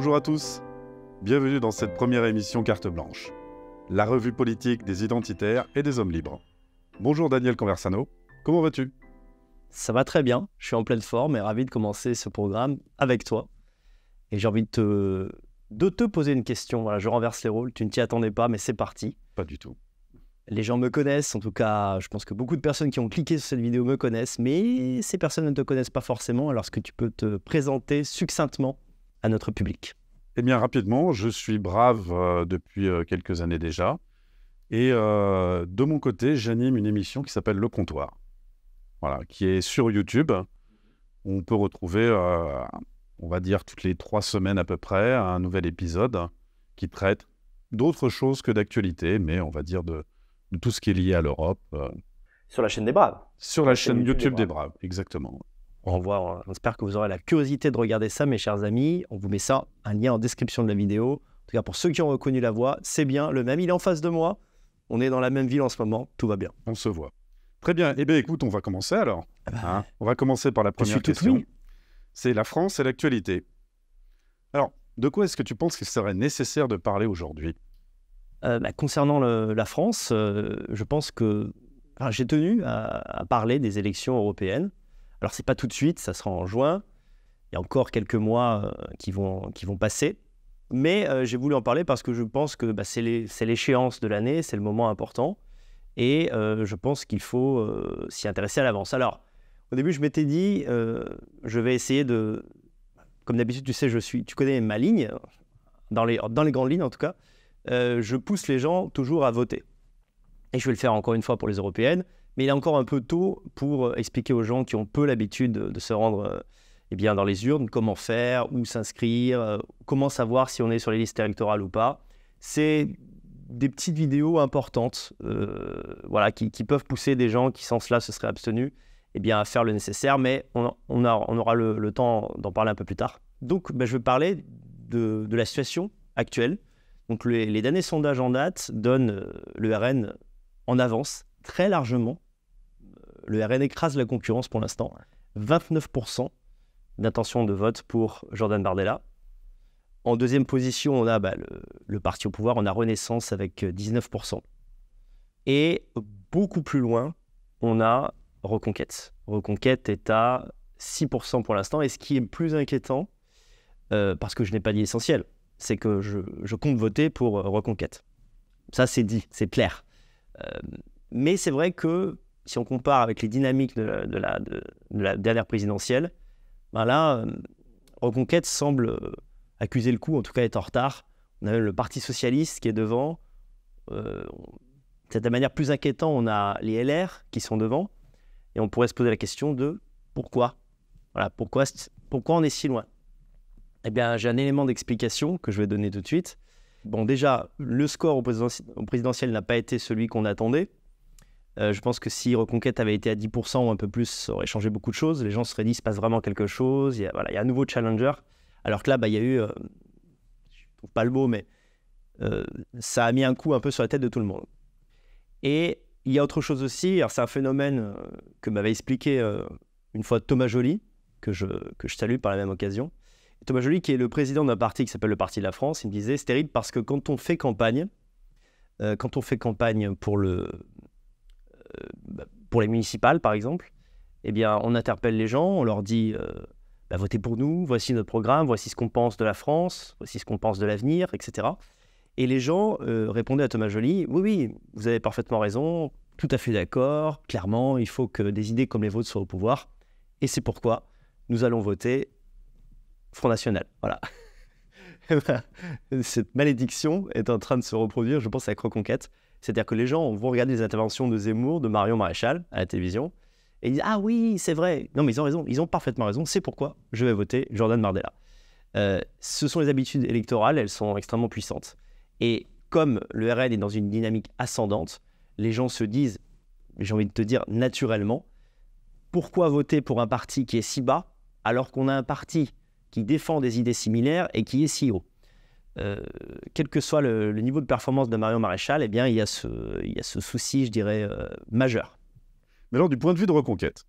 Bonjour à tous, bienvenue dans cette première émission Carte Blanche, la revue politique des identitaires et des hommes libres. Bonjour Daniel Conversano, comment vas-tu Ça va très bien, je suis en pleine forme et ravi de commencer ce programme avec toi. Et j'ai envie de te, poser une question, voilà, je renverse les rôles, tu ne t'y attendais pas mais c'est parti. Pas du tout. Les gens me connaissent, en tout cas, je pense que beaucoup de personnes qui ont cliqué sur cette vidéo me connaissent, mais ces personnes ne te connaissent pas forcément, alors que tu peux te présenter succinctement à notre public Eh bien, rapidement, je suis brave euh, depuis euh, quelques années déjà. Et euh, de mon côté, j'anime une émission qui s'appelle Le Comptoir, voilà, qui est sur YouTube. On peut retrouver, on va dire, toutes les trois semaines à peu près, un nouvel épisode qui traite d'autres choses que d'actualité, mais on va dire de, tout ce qui est lié à l'Europe. Sur la chaîne des Braves. Sur la, chaîne, YouTube des Braves exactement. On, revoir. on que vous aurez la curiosité de regarder ça, mes chers amis. On vous met ça, un lien en description de la vidéo. En tout cas, pour ceux qui ont reconnu la voix, c'est bien le même. Il est en face de moi. On est dans la même ville en ce moment. Tout va bien. On se voit. Très bien. Eh bien, écoute, on va commencer alors. Ah bah. hein. on va commencer par la première question. C'est la France et l'actualité. Alors, de quoi est-ce que tu penses qu'il serait nécessaire de parler aujourd'hui euh, bah, Concernant la France, euh, je pense que j'ai tenu à, parler des élections européennes alors, c'est pas tout de suite, ça sera en juin. Il y a encore quelques mois euh, qui, vont, qui vont passer. Mais euh, j'ai voulu en parler parce que je pense que bah, c'est l'échéance de l'année, c'est le moment important. Et euh, je pense qu'il faut s'y intéresser à l'avance. Alors, au début, je m'étais dit, je vais essayer de. Comme d'habitude, tu sais, je suis, tu connais ma ligne, dans les, dans les grandes lignes en tout cas. je pousse les gens toujours à voter. Et je vais le faire encore une fois pour les européennes. Mais il est encore un peu tôt pour euh, expliquer aux gens qui ont peu l'habitude de se rendre euh, eh bien, dans les urnes comment faire, où s'inscrire, euh, comment savoir si on est sur les listes électorales ou pas. C'est des petites vidéos importantes voilà, qui, peuvent pousser des gens qui, sans cela, se seraient abstenus eh bien, à faire le nécessaire, mais on, aura le, temps d'en parler un peu plus tard. Donc, bah, je vais parler de, la situation actuelle. Donc, les, les, derniers sondages en date donnent le RN en avance très largement. Le RN écrase la concurrence pour l'instant. 29% d'intention de vote pour Jordan Bardella. En deuxième position, on a bah, le, parti au pouvoir, on a Renaissance avec 19%. Et beaucoup plus loin, on a Reconquête. Reconquête est à 6% pour l'instant. Et ce qui est plus inquiétant, euh, parce que je n'ai pas dit essentiel, c'est que je, compte voter pour euh, Reconquête. Ça, c'est dit, c'est clair. Euh, mais c'est vrai que si on compare avec les dynamiques de la, la, dernière présidentielle, ben là, euh, Reconquête semble euh, accuser le coup, en tout cas être en retard. On a le Parti socialiste qui est devant. Euh, de manière plus inquiétante, on a les LR qui sont devant. Et on pourrait se poser la question de pourquoi Voilà, pourquoi, pourquoi on est si loin Eh bien, j'ai un élément d'explication que je vais donner tout de suite. Bon, déjà, le score au présidentiel n'a pas été celui qu'on attendait. Euh, je pense que si Reconquête avait été à 10% ou un peu plus, ça aurait changé beaucoup de choses. Les gens se seraient dit, il se passe vraiment quelque chose, il y a, un nouveau challenger. Alors que là, bah, il y a eu, euh, je ne trouve pas le mot, mais euh, ça a mis un coup un peu sur la tête de tout le monde. Et il y a autre chose aussi, c'est un phénomène que m'avait expliqué une fois Thomas Joly, que je, que je salue par la même occasion. Thomas Joly, qui est le président d'un parti qui s'appelle le Parti de la France, il me disait, c'est terrible parce que quand on fait campagne, quand on fait campagne pour le, bah, pour les municipales par exemple, eh bien, on interpelle les gens, on leur dit euh, bah, votez pour nous, voici notre programme, voici ce qu'on pense de la France, voici ce qu'on pense de l'avenir, etc. Et les gens euh, répondaient à Thomas Joly oui, oui, vous avez parfaitement raison, tout à fait d'accord, clairement, il faut que des idées comme les vôtres soient au pouvoir. Et c'est pourquoi nous allons voter Front National. Voilà. Cette malédiction est en train de se reproduire, je pense, avec Reconquête. C'est-à-dire que les gens vont regarder les interventions de Zemmour, de Marion Maréchal à la télévision, et ils disent Ah oui, c'est vrai. Non, mais ils ont raison. Ils ont parfaitement raison. C'est pourquoi je vais voter Jordan Bardella. Euh, ce sont les habitudes électorales, elles sont extrêmement puissantes. Et comme le RN est dans une dynamique ascendante, les gens se disent, j'ai envie de te dire naturellement, pourquoi voter pour un parti qui est si bas alors qu'on a un parti qui défend des idées similaires et qui est si haut euh, quel que soit le, niveau de performance de Marion Maréchal, eh bien, il y a ce, il ce souci, je dirais, euh, majeur. Mais alors, du point de vue de reconquête,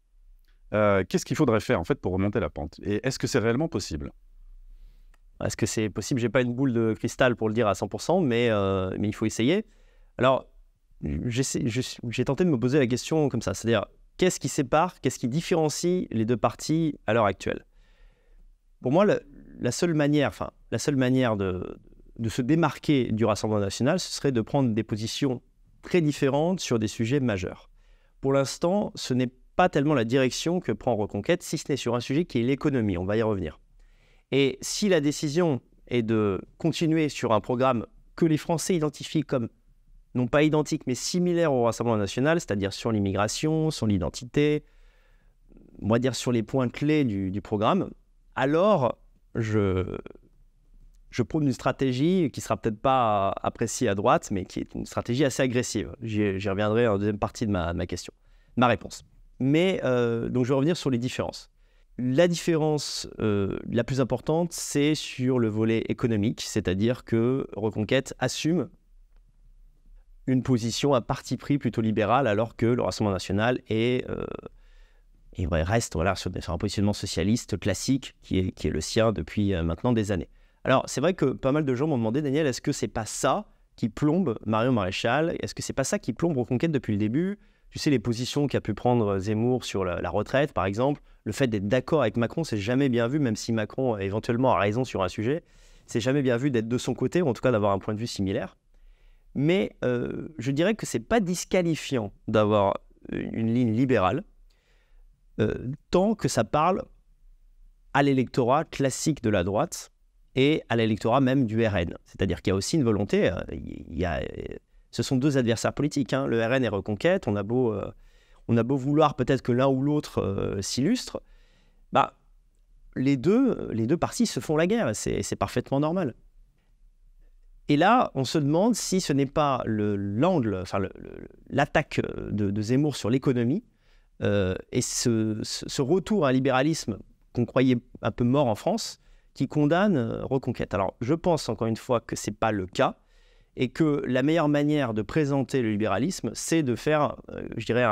euh, qu'est-ce qu'il faudrait faire en fait pour remonter la pente Et est-ce que c'est réellement possible Est-ce que c'est possible J'ai pas une boule de cristal pour le dire à 100%, mais, mais il faut essayer. Alors, j'ai tenté de me poser la question comme ça, c'est-à-dire qu'est-ce qui sépare, qu'est-ce qui différencie les deux parties à l'heure actuelle Pour moi, le, la seule manière, enfin, la seule manière de, se démarquer du Rassemblement national, ce serait de prendre des positions très différentes sur des sujets majeurs. Pour l'instant, ce n'est pas tellement la direction que prend Reconquête, si ce n'est sur un sujet qui est l'économie. On va y revenir. Et si la décision est de continuer sur un programme que les Français identifient comme non pas identique, mais similaire au Rassemblement national, c'est-à-dire sur l'immigration, sur l'identité, on dire sur les points clés du, du programme, alors je, je prône une stratégie qui sera peut-être pas appréciée à droite, mais qui est une stratégie assez agressive. J'y reviendrai en deuxième partie de ma, question, ma réponse. Mais euh, donc je vais revenir sur les différences. La différence euh, la plus importante, c'est sur le volet économique, c'est-à-dire que Reconquête assume une position à parti pris plutôt libérale, alors que le Rassemblement national est euh, ben, il reste voilà, sur, un positionnement socialiste classique qui est, qui est le sien depuis euh, maintenant des années. Alors, c'est vrai que pas mal de gens m'ont demandé, Daniel, est-ce que c'est pas ça qui plombe Marion Maréchal Est-ce que c'est pas ça qui plombe Reconquête depuis le début Tu sais, les positions qu'a pu prendre Zemmour sur la, retraite, par exemple, le fait d'être d'accord avec Macron, c'est jamais bien vu, même si Macron euh, éventuellement a raison sur un sujet. C'est jamais bien vu d'être de son côté, ou en tout cas d'avoir un point de vue similaire. Mais euh, je dirais que c'est pas disqualifiant d'avoir une ligne libérale. Euh, tant que ça parle à l'électorat classique de la droite et à l'électorat même du RN. C'est-à-dire qu'il y a aussi une volonté, euh, il y euh, ce sont deux adversaires politiques, hein. le RN est Reconquête, on a beau, on a beau vouloir peut-être que l'un ou l'autre s'illustre, bah, les deux, les deux parties se font la guerre, c'est parfaitement normal. Et là, on se demande si ce n'est pas l'angle, enfin l'attaque de Zemmour sur l'économie euh, et ce, retour à un libéralisme qu'on croyait un peu mort en France, qui condamne euh, Reconquête. Alors, je pense encore une fois que ce n'est pas le cas et que la meilleure manière de présenter le libéralisme, c'est de faire, euh, je dirais,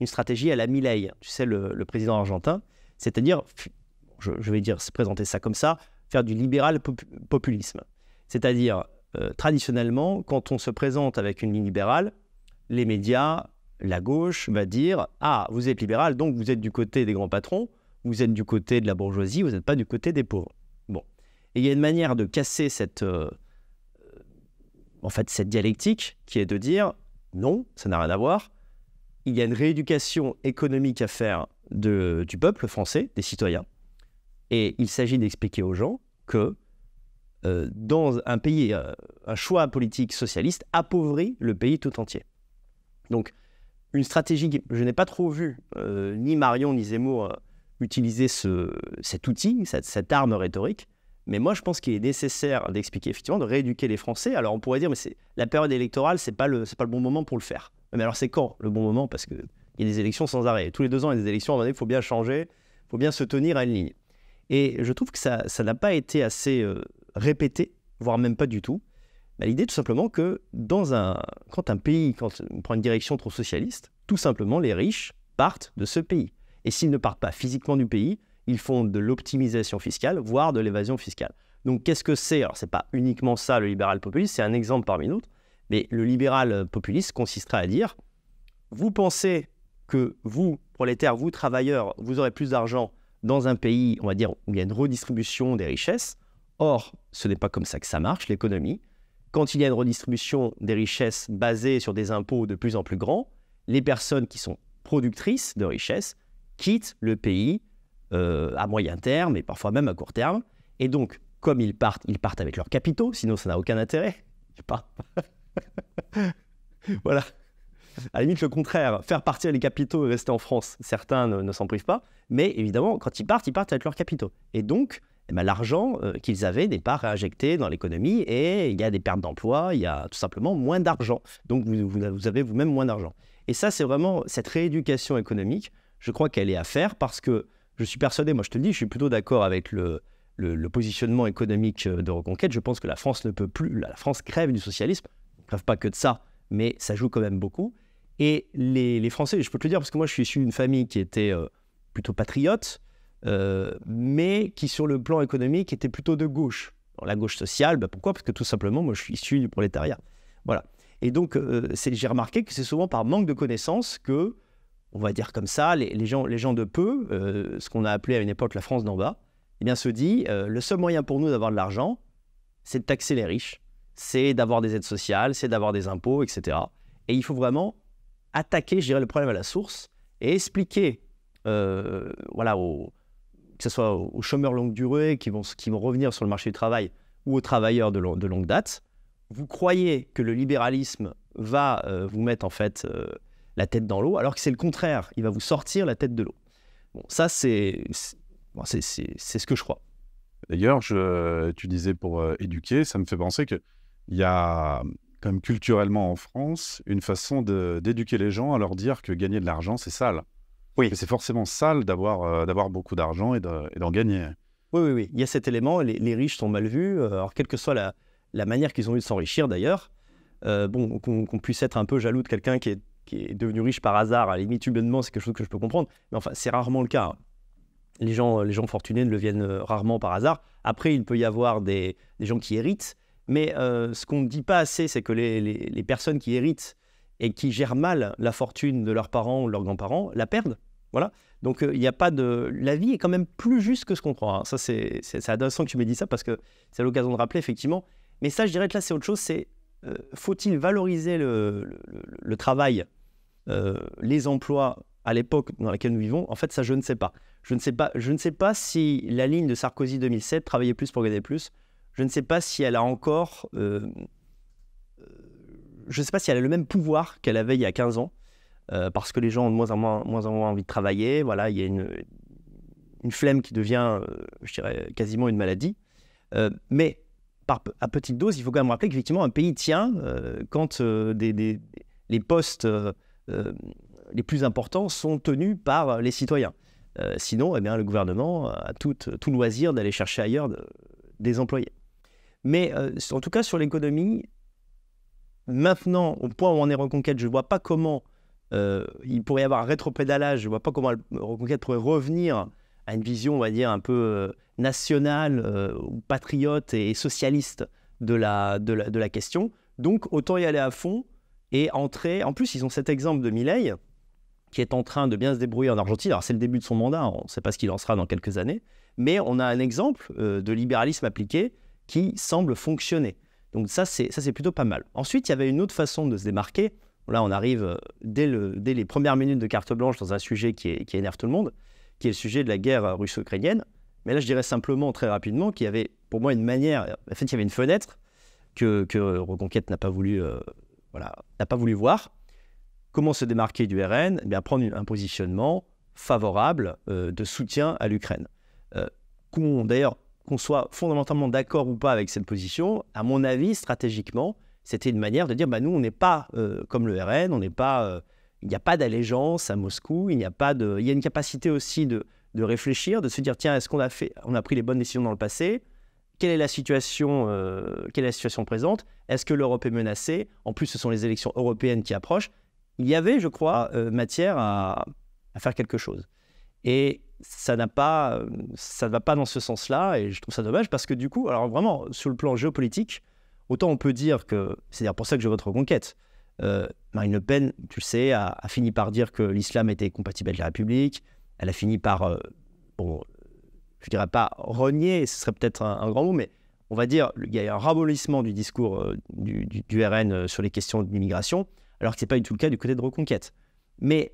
une stratégie à la Milei, tu sais, le, président argentin, c'est-à-dire, je, vais dire, présenter ça comme ça, faire du libéral populisme. C'est-à-dire, traditionnellement, quand on se présente avec une ligne libérale, les médias, la gauche va dire Ah, vous êtes libéral, donc vous êtes du côté des grands patrons, vous êtes du côté de la bourgeoisie, vous n'êtes pas du côté des pauvres. Bon. Et il y a une manière de casser cette, euh, en fait, cette dialectique qui est de dire Non, ça n'a rien à voir. Il y a une rééducation économique à faire de, du peuple français, des citoyens. Et il s'agit d'expliquer aux gens que euh, dans un pays, euh, un choix politique socialiste appauvrit le pays tout entier. Donc, une stratégie. que Je n'ai pas trop vu euh, ni Marion ni Zemmour euh, utiliser ce, cet outil, cette, arme rhétorique. Mais moi, je pense qu'il est nécessaire d'expliquer effectivement, de rééduquer les Français. Alors, on pourrait dire, mais c'est la période électorale, c'est pas le, c'est pas le bon moment pour le faire. Mais alors, c'est quand le bon moment Parce que il y a des élections sans arrêt. Tous les deux ans, il y a des élections. il faut bien changer, il faut bien se tenir à une ligne. Et je trouve que ça, ça n'a pas été assez euh, répété, voire même pas du tout. Bah, l'idée tout simplement que dans un, quand un pays prend une direction trop socialiste, tout simplement les riches partent de ce pays. Et s'ils ne partent pas physiquement du pays, ils font de l'optimisation fiscale, voire de l'évasion fiscale. Donc qu'est-ce que c'est Alors n'est pas uniquement ça le libéral populiste, c'est un exemple parmi d'autres, mais le libéral euh, populiste consisterait à dire, vous pensez que vous, prolétaires, vous, travailleurs, vous aurez plus d'argent dans un pays, on va dire, où il y a une redistribution des richesses. Or, ce n'est pas comme ça que ça marche, l'économie quand il y a une redistribution des richesses basée sur des impôts de plus en plus grands, les personnes qui sont productrices de richesses quittent le pays euh, à moyen terme et parfois même à court terme. Et donc, comme ils partent, ils partent avec leurs capitaux, sinon ça n'a aucun intérêt. pas. voilà. À la limite, le contraire, faire partir les capitaux et rester en France, certains ne, ne s'en privent pas. Mais évidemment, quand ils partent, ils partent avec leurs capitaux. Et donc, eh ben, l'argent euh, qu'ils avaient n'est pas réinjecté dans l'économie et il y a des pertes d'emplois, il y a tout simplement moins d'argent. Donc vous, avez vous-même moins d'argent. Et ça, c'est vraiment cette rééducation économique, je crois qu'elle est à faire parce que je suis persuadé, moi je te le dis, je suis plutôt d'accord avec le, positionnement économique euh, de Reconquête. Je pense que la France ne peut plus, la France crève du socialisme, ne crève pas que de ça, mais ça joue quand même beaucoup. Et les, les Français, je peux te le dire parce que moi je suis issu d'une famille qui était euh, plutôt patriote, euh, mais qui sur le plan économique était plutôt de gauche. la gauche sociale, bah, pourquoi Parce que tout simplement, moi je suis issu du prolétariat. Voilà. Et donc, euh, j'ai remarqué que c'est souvent par manque de connaissances que, on va dire comme ça, les, gens, les gens de peu, euh, ce qu'on a appelé à une époque la France d'en bas, eh bien, se dit le seul moyen pour nous d'avoir de l'argent, c'est de taxer les riches, c'est d'avoir des aides sociales, c'est d'avoir des impôts, etc. Et il faut vraiment attaquer, je dirais, le problème à la source et expliquer voilà, aux, que ce soit aux chômeurs longue durée qui vont, revenir sur le marché du travail ou aux travailleurs de, longue date, vous croyez que le libéralisme va euh, vous mettre en fait euh, la tête dans l'eau, alors que c'est le contraire, il va vous sortir la tête de l'eau. Bon, ça c'est ce que je crois. D'ailleurs, tu disais pour euh, éduquer, ça me fait penser qu'il y a comme culturellement en France une façon d'éduquer les gens à leur dire que gagner de l'argent c'est sale. Oui. c'est forcément sale d'avoir euh, d'avoir beaucoup d'argent et d'en gagner. Oui, oui, oui. Il y a cet élément. Les, riches sont mal vus. Euh, alors, quelle que soit la, manière qu'ils ont eu de s'enrichir, d'ailleurs, euh, bon, qu'on puisse être un peu jaloux de quelqu'un qui est, devenu riche par hasard, à limite humainement, c'est quelque chose que je peux comprendre. Mais enfin, c'est rarement le cas. Les gens, les gens fortunés ne le viennent rarement par hasard. Après, il peut y avoir des, gens qui héritent. Mais ce qu'on ne dit pas assez, c'est que les personnes qui héritent et qui gèrent mal la fortune de leurs parents ou leurs grands-parents la perdent. Voilà. Donc euh, il n'y a pas de. La vie est quand même plus juste que ce qu'on croit. Hein. Ça, c'est, intéressant que tu me dis ça parce que c'est l'occasion de rappeler, effectivement. Mais ça, je dirais que là, c'est autre chose. C'est euh, faut-il valoriser le, travail, euh, les emplois à l'époque dans laquelle nous vivons En fait, ça, je ne sais pas. Je ne sais pas, je ne sais pas si la ligne de Sarkozy 2007, travailler plus pour gagner plus, je ne sais pas si elle a encore je ne sais pas si elle a le même pouvoir qu'elle avait il y a 15 ans, euh, parce que les gens ont de moins en moins, envie de travailler. Voilà, il y a une, une flemme qui devient, euh, je dirais, quasiment une maladie. Euh, mais par, à petite dose, il faut quand même rappeler qu'effectivement, un pays tient quand les postes les plus importants sont tenus par les citoyens. sinon, eh bien, le gouvernement a tout, loisir d'aller chercher ailleurs des employés. Mais en tout cas, sur l'économie, Maintenant, au point où on est Reconquête, je ne vois pas comment euh, il pourrait y avoir un rétropédalage, je ne vois pas comment Reconquête pourrait revenir à une vision, on va dire, un peu euh, nationale, euh, patriote et, socialiste de la, question. Donc, autant y aller à fond et entrer. En plus, ils ont cet exemple de Milley, qui est en train de bien se débrouiller en Argentine. Alors, c'est le début de son mandat, on ne sait pas ce qu'il en sera dans quelques années. Mais on a un exemple de libéralisme appliqué qui semble fonctionner. Donc ça, c'est, ça, c'est plutôt pas mal. Ensuite, il y avait une autre façon de se démarquer. Là, on arrive euh, dès, le, les premières minutes de carte blanche dans un sujet qui, énerve tout le monde, qui est le sujet de la guerre euh, russo-ukrainienne. Mais là, je dirais simplement, très rapidement, qu'il y avait pour moi une manière, en fait, il y avait une fenêtre que, Reconquête n'a pas voulu, euh, voilà, n'a pas voulu voir. Comment se démarquer du RN eh bien, Prendre un positionnement favorable de soutien à l'Ukraine. D'ailleurs, qu'on soit fondamentalement d'accord ou pas avec cette position, à mon avis, stratégiquement, c'était une manière de dire bah, nous, on n'est pas euh, comme le RN, on n'est pas, euh, il n'y a pas d'allégeance à Moscou, il n'y a pas de, il y a une capacité aussi de, réfléchir, de se dire tiens, est-ce qu'on a fait, on a pris les bonnes décisions dans le passé quelle est la situation, euh, quelle est la situation présente Est-ce que l'Europe est menacée En plus, ce sont les élections européennes qui approchent. Il y avait, je crois, matière à, à faire quelque chose. Et ça ne va pas dans ce sens-là, et je trouve ça dommage parce que du coup, alors vraiment, sur le plan géopolitique, autant on peut dire que, c'est-à-dire pour ça que je vote reconquête. Euh, Marine Le Pen, tu le sais, a, fini par dire que l'islam était compatible avec la République. Elle a fini par, euh, bon, je dirais pas renier, ce serait peut-être un, grand mot, mais on va dire, il y a un rabolissement du discours euh, du, RN sur les questions de l'immigration alors que ce n'est pas du tout le cas du côté de Reconquête. Mais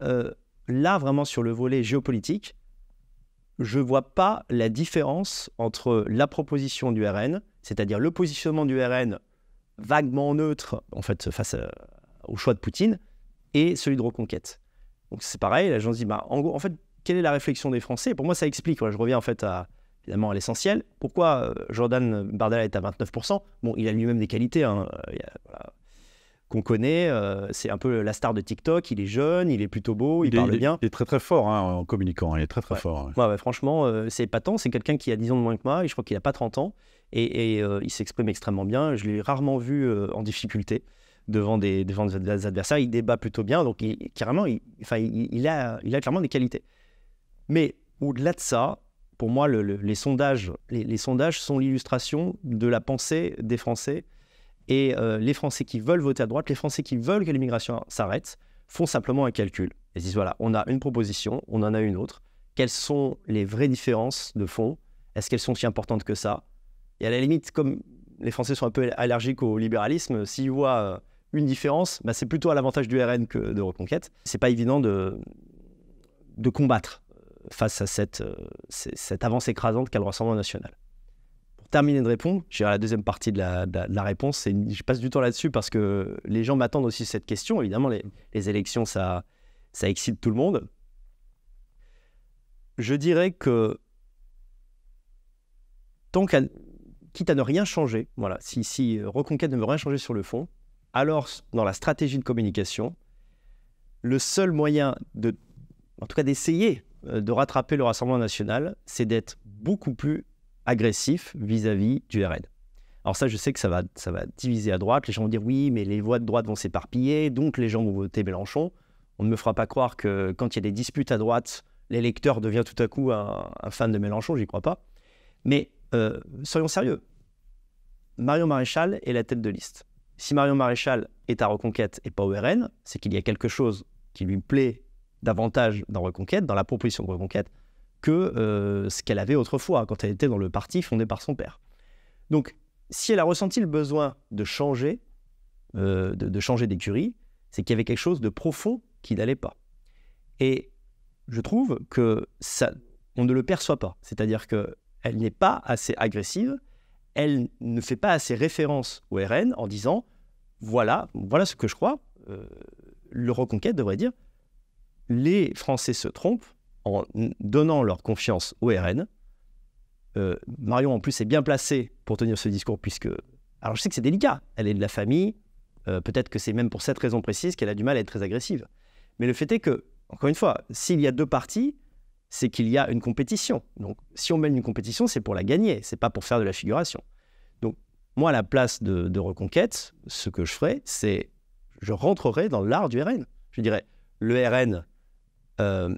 là, vraiment sur le volet géopolitique, je ne vois pas la différence entre la proposition du RN, c'est-à-dire le positionnement du RN vaguement neutre, en fait, face euh, au choix de Poutine, et celui de Reconquête. Donc c'est pareil, là, j'en dis, bah, en, fait, quelle est la réflexion des Français Pour moi, ça explique, je reviens en fait à, à l'essentiel, pourquoi euh, Jordan Bardella est à 29%. Bon, il a lui-même des qualités, hein, euh, qu'on connaît. Euh, c'est un peu la star de TikTok. Il est jeune, il est plutôt beau, il, parle bien. Il est très très fort hein, en communiquant. Il est très très fort. franchement, euh, c'est épatant. C'est quelqu'un qui a 10 ans de moins que moi et je crois qu'il n'a pas 30 ans. Et, euh, il s'exprime extrêmement bien. Je l'ai rarement vu en difficulté devant des, adversaires. Il débat plutôt bien. Donc, il, carrément, il, a, clairement des qualités. Mais au-delà de ça, pour moi, les, sondages, les sondages sont l'illustration de la pensée des Français et euh, les Français qui veulent voter à droite, les Français qui veulent que l'immigration s'arrête, font simplement un calcul. Ils disent voilà, on a une proposition, on en a une autre. Quelles sont les vraies différences de fond Est-ce qu'elles sont si importantes que ça Et à la limite, comme les Français sont un peu allergiques au libéralisme, s'ils voient euh, une différence, bah c'est plutôt à l'avantage du RN que de Reconquête. C'est pas évident de, de combattre euh, face à cette, cette avance écrasante qu'a le Rassemblement national terminé de répondre, j'ai la deuxième partie de la, réponse. Et je passe du temps là-dessus parce que les gens m'attendent aussi cette question. Évidemment, les, élections, ça, ça excite tout le monde. Je dirais que tant quitte à ne rien changer, voilà, si, si Reconquête ne veut rien changer sur le fond, alors dans la stratégie de communication, le seul moyen de, en tout cas d'essayer euh, de rattraper le Rassemblement national, c'est d'être beaucoup plus agressif vis-à-vis du RN. Alors ça, je sais que ça va, ça va diviser à droite. Les gens vont dire oui, mais les voix de droite vont s'éparpiller, donc les gens vont voter Mélenchon. On ne me fera pas croire que quand il y a des disputes à droite, l'électeur devient tout à coup un, fan de Mélenchon, j'y crois pas. Mais euh, soyons sérieux. Marion Maréchal est la tête de liste. Si Marion Maréchal est à Reconquête et pas au RN, c'est qu'il y a quelque chose qui lui plaît davantage dans Reconquête, dans la proposition de Reconquête, que euh, ce qu'elle avait autrefois quand elle était dans le parti fondé par son père. Donc, si elle a ressenti le besoin de changer, euh, de, changer d'écurie, c'est qu'il y avait quelque chose de profond qui n'allait pas. Et je trouve que ça, on ne le perçoit pas. C'est-à-dire que elle n'est pas assez agressive, elle ne fait pas assez référence au RN en disant voilà, voilà ce que je crois. Euh, le Reconquête devrait dire les Français se trompent, en donnant leur confiance au RN. Euh, Marion, en plus, est bien placée pour tenir ce discours, puisque. Alors, je sais que c'est délicat. Elle est de la famille. Euh, peut-être que c'est même pour cette raison précise qu'elle a du mal à être très agressive. Mais le fait est que, encore une fois, s'il y a deux parties, c'est qu'il y a une compétition. Donc, si on mène une compétition, c'est pour la gagner. C'est pas pour faire de la figuration. Donc, moi, à la place de, Reconquête, ce que je ferais, c'est je rentrerai dans l'art du RN. Je dirais, le RN, euh,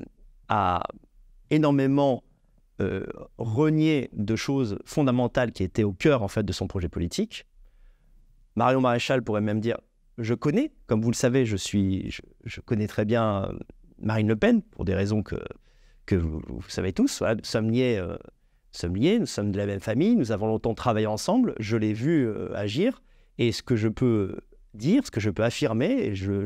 a énormément euh, renié de choses fondamentales qui étaient au cœur en fait de son projet politique. Marion Maréchal pourrait même dire je connais, comme vous le savez, je suis, je, connais très bien euh, Marine Le Pen pour des raisons que vous, savez tous. Euh, nous sommes liés, nous sommes de la même famille, nous avons longtemps travaillé ensemble. Je l'ai vu agir et ce que je peux dire, ce que je peux affirmer, et je,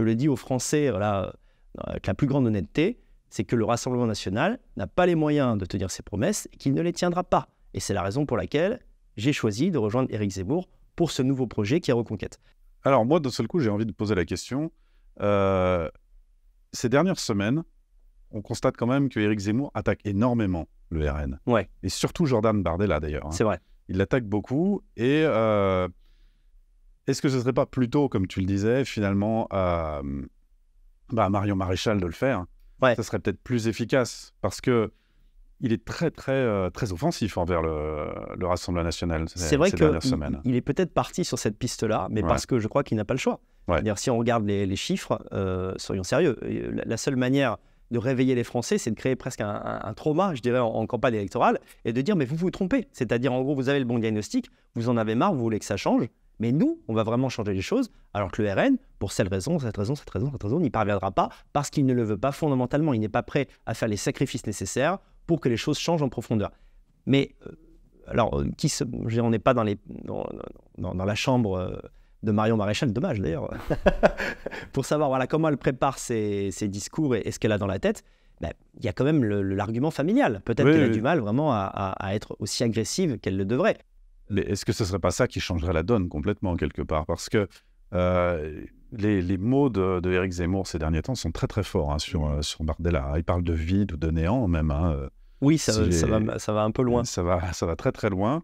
le dis aux Français voilà, avec la plus grande honnêteté, c'est que le Rassemblement national n'a pas les moyens de tenir ses promesses et qu'il ne les tiendra pas. Et c'est la raison pour laquelle j'ai choisi de rejoindre Éric Zemmour pour ce nouveau projet qui est Reconquête. Alors moi, d'un seul coup, j'ai envie de poser la question. Euh, ces dernières semaines, on constate quand même que Eric Zemmour attaque énormément le RN. Ouais. Et surtout Jordan Bardella d'ailleurs. Hein. C'est vrai. Il l'attaque beaucoup. Et euh, est-ce que ce ne serait pas plutôt, comme tu le disais, finalement, à, bah, Marion Maréchal de le faire ça serait peut-être plus efficace parce que il est très très euh, très offensif envers le, le Rassemblement national. C'est vrai qu'il il est peut-être parti sur cette piste-là, mais parce que je crois qu'il n'a pas le choix. Ouais. Si on regarde les, les chiffres, euh, soyons sérieux. Euh, la, seule manière de réveiller les Français, c'est de créer presque un, trauma, je dirais, en, en, campagne électorale, et de dire mais vous vous trompez. C'est-à-dire en gros, vous avez le bon diagnostic, vous en avez marre, vous voulez que ça change, mais nous, on va vraiment changer les choses, alors que le RN, pour cette raison, cette raison, cette raison, cette raison, n'y parviendra pas parce qu'il ne le veut pas fondamentalement. Il n'est pas prêt à faire les sacrifices nécessaires pour que les choses changent en profondeur. Mais euh, alors, euh, qui se, on n'est pas dans, la chambre euh, de Marion Maréchal, dommage d'ailleurs, pour savoir voilà, comment elle prépare ses, discours et, ce qu'elle a dans la tête. Ben, il y a quand même l'argument familial. Peut-être qu'elle a du mal vraiment à être aussi agressive qu'elle le devrait est-ce que ce ne serait pas ça qui changerait la donne complètement quelque part Parce que euh, les, mots de, Eric Zemmour ces derniers temps sont très très forts hein, sur, Bardella. Euh, il parle de vide ou de néant même. Hein, euh, oui, ça, va, un peu loin. Ça va, ça va très très loin.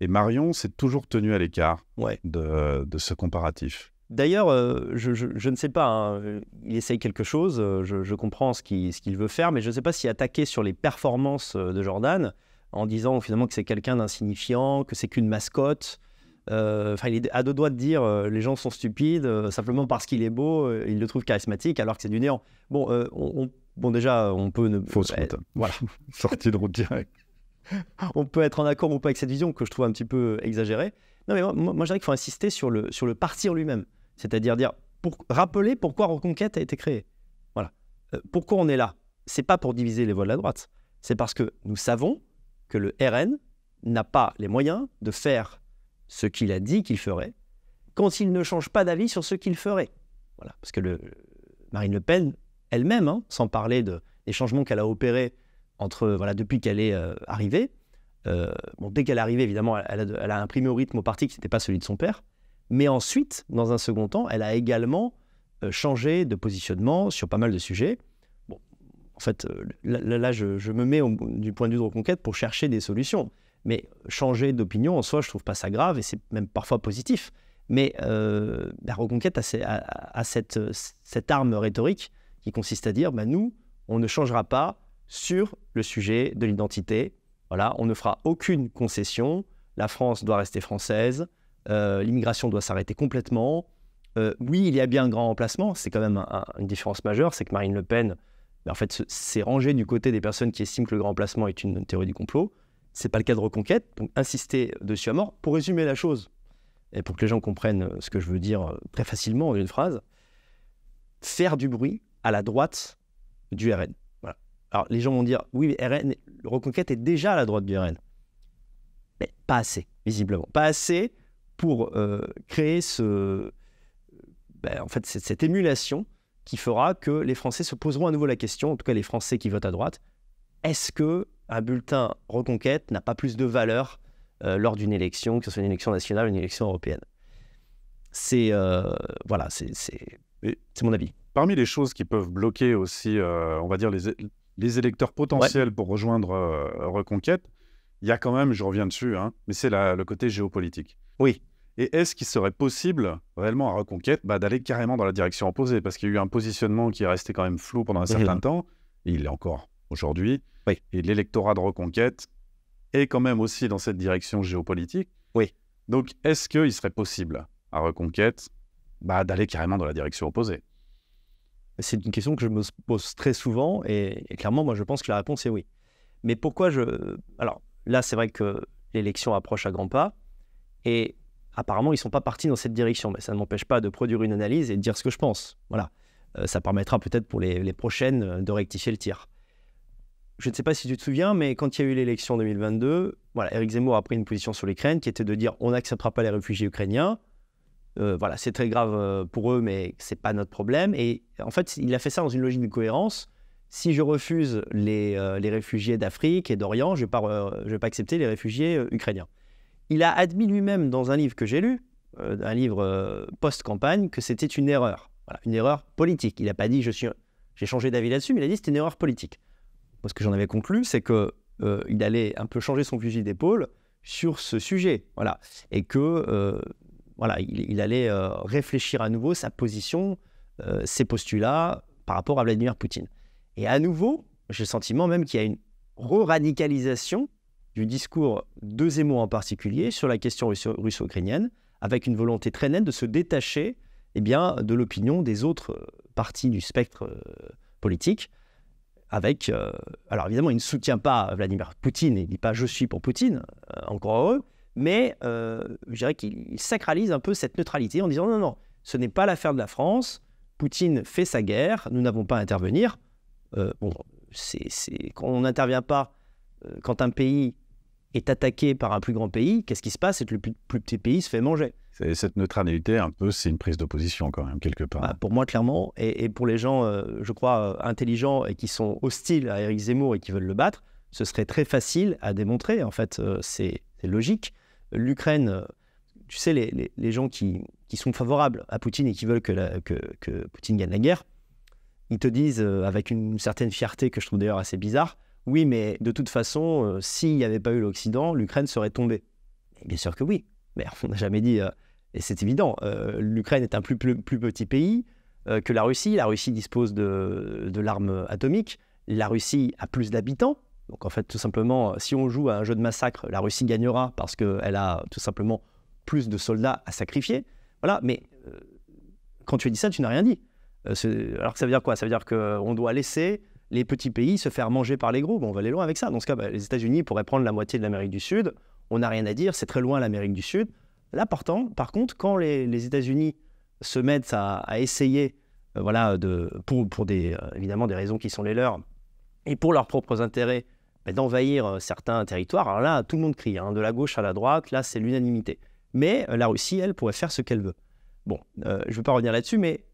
Et Marion s'est toujours tenu à l'écart de, ce comparatif. D'ailleurs, je, ne sais pas, hein, il essaye quelque chose, je, comprends ce qu'il, ce qu'il veut faire, mais je ne sais pas si attaquer sur les performances de Jordan, en disant finalement que c'est quelqu'un d'insignifiant, que c'est qu'une mascotte. Euh, enfin, il est à deux doigts de dire euh, les gens sont stupides euh, simplement parce qu'il est beau, il le trouve charismatique alors que c'est du néant. Bon, on, bon déjà, on peut ne fausse route. Voilà, sortie de route direct. on peut être en accord ou pas avec cette vision que je trouve un petit peu exagérée. Non, mais moi, je dirais qu'il faut insister sur le, sur le parti lui-même. C'est-à-dire dire, pour, rappeler pourquoi Reconquête a été créée. Voilà. pourquoi on est là C'est pas pour diviser les voix de la droite. C'est parce que nous savons que le RN n'a pas les moyens de faire ce qu'il a dit qu'il ferait quand il ne change pas d'avis sur ce qu'il ferait. Voilà, parce que Marine Le Pen elle-même, hein, sans parler des changements qu'elle a opérés entre, voilà, depuis qu'elle est euh, arrivée, euh, dès qu'elle est arrivée, évidemment, elle a, imprimé au rythme au parti qui n'était pas celui de son père, mais ensuite, dans un second temps, elle a également euh, changé de positionnement sur pas mal de sujets en fait, euh, là, je, me mets du point de vue de reconquête pour chercher des solutions. Mais changer d'opinion en soi, je trouve pas ça grave et c'est même parfois positif. Mais la euh, bah, reconquête a, cette, arme rhétorique qui consiste à dire bah, nous, on ne changera pas sur le sujet de l'identité. Voilà, on ne fera aucune concession. La France doit rester française. Euh, l'immigration doit s'arrêter complètement. oui, il y a bien un grand remplacement. C'est quand même une différence majeure, c'est que Marine Le Pen en fait, c'est rangé du côté des personnes qui estiment que le grand emplacement est une, théorie du complot. C'est pas le cas de Reconquête, donc insister dessus à mort. Pour résumer la chose, et pour que les gens comprennent euh, ce que je veux dire euh, très facilement en une phrase, faire du bruit à la droite du RN. Alors les gens vont dire, oui, RN, Reconquête est déjà à la droite du RN. Mais pas assez, visiblement. Pas assez pour euh, créer ce, ben, en fait, cette émulation qui fera que les Français se poseront à nouveau la question, en tout cas les Français qui votent à droite, est-ce que un bulletin reconquête n'a pas plus de valeur euh, lors d'une élection, que ce soit une élection nationale ou une élection européenne C'est euh, voilà, euh, c'est mon avis. Parmi les choses qui peuvent bloquer aussi, on va dire les, électeurs potentiels pour rejoindre Reconquête, il y a quand même, je reviens dessus, hein, mais c'est le côté géopolitique. Oui. Et est-ce qu'il serait possible, réellement à Reconquête, bah, d'aller carrément dans la direction opposée Parce qu'il y a eu un positionnement qui est resté quand même flou pendant un certain temps, et il est encore aujourd'hui. Et l'électorat de Reconquête est quand même aussi dans cette direction géopolitique. Oui. Donc, est-ce qu'il serait possible à Reconquête bah, d'aller carrément dans la direction opposée C'est une question que je me pose très souvent, et, clairement, moi, je pense que la réponse est oui. Mais pourquoi je. Alors, là, c'est vrai que l'élection approche à grands pas, et apparemment, ils ne sont pas partis dans cette direction. Mais ça ne m'empêche pas de produire une analyse et de dire ce que je pense. Voilà. Euh, ça permettra peut-être pour les, prochaines euh, de rectifier le tir. Je ne sais pas si tu te souviens, mais quand il y a eu l'élection 2022, voilà, Eric Zemmour a pris une position sur l'Ukraine qui était de dire on n'acceptera pas les réfugiés ukrainiens. Euh, voilà, c'est très grave pour eux, mais ce n'est pas notre problème. Et en fait, il a fait ça dans une logique de cohérence. Si je refuse les, réfugiés d'Afrique et d'Orient, je ne vais, pas accepter les réfugiés ukrainiens. Il a admis lui-même dans un livre que j'ai lu, euh, un livre euh, post-campagne, que c'était une erreur. une erreur politique. Il n'a pas dit je suis, j'ai changé d'avis là-dessus, mais il a dit c'était une erreur politique. ce que j'en avais conclu, c'est que euh, il allait un peu changer son fusil d'épaule sur ce sujet, voilà, et que voilà, il, allait réfléchir à nouveau sa position, ses postulats par rapport à Vladimir Poutine. Et à nouveau, j'ai le sentiment même qu'il y a une re-radicalisation du discours de Zemmour en particulier sur la question russo-ukrainienne, avec une volonté très nette de se détacher eh bien, de l'opinion des autres euh, parties du spectre euh, politique. Avec, euh, alors évidemment, il ne soutient pas Vladimir Poutine, il ne dit pas je suis pour Poutine, encore heureux, mais je dirais qu'il sacralise un peu cette neutralité en disant non, non, ce n'est pas l'affaire de la France, Poutine fait sa guerre, nous n'avons pas à intervenir. bon, c'est, on n'intervient pas, quand un pays est attaqué par un plus grand pays, qu'est-ce qui se passe C'est que le plus, petit pays se fait manger. Cette neutralité, un peu, c'est une prise d'opposition, quand même, quelque part. Bah, pour moi, clairement, et, pour les gens, euh, je crois, euh, intelligents et qui sont hostiles à Eric Zemmour et qui veulent le battre, ce serait très facile à démontrer. En fait, euh, c'est logique. L'Ukraine, tu sais, les, gens qui, sont favorables à Poutine et qui veulent que, que, que Poutine gagne la guerre, ils te disent, avec une certaine fierté que je trouve d'ailleurs assez bizarre, oui, mais de toute façon, euh, s'il n'y avait pas eu l'Occident, l'Ukraine serait tombée. bien sûr que oui. Mais on n'a jamais dit, euh, et c'est évident, euh, l'Ukraine est un plus, petit pays que la Russie. La Russie dispose de, de l'arme atomique. La Russie a plus d'habitants. Donc en fait, tout simplement, si on joue à un jeu de massacre, la Russie gagnera parce qu'elle a tout simplement plus de soldats à sacrifier. Voilà, mais quand tu as dit ça, tu n'as rien dit. alors que ça veut dire quoi Ça veut dire qu'on doit laisser les petits pays se faire manger par les gros, on va aller loin avec ça. Dans ce cas, bah, les États-Unis pourraient prendre la moitié de l'Amérique du Sud. On n'a rien à dire, c'est très loin l'Amérique du Sud. Là, pourtant, par contre, quand les, États-Unis se mettent à, essayer, euh, voilà, de, pour, des, euh, évidemment des raisons qui sont les leurs, et pour leurs propres intérêts, bah, d'envahir euh, certains territoires, alors là, tout le monde crie, hein, de la gauche à la droite, là, c'est l'unanimité. Mais la Russie, elle, pourrait faire ce qu'elle veut. Bon, je ne veux pas revenir là-dessus, mais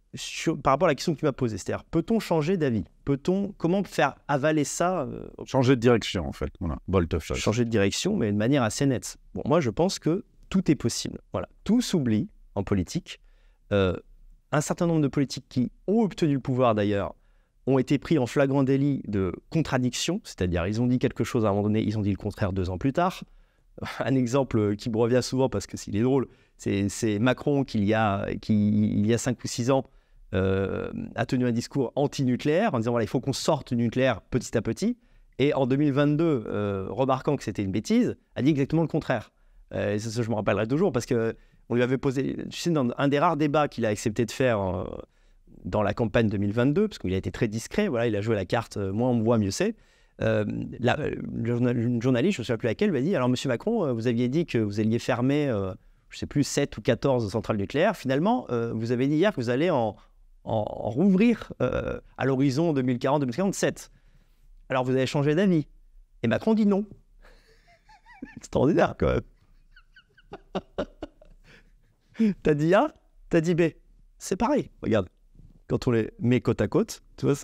par rapport à la question que tu m'as posée, c'est-à-dire peut-on changer d'avis Peut-on comment faire avaler ça euh, Changer de direction en fait, voilà, Changer de direction, mais de manière assez nette. Bon, moi je pense que tout est possible. Voilà, tout s'oublie en politique. Euh, un certain nombre de politiques qui ont obtenu le pouvoir d'ailleurs ont été pris en flagrant délit de contradiction, c'est-à-dire ils ont dit quelque chose à un moment donné, ils ont dit le contraire deux ans plus tard. Un exemple qui me revient souvent parce que c'est est drôle, c'est Macron qu'il y a, qui, il y a cinq ou six ans euh, a tenu un discours anti-nucléaire en disant voilà, il faut qu'on sorte du nucléaire petit à petit. Et en 2022, euh, remarquant que c'était une bêtise, a dit exactement le contraire. Euh, et ça, je me rappellerai toujours parce que on lui avait posé, tu sais, dans un des rares débats qu'il a accepté de faire dans la campagne 2022, parce qu'il a été très discret, voilà, il a joué la carte moins on me voit, mieux c'est. une journaliste, je ne sais plus laquelle, lui a dit Alors, monsieur Macron, vous aviez dit que vous alliez fermer, je ne sais plus, 7 ou 14 centrales nucléaires. Finalement, vous avez dit hier que vous allez en, en, rouvrir euh, à l'horizon 2040-2047. Alors vous avez changé d'avis. Et Macron dit non. Extraordinaire quand même. T'as dit A, t'as dit B. C'est pareil, regarde. Quand on les met côte à côte, tu vois.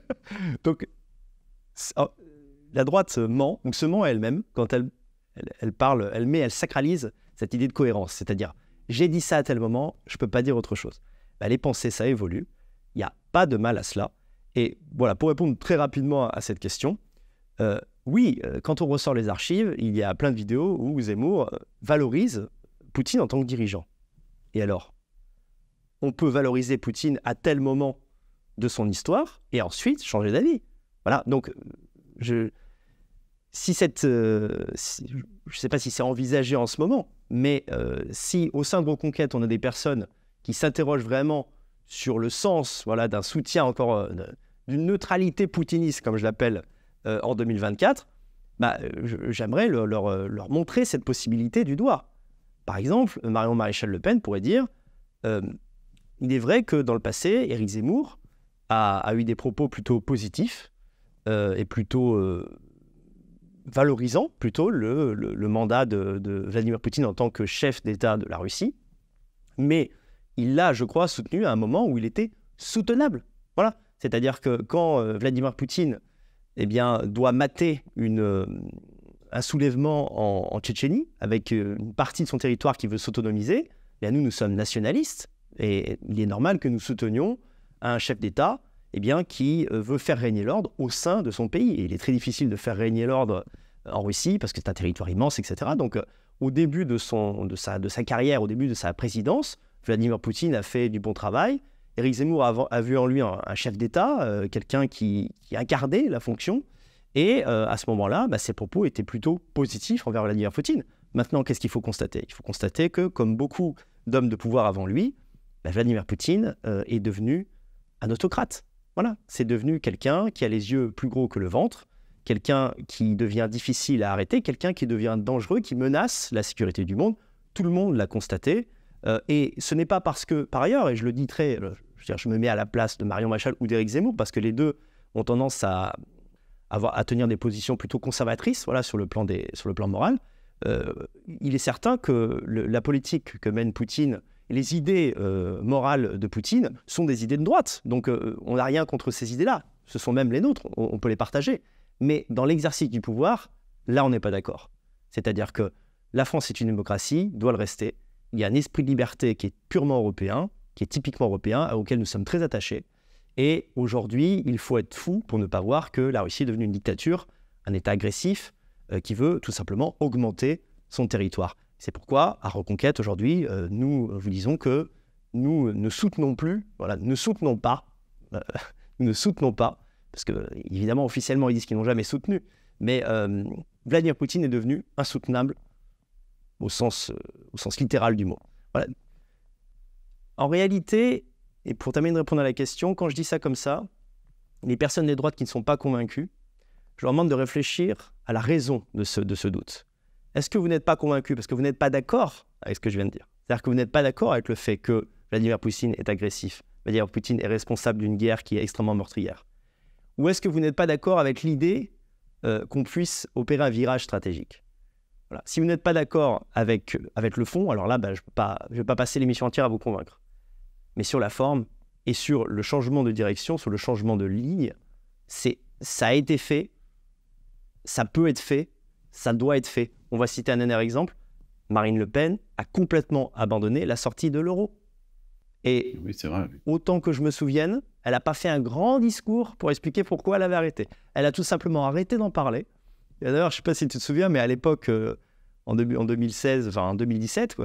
Donc, oh, la droite ment, donc se ment elle-même quand elle, elle, parle, elle met, elle sacralise cette idée de cohérence. C'est-à-dire, j'ai dit ça à tel moment, je ne peux pas dire autre chose. Bah, les pensées, ça évolue. Il n'y a pas de mal à cela. Et voilà, pour répondre très rapidement à, cette question, euh, oui, euh, quand on ressort les archives, il y a plein de vidéos où Zemmour euh, valorise Poutine en tant que dirigeant. Et alors On peut valoriser Poutine à tel moment de son histoire et ensuite changer d'avis. Voilà, donc je. Si cette. je ne sais pas si c'est envisagé en ce moment, mais si au sein de vos conquêtes, on a des personnes qui s'interroge vraiment sur le sens voilà, d'un soutien encore, euh, d'une neutralité poutiniste, comme je l'appelle, euh, en 2024, bah, euh, j'aimerais leur, montrer cette possibilité du doigt. Par exemple, Marion Maréchal Le Pen pourrait dire Il est vrai que dans le passé, Éric Zemmour a, eu des propos plutôt positifs et plutôt valorisant plutôt le, mandat de, de, Vladimir Poutine en tant que chef d'État de la Russie. Mais il l'a, je crois, soutenu à un moment où il était soutenable. Voilà. C'est-à-dire que quand euh, Vladimir Poutine eh bien, doit mater euh, un soulèvement en, Tchétchénie avec euh, une partie de son territoire qui veut s'autonomiser, eh nous, nous sommes nationalistes et il est normal que nous soutenions un chef d'État eh bien, qui veut faire régner l'ordre au sein de son pays. Et il est très difficile de faire régner l'ordre en Russie parce que c'est un territoire immense, etc. Donc, au début de, son, de, sa, de sa carrière, au début de sa présidence, Vladimir Poutine a fait du bon travail. Éric Zemmour a, vu en lui un, chef d'État, euh, quelqu'un qui, a gardé la fonction. Et euh, à ce moment-là, bah, ses propos étaient plutôt positifs envers Vladimir Poutine. Maintenant, qu'est-ce qu'il faut constater Il faut constater que, comme beaucoup d'hommes de pouvoir avant lui, bah, Vladimir Poutine euh, est devenu un autocrate. Voilà, c'est devenu quelqu'un qui a les yeux plus gros que le ventre, quelqu'un qui devient difficile à arrêter, quelqu'un qui devient dangereux, qui menace la sécurité du monde. Tout le monde l'a constaté. Euh, et ce n'est pas parce que, par ailleurs, et je le dis très, euh, je, me mets à la place de Marion Machal ou d'Éric Zemmour, parce que les deux ont tendance à, à tenir des positions plutôt conservatrices voilà, sur, le plan sur le plan moral. Euh, il est certain que la politique que mène Poutine, les idées morales de Poutine sont des idées de droite. Donc on n'a rien contre ces idées-là. Ce sont même les nôtres, on peut les partager. Mais dans l'exercice du pouvoir, là, on n'est pas d'accord. C'est-à-dire que la France est une démocratie, doit le rester il y a un esprit de liberté qui est purement européen, qui est typiquement européen, auquel nous sommes très attachés. Et aujourd'hui, il faut être fou pour ne pas voir que la Russie est devenue une dictature, un État agressif euh, qui veut tout simplement augmenter son territoire. C'est pourquoi, à Reconquête, aujourd'hui, euh, nous vous disons que nous ne soutenons plus, voilà, ne soutenons pas, euh, ne soutenons pas, parce que évidemment, officiellement, ils disent qu'ils n'ont jamais soutenu, mais Vladimir Poutine est devenu insoutenable au sens, euh, au sens littéral du mot. Voilà. En réalité, et pour terminer de répondre à la question, quand je dis ça comme ça, les personnes des droites qui ne sont pas convaincues, je leur demande de réfléchir à la raison de ce, de ce doute. Est-ce que vous n'êtes pas convaincu parce que vous n'êtes pas d'accord avec ce que je viens de dire C'est-à-dire que vous n'êtes pas d'accord avec le fait que Vladimir Poutine est agressif, Vladimir Poutine est responsable d'une guerre qui est extrêmement meurtrière Ou est-ce que vous n'êtes pas d'accord avec l'idée euh, qu'on puisse opérer un virage stratégique si vous n'êtes pas d'accord avec, avec le fond, alors là, bah, je ne vais pas passer l'émission entière à vous convaincre. Mais sur la forme et sur le changement de direction, sur le changement de ligne, c'est ça a été fait, ça peut être fait, ça doit être fait. On va citer un dernier exemple. Marine Le Pen a complètement abandonné la sortie de l'euro. Et oui, autant que je me souvienne, elle n'a pas fait un grand discours pour expliquer pourquoi elle avait arrêté. Elle a tout simplement arrêté d'en parler. D'ailleurs, je ne sais pas si tu te souviens, mais à l'époque, euh, en, 2016, en 2017,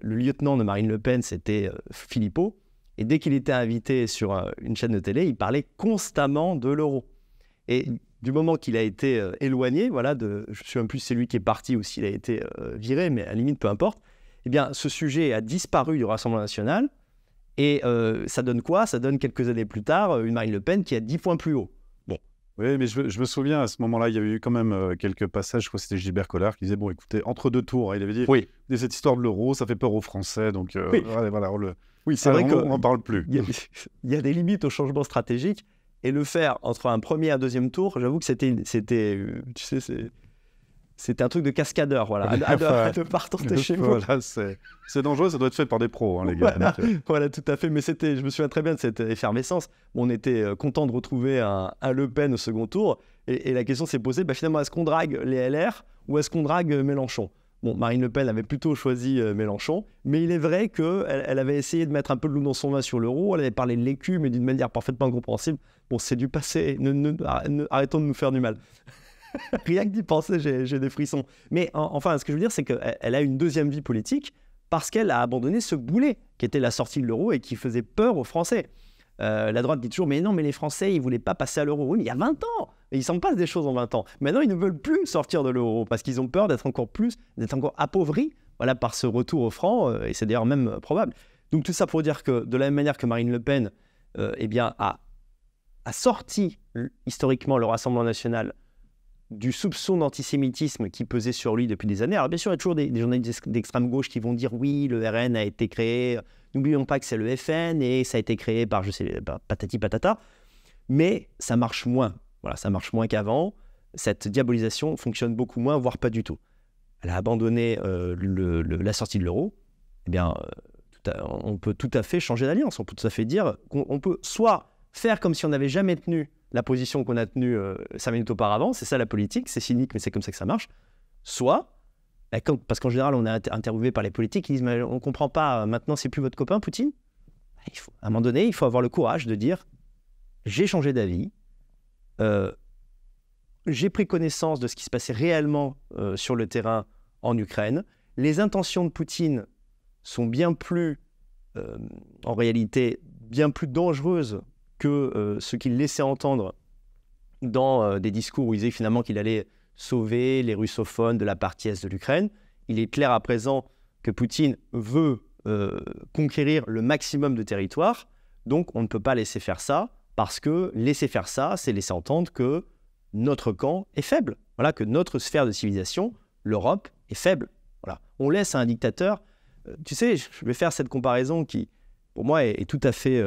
le lieutenant de Marine Le Pen, c'était euh, Philippot. Et dès qu'il était invité sur euh, une chaîne de télé, il parlait constamment de l'euro. Et du moment qu'il a été euh, éloigné, voilà, je ne sais même plus si c'est lui qui est parti ou s'il a été viré, mais à limite, peu importe, eh bien, ce sujet a disparu du Rassemblement national. Et ça donne quoi Ça donne quelques années plus tard une Marine Le Pen qui a 10 points plus haut. Oui, mais je, me souviens à ce moment-là, il y avait eu quand même euh, quelques passages. Je crois que c'était Gilbert Collard qui disait Bon, écoutez, entre deux tours, hein, il avait dit Oui, cette histoire de l'euro, ça fait peur aux Français. Donc, euh, voilà, on le... c'est vrai n'en parle plus. Il y, a des limites au changement stratégique. Et le faire entre un premier et un deuxième tour, j'avoue que c'était. Euh, tu sais, c'est. C'était un truc de cascadeur, voilà, de, à chez vous. c'est dangereux, ça doit être fait par des pros, hein, les gars. Euh. Voilà, tout à fait. Mais c'était, je me souviens très bien de cette effervescence. On était euh, content de retrouver un, Le Pen au second tour. Et, la question s'est posée, bah, finalement, est-ce qu'on drague les LR ou est-ce qu'on drague euh, Mélenchon Bon, Marine Le Pen avait plutôt choisi Mélenchon, mais il est vrai qu'elle elle avait essayé de mettre un peu de loup dans son vin sur l'euro, elle avait parlé de l'écu, mais d'une manière parfaitement incompréhensible. Bon, c'est du passé, arrêtons de nous faire du mal. Rien que d'y penser, j'ai des frissons. Mais enfin, ce que je veux dire, c'est qu'elle a une deuxième vie politique parce qu'elle a abandonné ce boulet qui était la sortie de l'euro et qui faisait peur aux Français. Euh, la droite dit toujours, mais non, mais les Français, ils voulaient pas passer à l'euro. Oui, il y a 20 ans et Ils s'en passent des choses en 20 ans. Maintenant, ils ne veulent plus sortir de l'euro parce qu'ils ont peur d'être encore plus, d'être encore appauvris voilà, par ce retour au franc, euh, et c'est d'ailleurs même euh, probable. Donc tout ça pour dire que de la même manière que Marine Le Pen eh bien, a, a sorti historiquement le Rassemblement national du soupçon d'antisémitisme qui pesait sur lui depuis des années. Alors bien sûr, il y a toujours des, des journalistes d'extrême gauche qui vont dire oui, le RN a été créé, n'oublions pas que c'est le FN et ça a été créé par, je sais, par patati patata, mais ça marche moins. Voilà, ça marche moins qu'avant. Cette diabolisation fonctionne beaucoup moins, voire pas du tout. Elle a abandonné euh, la sortie de l'euro. Eh bien, euh, on peut tout à fait changer d'alliance. On peut tout à fait dire qu'on peut soit faire comme si on n'avait jamais tenu la position qu'on a tenue euh, cinq minutes auparavant. C'est ça la politique, c'est cynique, mais c'est comme ça que ça marche. Soit, bah, parce qu'en général, on est interviewé par les politiques, ils disent mais on comprend pas, euh, maintenant c'est plus votre copain Poutine. Bah, il à un moment donné, il faut avoir le courage de dire j'ai changé d'avis, euh, j'ai pris connaissance de ce qui se passait réellement sur le terrain en Ukraine. Les intentions de Poutine sont bien plus, en réalité, bien plus dangereuses que euh, ce qu'il laissait entendre dans euh, des discours où il disait finalement qu'il allait sauver les russophones de la partie est de l'Ukraine. Il est clair à présent que Poutine veut euh, conquérir le maximum de territoire, donc on ne peut pas laisser faire ça, parce que laisser faire ça, c'est laisser entendre que notre camp est faible, voilà, que notre sphère de civilisation, l'Europe, est faible. Voilà. On laisse à un dictateur, tu sais, je vais faire cette comparaison qui, pour moi, est, tout à fait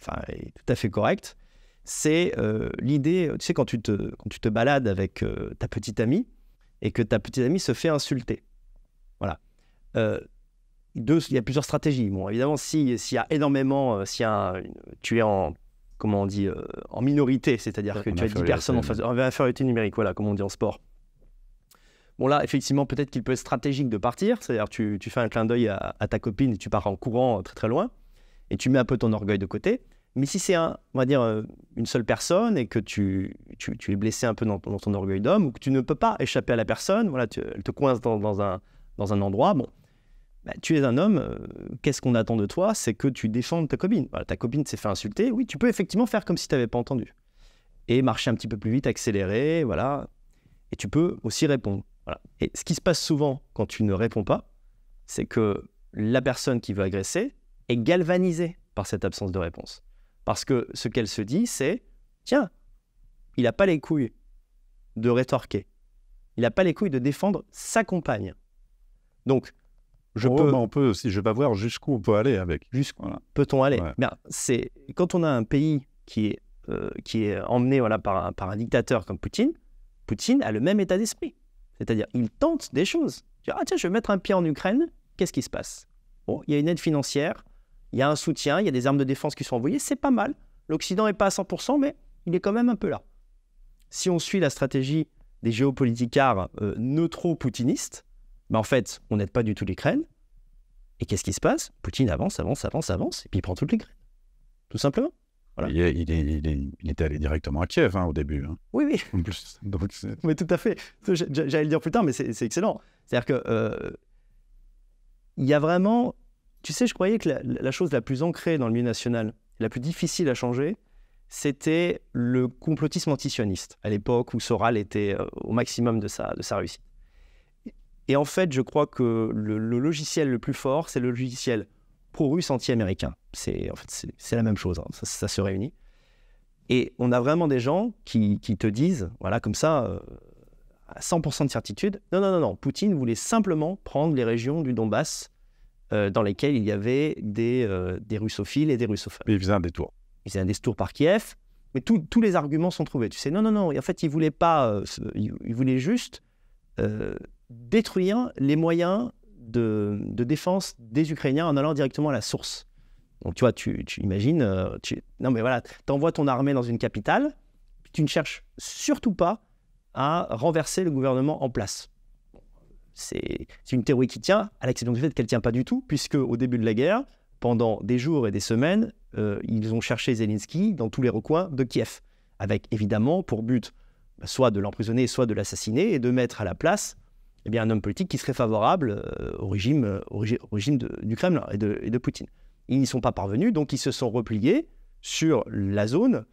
enfin, tout à fait correct c'est euh, l'idée, tu sais, quand tu te, quand tu te balades avec euh, ta petite amie et que ta petite amie se fait insulter. Voilà. Euh, il y a plusieurs stratégies. Bon, évidemment, s'il y a énormément, si tu es en, comment on dit, en minorité, c'est-à-dire que tu as 10 personnes en face, en infériorité numérique, voilà, comme on dit en sport. Bon là, effectivement, peut-être qu'il peut être stratégique de partir, c'est-à-dire tu, tu fais un clin d'œil à, ta copine et tu pars en courant très très loin, et tu mets un peu ton orgueil de côté. Mais si c'est un, on va dire, euh, une seule personne et que tu, es blessé un peu dans, ton orgueil d'homme ou que tu ne peux pas échapper à la personne, voilà, elle te coince dans, un, dans un endroit, bon, bah, tu es un homme, euh, qu'est-ce qu'on attend de toi C'est que tu défendes ta copine. ta copine s'est fait insulter, oui, tu peux effectivement faire comme si tu n'avais pas entendu. Et marcher un petit peu plus vite, accélérer, voilà. Et tu peux aussi répondre. Et ce qui se passe souvent quand tu ne réponds pas, c'est que la personne qui veut agresser est galvanisée par cette absence de réponse. Parce que ce qu'elle se dit, c'est tiens, il n'a pas les couilles de rétorquer. Il n'a pas les couilles de défendre sa compagne. Donc, je oh, peux. on peut aussi, je vais voir jusqu'où on peut aller avec. Jusqu'où peut-on aller ben, c'est quand on a un pays qui est euh, qui est emmené voilà par un, par un dictateur comme Poutine. Poutine a le même état d'esprit, c'est-à-dire il tente des choses. ah tiens, je vais mettre un pied en Ukraine. Qu'est-ce qui se passe Bon, il y a une aide financière il y a un soutien, il y a des armes de défense qui sont envoyées, c'est pas mal. L'Occident n'est pas à 100%, mais il est quand même un peu là. Si on suit la stratégie des géopoliticards euh, neutro-poutinistes, ben, en fait, on n'aide pas du tout l'Ukraine. Et qu'est-ce qui se passe Poutine avance, avance, avance, avance, et puis il prend toute l'Ukraine. Tout simplement. Il, est, était allé directement à Kiev hein, au début. Hein. Oui, oui. En plus, mais tout à fait. J'allais le dire plus tard, mais c'est excellent. C'est-à-dire que euh, il y a vraiment tu sais, je croyais que la, chose la plus ancrée dans le milieu national, la plus difficile à changer, c'était le complotisme antisioniste, à l'époque où Soral était euh, au maximum de sa, de sa réussite. Et en fait, je crois que le, logiciel le plus fort, c'est le logiciel pro-russe anti-américain. C'est en fait, c'est la même chose, hein. ça, se réunit. Et on a vraiment des gens qui, qui te disent, voilà, comme ça, euh, à 100% de certitude, non, non, non, non, Poutine voulait simplement prendre les régions du Donbass euh, dans lesquels il y avait des, euh, russophiles et des russophones. Mais ils faisaient un détour. Ils faisaient un détour par Kiev. Mais tous les arguments sont trouvés. Tu sais, non, non, non. en fait, ils voulaient pas. Euh, ils, voulaient juste détruire les moyens de, défense des Ukrainiens en allant directement à la source. Donc, tu vois, tu, imagines. Tu, non, mais voilà, envoies ton armée dans une capitale. Tu ne cherches surtout pas à renverser le gouvernement en place c'est une théorie qui tient, à l'exception du fait qu'elle ne tient pas du tout, puisque au début de la guerre, pendant des jours et des semaines, euh, ils ont cherché Zelensky dans tous les recoins de Kiev, avec évidemment pour but bah, soit de l'emprisonner, soit de l'assassiner, et de mettre à la place eh bien, un homme politique qui serait favorable euh, au régime, euh, du Kremlin et de Poutine. Ils n'y sont pas parvenus, donc ils se sont repliés sur la zone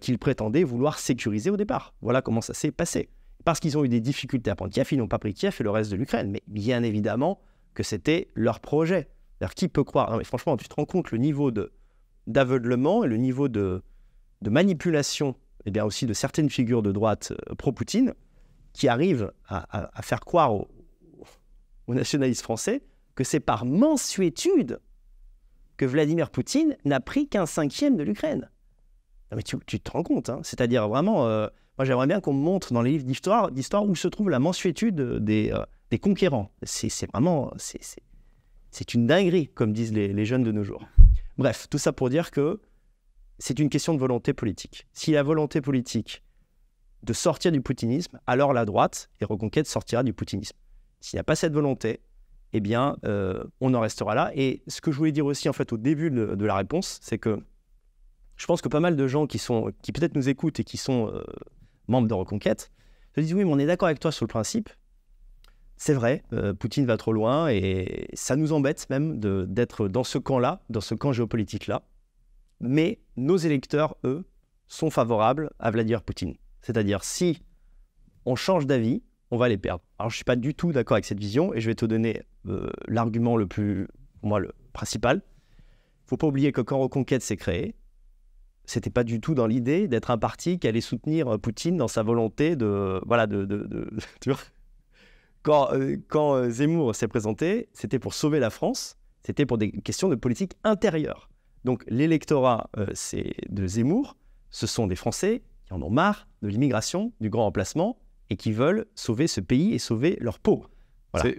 qu'ils prétendaient vouloir sécuriser au départ. Voilà comment ça s'est passé parce qu'ils ont eu des difficultés à prendre Kiev, ils n'ont pas pris Kiev et le reste de l'Ukraine. Mais bien évidemment que c'était leur projet. Alors, qui peut croire non, mais Franchement, tu te rends compte le niveau d'aveuglement et le niveau de, manipulation, et eh bien aussi de certaines figures de droite euh, pro-Poutine, qui arrivent à, faire croire aux, nationalistes français que c'est par mensuétude que Vladimir Poutine n'a pris qu'un cinquième de l'Ukraine. mais tu, te rends compte, hein c'est-à-dire vraiment. Euh, moi, j'aimerais bien qu'on montre dans les livres d'histoire, où se trouve la mansuétude des, euh, des conquérants. C'est vraiment, c'est une dinguerie, comme disent les, jeunes de nos jours. Bref, tout ça pour dire que c'est une question de volonté politique. S'il y a volonté politique de sortir du poutinisme, alors la droite et Reconquête sortira du poutinisme. S'il n'y a pas cette volonté, eh bien, euh, on en restera là. Et ce que je voulais dire aussi, en fait, au début de, la réponse, c'est que je pense que pas mal de gens qui sont, qui peut-être nous écoutent et qui sont euh, Membre de Reconquête, se dis oui, mais on est d'accord avec toi sur le principe. C'est vrai, euh, Poutine va trop loin et ça nous embête même d'être dans ce camp-là, dans ce camp géopolitique-là. Mais nos électeurs, eux, sont favorables à Vladimir Poutine. C'est-à-dire, si on change d'avis, on va les perdre. Alors, je ne suis pas du tout d'accord avec cette vision et je vais te donner euh, l'argument le plus, pour moi, le principal. Il ne faut pas oublier que quand Reconquête s'est créé, c'était pas du tout dans l'idée d'être un parti qui allait soutenir euh, Poutine dans sa volonté de voilà de, de, quand, euh, quand euh, Zemmour s'est présenté c'était pour sauver la France c'était pour des questions de politique intérieure donc l'électorat c'est de Zemmour ce sont des Français qui en ont marre de l'immigration du grand emplacement et qui veulent sauver ce pays et sauver leur peau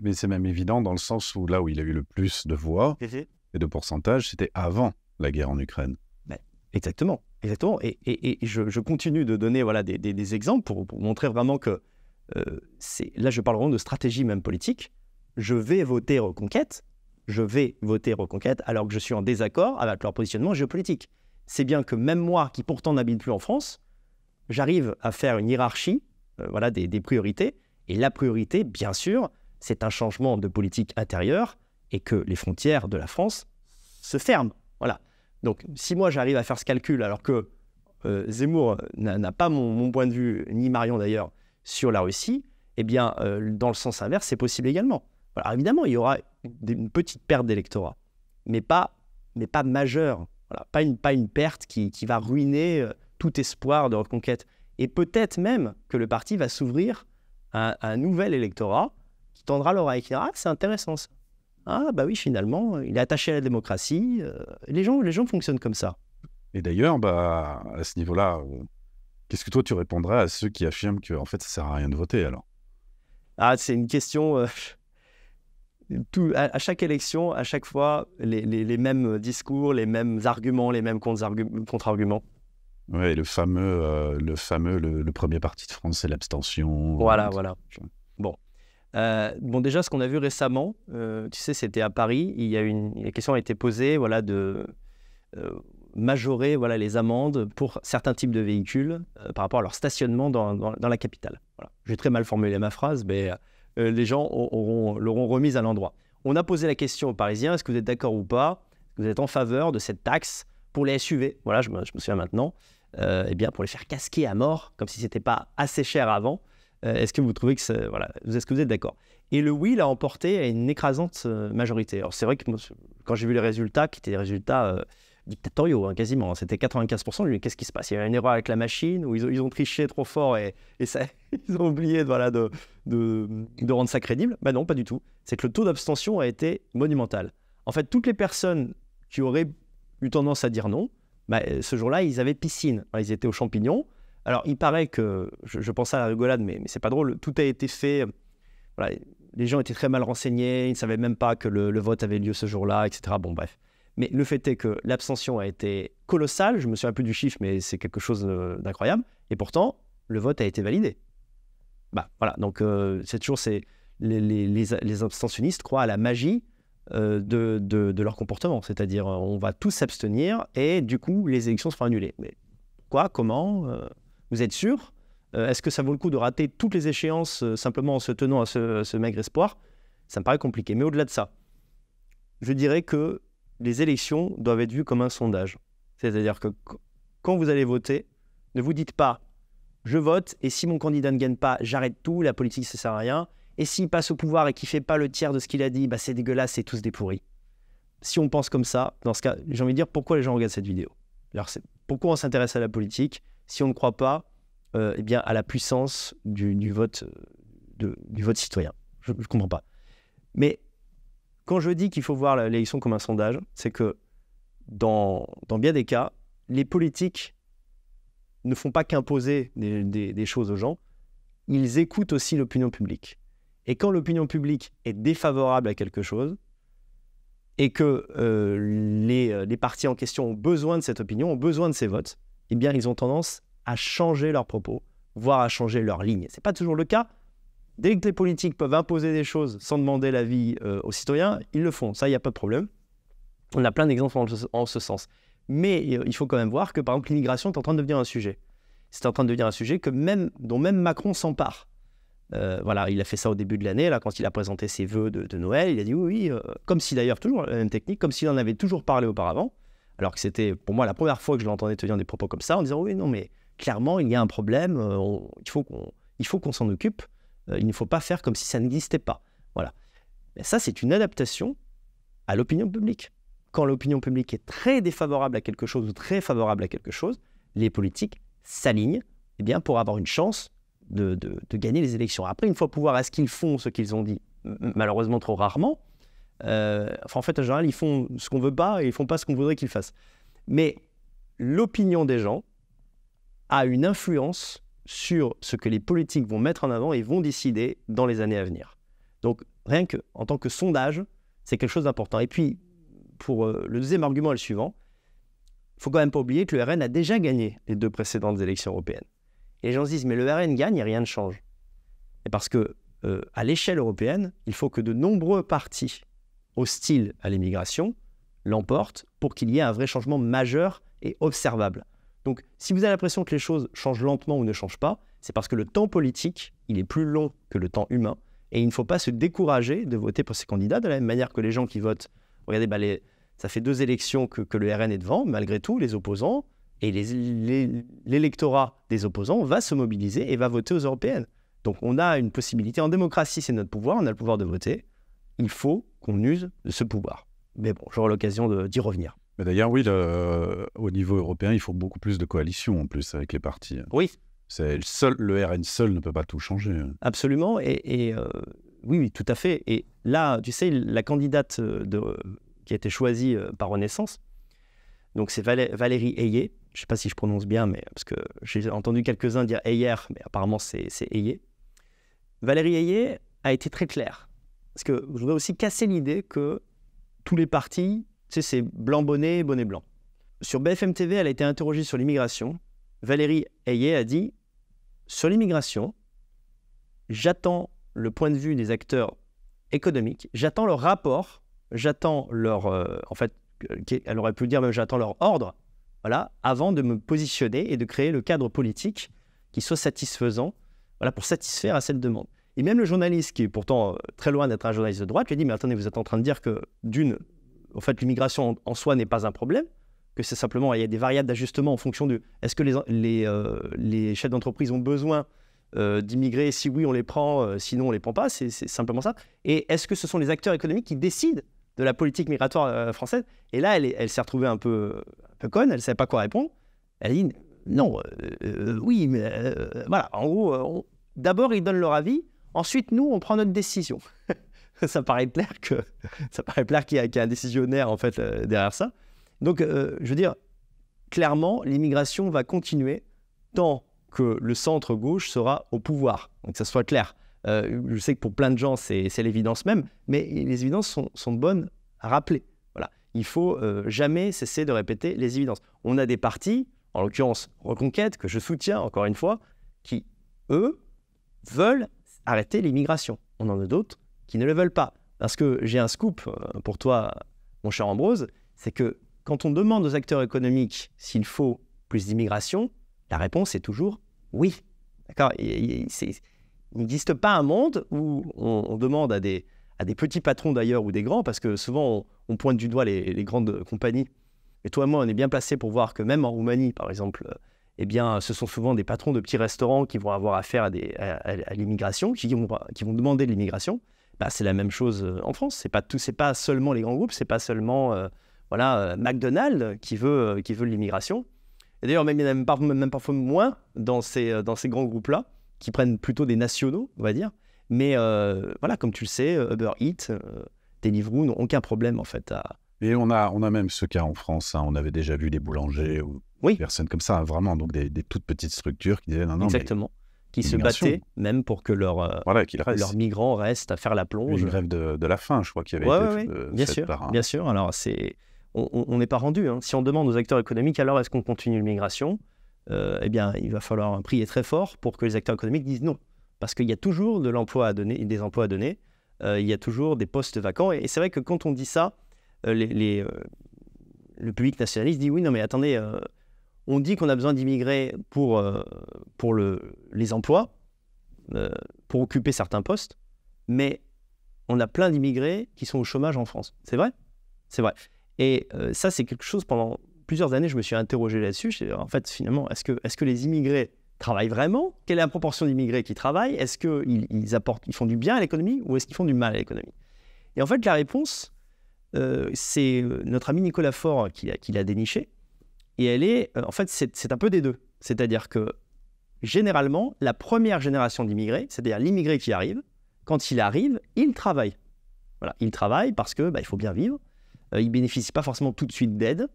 mais c'est même évident dans le sens où là où il a eu le plus de voix et de pourcentage c'était avant la guerre en Ukraine Exactement, exactement. Et, je, continue de donner voilà, des, exemples pour, montrer vraiment que euh, là, je parle vraiment de stratégie même politique. Je vais voter reconquête, je vais voter reconquête, alors que je suis en désaccord avec leur positionnement géopolitique. C'est bien que même moi, qui pourtant n'habite plus en France, j'arrive à faire une hiérarchie euh, voilà, des, des, priorités. Et la priorité, bien sûr, c'est un changement de politique intérieure et que les frontières de la France se ferment. Voilà. Donc, si moi j'arrive à faire ce calcul, alors que euh, Zemmour n'a pas mon, point de vue, ni Marion d'ailleurs, sur la Russie, eh bien, euh, dans le sens inverse, c'est possible également. Alors évidemment, il y aura une petite perte d'électorat, mais pas, mais pas majeure. pas, une, pas une perte qui, va ruiner euh, tout espoir de reconquête. Et peut-être même que le parti va s'ouvrir à, un nouvel électorat qui tendra l'oreille et qui dira c'est intéressant ça. Ah bah oui, finalement, il est attaché à la démocratie. Euh, les, gens, les gens fonctionnent comme ça. Et d'ailleurs, bah, à ce niveau-là, euh, qu'est-ce que toi tu répondrais à ceux qui affirment que en fait ça sert à rien de voter alors Ah, c'est une question. Euh, à, chaque élection, à chaque fois, les, mêmes discours, les mêmes arguments, les mêmes contre-arguments. Oui, le fameux, le, fameux le, premier parti de France, c'est l'abstention. Voilà, voilà. Bon, euh, bon, déjà, ce qu'on a vu récemment, euh, tu sais, c'était à Paris. Il y a une la question a été posée, voilà, de euh, majorer, voilà, les amendes pour certains types de véhicules par rapport à leur stationnement dans, dans, la capitale. Voilà. J'ai très mal formulé ma phrase, mais les gens l'auront remise à l'endroit. On a posé la question aux Parisiens est-ce que vous êtes d'accord ou pas que vous êtes en faveur de cette taxe pour les SUV Voilà, je me, souviens maintenant. eh bien, pour les faire casquer à mort, comme si c'était pas assez cher avant. Euh, est-ce que vous trouvez que c'est. voilà, est-ce que vous êtes d'accord Et le oui l'a emporté à une écrasante euh, majorité. Alors c'est vrai que quand j'ai vu les résultats, qui étaient des résultats euh, dictatoriaux hein, quasiment, hein, c'était 95%. Je me qu'est-ce qui se passe Il y a une erreur avec la machine ou ils, ont triché trop fort et, ils ont oublié de, rendre ça crédible Ben non, pas du tout. C'est que le taux d'abstention a été monumental. En fait, toutes les personnes qui auraient eu tendance à dire non, ben, ce jour-là, ils avaient piscine. Ils étaient aux champignons alors, il paraît que, je, pensais à la rigolade, mais, c'est pas drôle, tout a été fait. Euh, les gens étaient très mal renseignés, ils ne savaient même pas que le, vote avait lieu ce jour-là, etc. Bon, bref. Mais le fait est que l'abstention a été colossale, je me souviens plus du chiffre, mais c'est quelque chose euh, d'incroyable. Et pourtant, le vote a été validé. Bah, voilà, donc euh, c'est toujours les, abstentionnistes croient à la magie de, leur comportement, c'est-à-dire on va tous s'abstenir et du coup les élections seront annulées. Mais quoi, comment vous êtes sûr euh, Est-ce que ça vaut le coup de rater toutes les échéances euh, simplement en se tenant à ce, maigre espoir Ça me paraît compliqué. Mais au-delà de ça, je dirais que les élections doivent être vues comme un sondage. C'est-à-dire que quand vous allez voter, ne vous dites pas je vote et si mon candidat ne gagne pas, j'arrête tout, la politique ça sert à rien. Et s'il passe au pouvoir et qu'il fait pas le tiers de ce qu'il a dit, bah c'est dégueulasse, c'est tous des pourris. Si on pense comme ça, dans ce cas, j'ai envie de dire pourquoi les gens regardent cette vidéo. Alors pourquoi on s'intéresse à la politique si on ne croit pas euh, eh bien, à la puissance du, vote, euh, du vote citoyen. Je ne comprends pas. Mais quand je dis qu'il faut voir l'élection comme un sondage, c'est que dans, bien des cas, les politiques ne font pas qu'imposer des, choses aux gens, ils écoutent aussi l'opinion publique. Et quand l'opinion publique est défavorable à quelque chose, et que euh, les, les partis en question ont besoin de cette opinion, ont besoin de ces votes, eh bien, ils ont tendance à changer leurs propos, voire à changer leurs ligne. Ce n'est pas toujours le cas. Dès que les politiques peuvent imposer des choses sans demander l'avis euh, aux citoyens, ils le font. Ça, il n'y a pas de problème. On a plein d'exemples en, ce sens. Mais euh, il faut quand même voir que, par exemple, l'immigration est en train de devenir un sujet. C'est en train de devenir un sujet que même, dont même Macron s'empare. Euh, voilà, il a fait ça au début de l'année, là, quand il a présenté ses vœux de, de Noël, il a dit oui, oui comme si d'ailleurs, toujours la même technique, comme s'il en avait toujours parlé auparavant. Alors que c'était pour moi la première fois que je l'entendais tenir des propos comme ça en disant oui, non, mais clairement, il y a un problème, euh, il faut qu'on s'en occupe, euh, il ne faut pas faire comme si ça n'existait pas. Voilà. Mais ça, c'est une adaptation à l'opinion publique. Quand l'opinion publique est très défavorable à quelque chose ou très favorable à quelque chose, les politiques s'alignent eh bien, pour avoir une chance de, de, gagner les élections. Après, une fois pouvoir, est-ce qu'ils font ce qu'ils ont dit Malheureusement, trop rarement. Euh, enfin, en fait, en général, ils font ce qu'on veut pas et ils font pas ce qu'on voudrait qu'ils fassent. Mais l'opinion des gens a une influence sur ce que les politiques vont mettre en avant et vont décider dans les années à venir. Donc, rien que en tant que sondage, c'est quelque chose d'important. Et puis, pour euh, le deuxième argument le suivant il faut quand même pas oublier que le RN a déjà gagné les deux précédentes élections européennes. Et les gens se disent mais le RN gagne et rien ne change. Et parce que euh, à l'échelle européenne, il faut que de nombreux partis hostile à l'immigration l'emporte pour qu'il y ait un vrai changement majeur et observable. Donc si vous avez l'impression que les choses changent lentement ou ne changent pas, c'est parce que le temps politique, il est plus long que le temps humain. Et il ne faut pas se décourager de voter pour ces candidats, de la même manière que les gens qui votent. Regardez, bah, ça fait deux élections que, que, le RN est devant, malgré tout, les opposants, et l'électorat des opposants va se mobiliser et va voter aux européennes. Donc on a une possibilité, en démocratie c'est notre pouvoir, on a le pouvoir de voter, il faut qu'on use de ce pouvoir. Mais bon, j'aurai l'occasion d'y revenir. Mais d'ailleurs, oui, euh, au niveau européen, il faut beaucoup plus de coalitions en plus avec les partis. Oui. C'est seul, le RN seul ne peut pas tout changer. Absolument. Et, euh, oui, tout à fait. Et là, tu sais, la candidate euh, qui a été choisie par Renaissance, donc c'est Valérie Ayé. Je ne sais pas si je prononce bien, mais parce que j'ai entendu quelques-uns dire Ayer, mais apparemment c'est Ayé. Valérie Ayé a été très claire. Parce que je voudrais aussi casser l'idée que tous les partis, tu c'est blanc bonnet, bonnet blanc. Sur BFM TV, elle a été interrogée sur l'immigration. Valérie Ayé a dit Sur l'immigration, j'attends le point de vue des acteurs économiques, j'attends leur rapport, j'attends leur. Euh, en fait, elle aurait pu dire j'attends leur ordre, voilà, avant de me positionner et de créer le cadre politique qui soit satisfaisant voilà, pour satisfaire à cette demande. Et même le journaliste, qui est pourtant euh, très loin d'être un journaliste de droite, lui a dit, mais attendez, vous êtes en train de dire que, d'une, en fait, l'immigration en, soi n'est pas un problème, que c'est simplement, il y a des variables d'ajustement en fonction de est-ce que les, euh, les, chefs d'entreprise ont besoin euh, d'immigrer Si oui, on les prend, sinon on les prend pas, c'est simplement ça. Et est-ce que ce sont les acteurs économiques qui décident de la politique migratoire française Et là, elle, elle s'est retrouvée un peu, un peu conne, elle ne savait pas quoi répondre. Elle dit, non, oui, mais voilà, en gros, d'abord, ils donnent leur avis, Ensuite, nous, on prend notre décision. ça paraît clair que ça paraît clair qu'il y, a un décisionnaire en fait euh, derrière ça. Donc, euh, je veux dire, clairement, l'immigration va continuer tant que le centre gauche sera au pouvoir. Donc, que ça soit clair. Euh, je sais que pour plein de gens, c'est l'évidence même, mais les évidences sont, sont, bonnes à rappeler. Voilà. Il faut jamais cesser de répéter les évidences. On a des partis, en l'occurrence Reconquête, que je soutiens encore une fois, qui, eux, veulent arrêter l'immigration. On en a d'autres qui ne le veulent pas. Parce que j'ai un scoop euh, pour toi, mon cher Ambrose, c'est que quand on demande aux acteurs économiques s'il faut plus d'immigration, la réponse est toujours oui. D'accord Il n'existe pas un monde où on, demande à des, petits patrons d'ailleurs ou des grands, parce que souvent on, pointe du doigt les, grandes compagnies. Et toi et moi, on est bien placé pour voir que même en Roumanie, par exemple, eh bien, ce sont souvent des patrons de petits restaurants qui vont avoir affaire à, l'immigration, qui vont, demander de l'immigration. Bah, c'est la même chose euh, en France. C'est pas tout, c'est pas seulement les grands groupes, c'est pas seulement euh, voilà euh, McDonald's qui veut qui veut l'immigration. Et d'ailleurs même, même, parfois moins dans ces dans ces grands groupes là qui prennent plutôt des nationaux, on va dire. Mais voilà, comme tu le sais, Uber Eats, Deliveroo n'ont aucun problème en fait à, et on a, on a même ce cas en France. Hein. On avait déjà vu des boulangers ou oui. des personnes comme ça, vraiment, donc des, toutes petites structures qui disaient non, non. Exactement. qui se battaient même pour que euh, leurs migrants restent à faire la plonge. Une grève de, de la faim, je crois qu'il y avait ouais, été ouais, euh, bien sûr, Bien sûr, alors c'est... On n'est pas rendu. Hein. Si on demande aux acteurs économiques, alors est-ce qu'on continue l'immigration euh, Eh bien, il va falloir un prier très fort pour que les acteurs économiques disent non. Parce qu'il y a toujours de l'emploi à donner, des emplois à donner, euh, il y a toujours des postes vacants. et c'est vrai que quand on dit ça, euh, les, euh, le public nationaliste dit oui, non mais attendez, euh, on dit qu'on a besoin d'immigrés pour, pour le, les emplois, pour occuper certains postes, mais on a plein d'immigrés qui sont au chômage en France. C'est vrai C'est vrai. Et ça, c'est quelque chose pendant plusieurs années, je me suis interrogé là-dessus. En fait, finalement, est-ce que, est que les immigrés travaillent vraiment Quelle est la proportion d'immigrés qui travaillent Est-ce qu'ils ils apportent, ils font du bien à l'économie ou est-ce qu'ils font du mal à l'économie Et en fait, la réponse, euh, c'est euh, notre ami Nicolas Faure qui, l'a déniché. Et elle est, euh, en fait, c'est un peu des deux. C'est-à-dire que généralement, la première génération d'immigrés, c'est-à-dire l'immigré qui arrive, quand il arrive, il travaille. Voilà, il travaille parce que bah, il faut bien vivre. il bénéficie pas forcément tout de suite d'aide.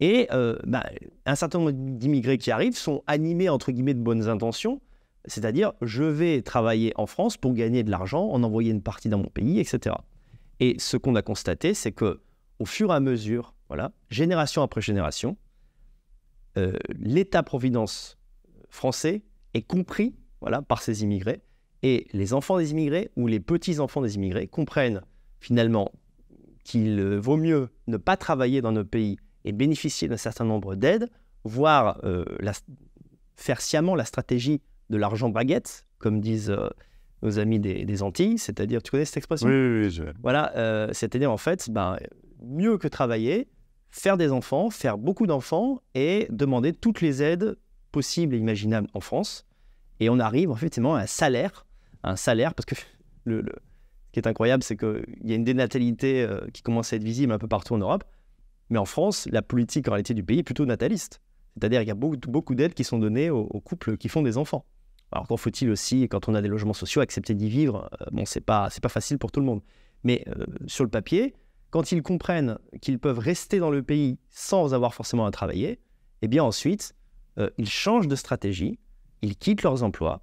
Et bah, un certain nombre d'immigrés qui arrivent sont animés entre guillemets de bonnes intentions, c'est-à-dire je vais travailler en France pour gagner de l'argent, en envoyer une partie dans mon pays, etc. Et ce qu'on a constaté, c'est que au fur et à mesure, voilà, génération après génération, euh, l'État-providence français est compris voilà, par ces immigrés. Et les enfants des immigrés ou les petits-enfants des immigrés comprennent finalement qu'il euh, vaut mieux ne pas travailler dans nos pays et bénéficier d'un certain nombre d'aides, voire euh, la, faire sciemment la stratégie de l'argent baguette, comme disent nos amis des, Antilles, c'est-à-dire, tu connais cette expression Oui, oui, Voilà, euh, c'est-à-dire en fait, ben, mieux que travailler, faire des enfants, faire beaucoup d'enfants et demander toutes les aides possibles et imaginables en France. Et on arrive en effectivement à un salaire, un salaire, parce que le, ce qui est incroyable, c'est qu'il y a une dénatalité euh, qui commence à être visible un peu partout en Europe. Mais en France, la politique en réalité du pays est plutôt nataliste. C'est-à-dire il y a beaucoup, beaucoup d'aides qui sont données aux couples qui font des enfants. Alors, quand faut-il aussi, quand on a des logements sociaux, accepter d'y vivre euh, Bon, c'est pas, pas facile pour tout le monde. Mais euh, sur le papier, quand ils comprennent qu'ils peuvent rester dans le pays sans avoir forcément à travailler, eh bien ensuite, euh, ils changent de stratégie, ils quittent leurs emplois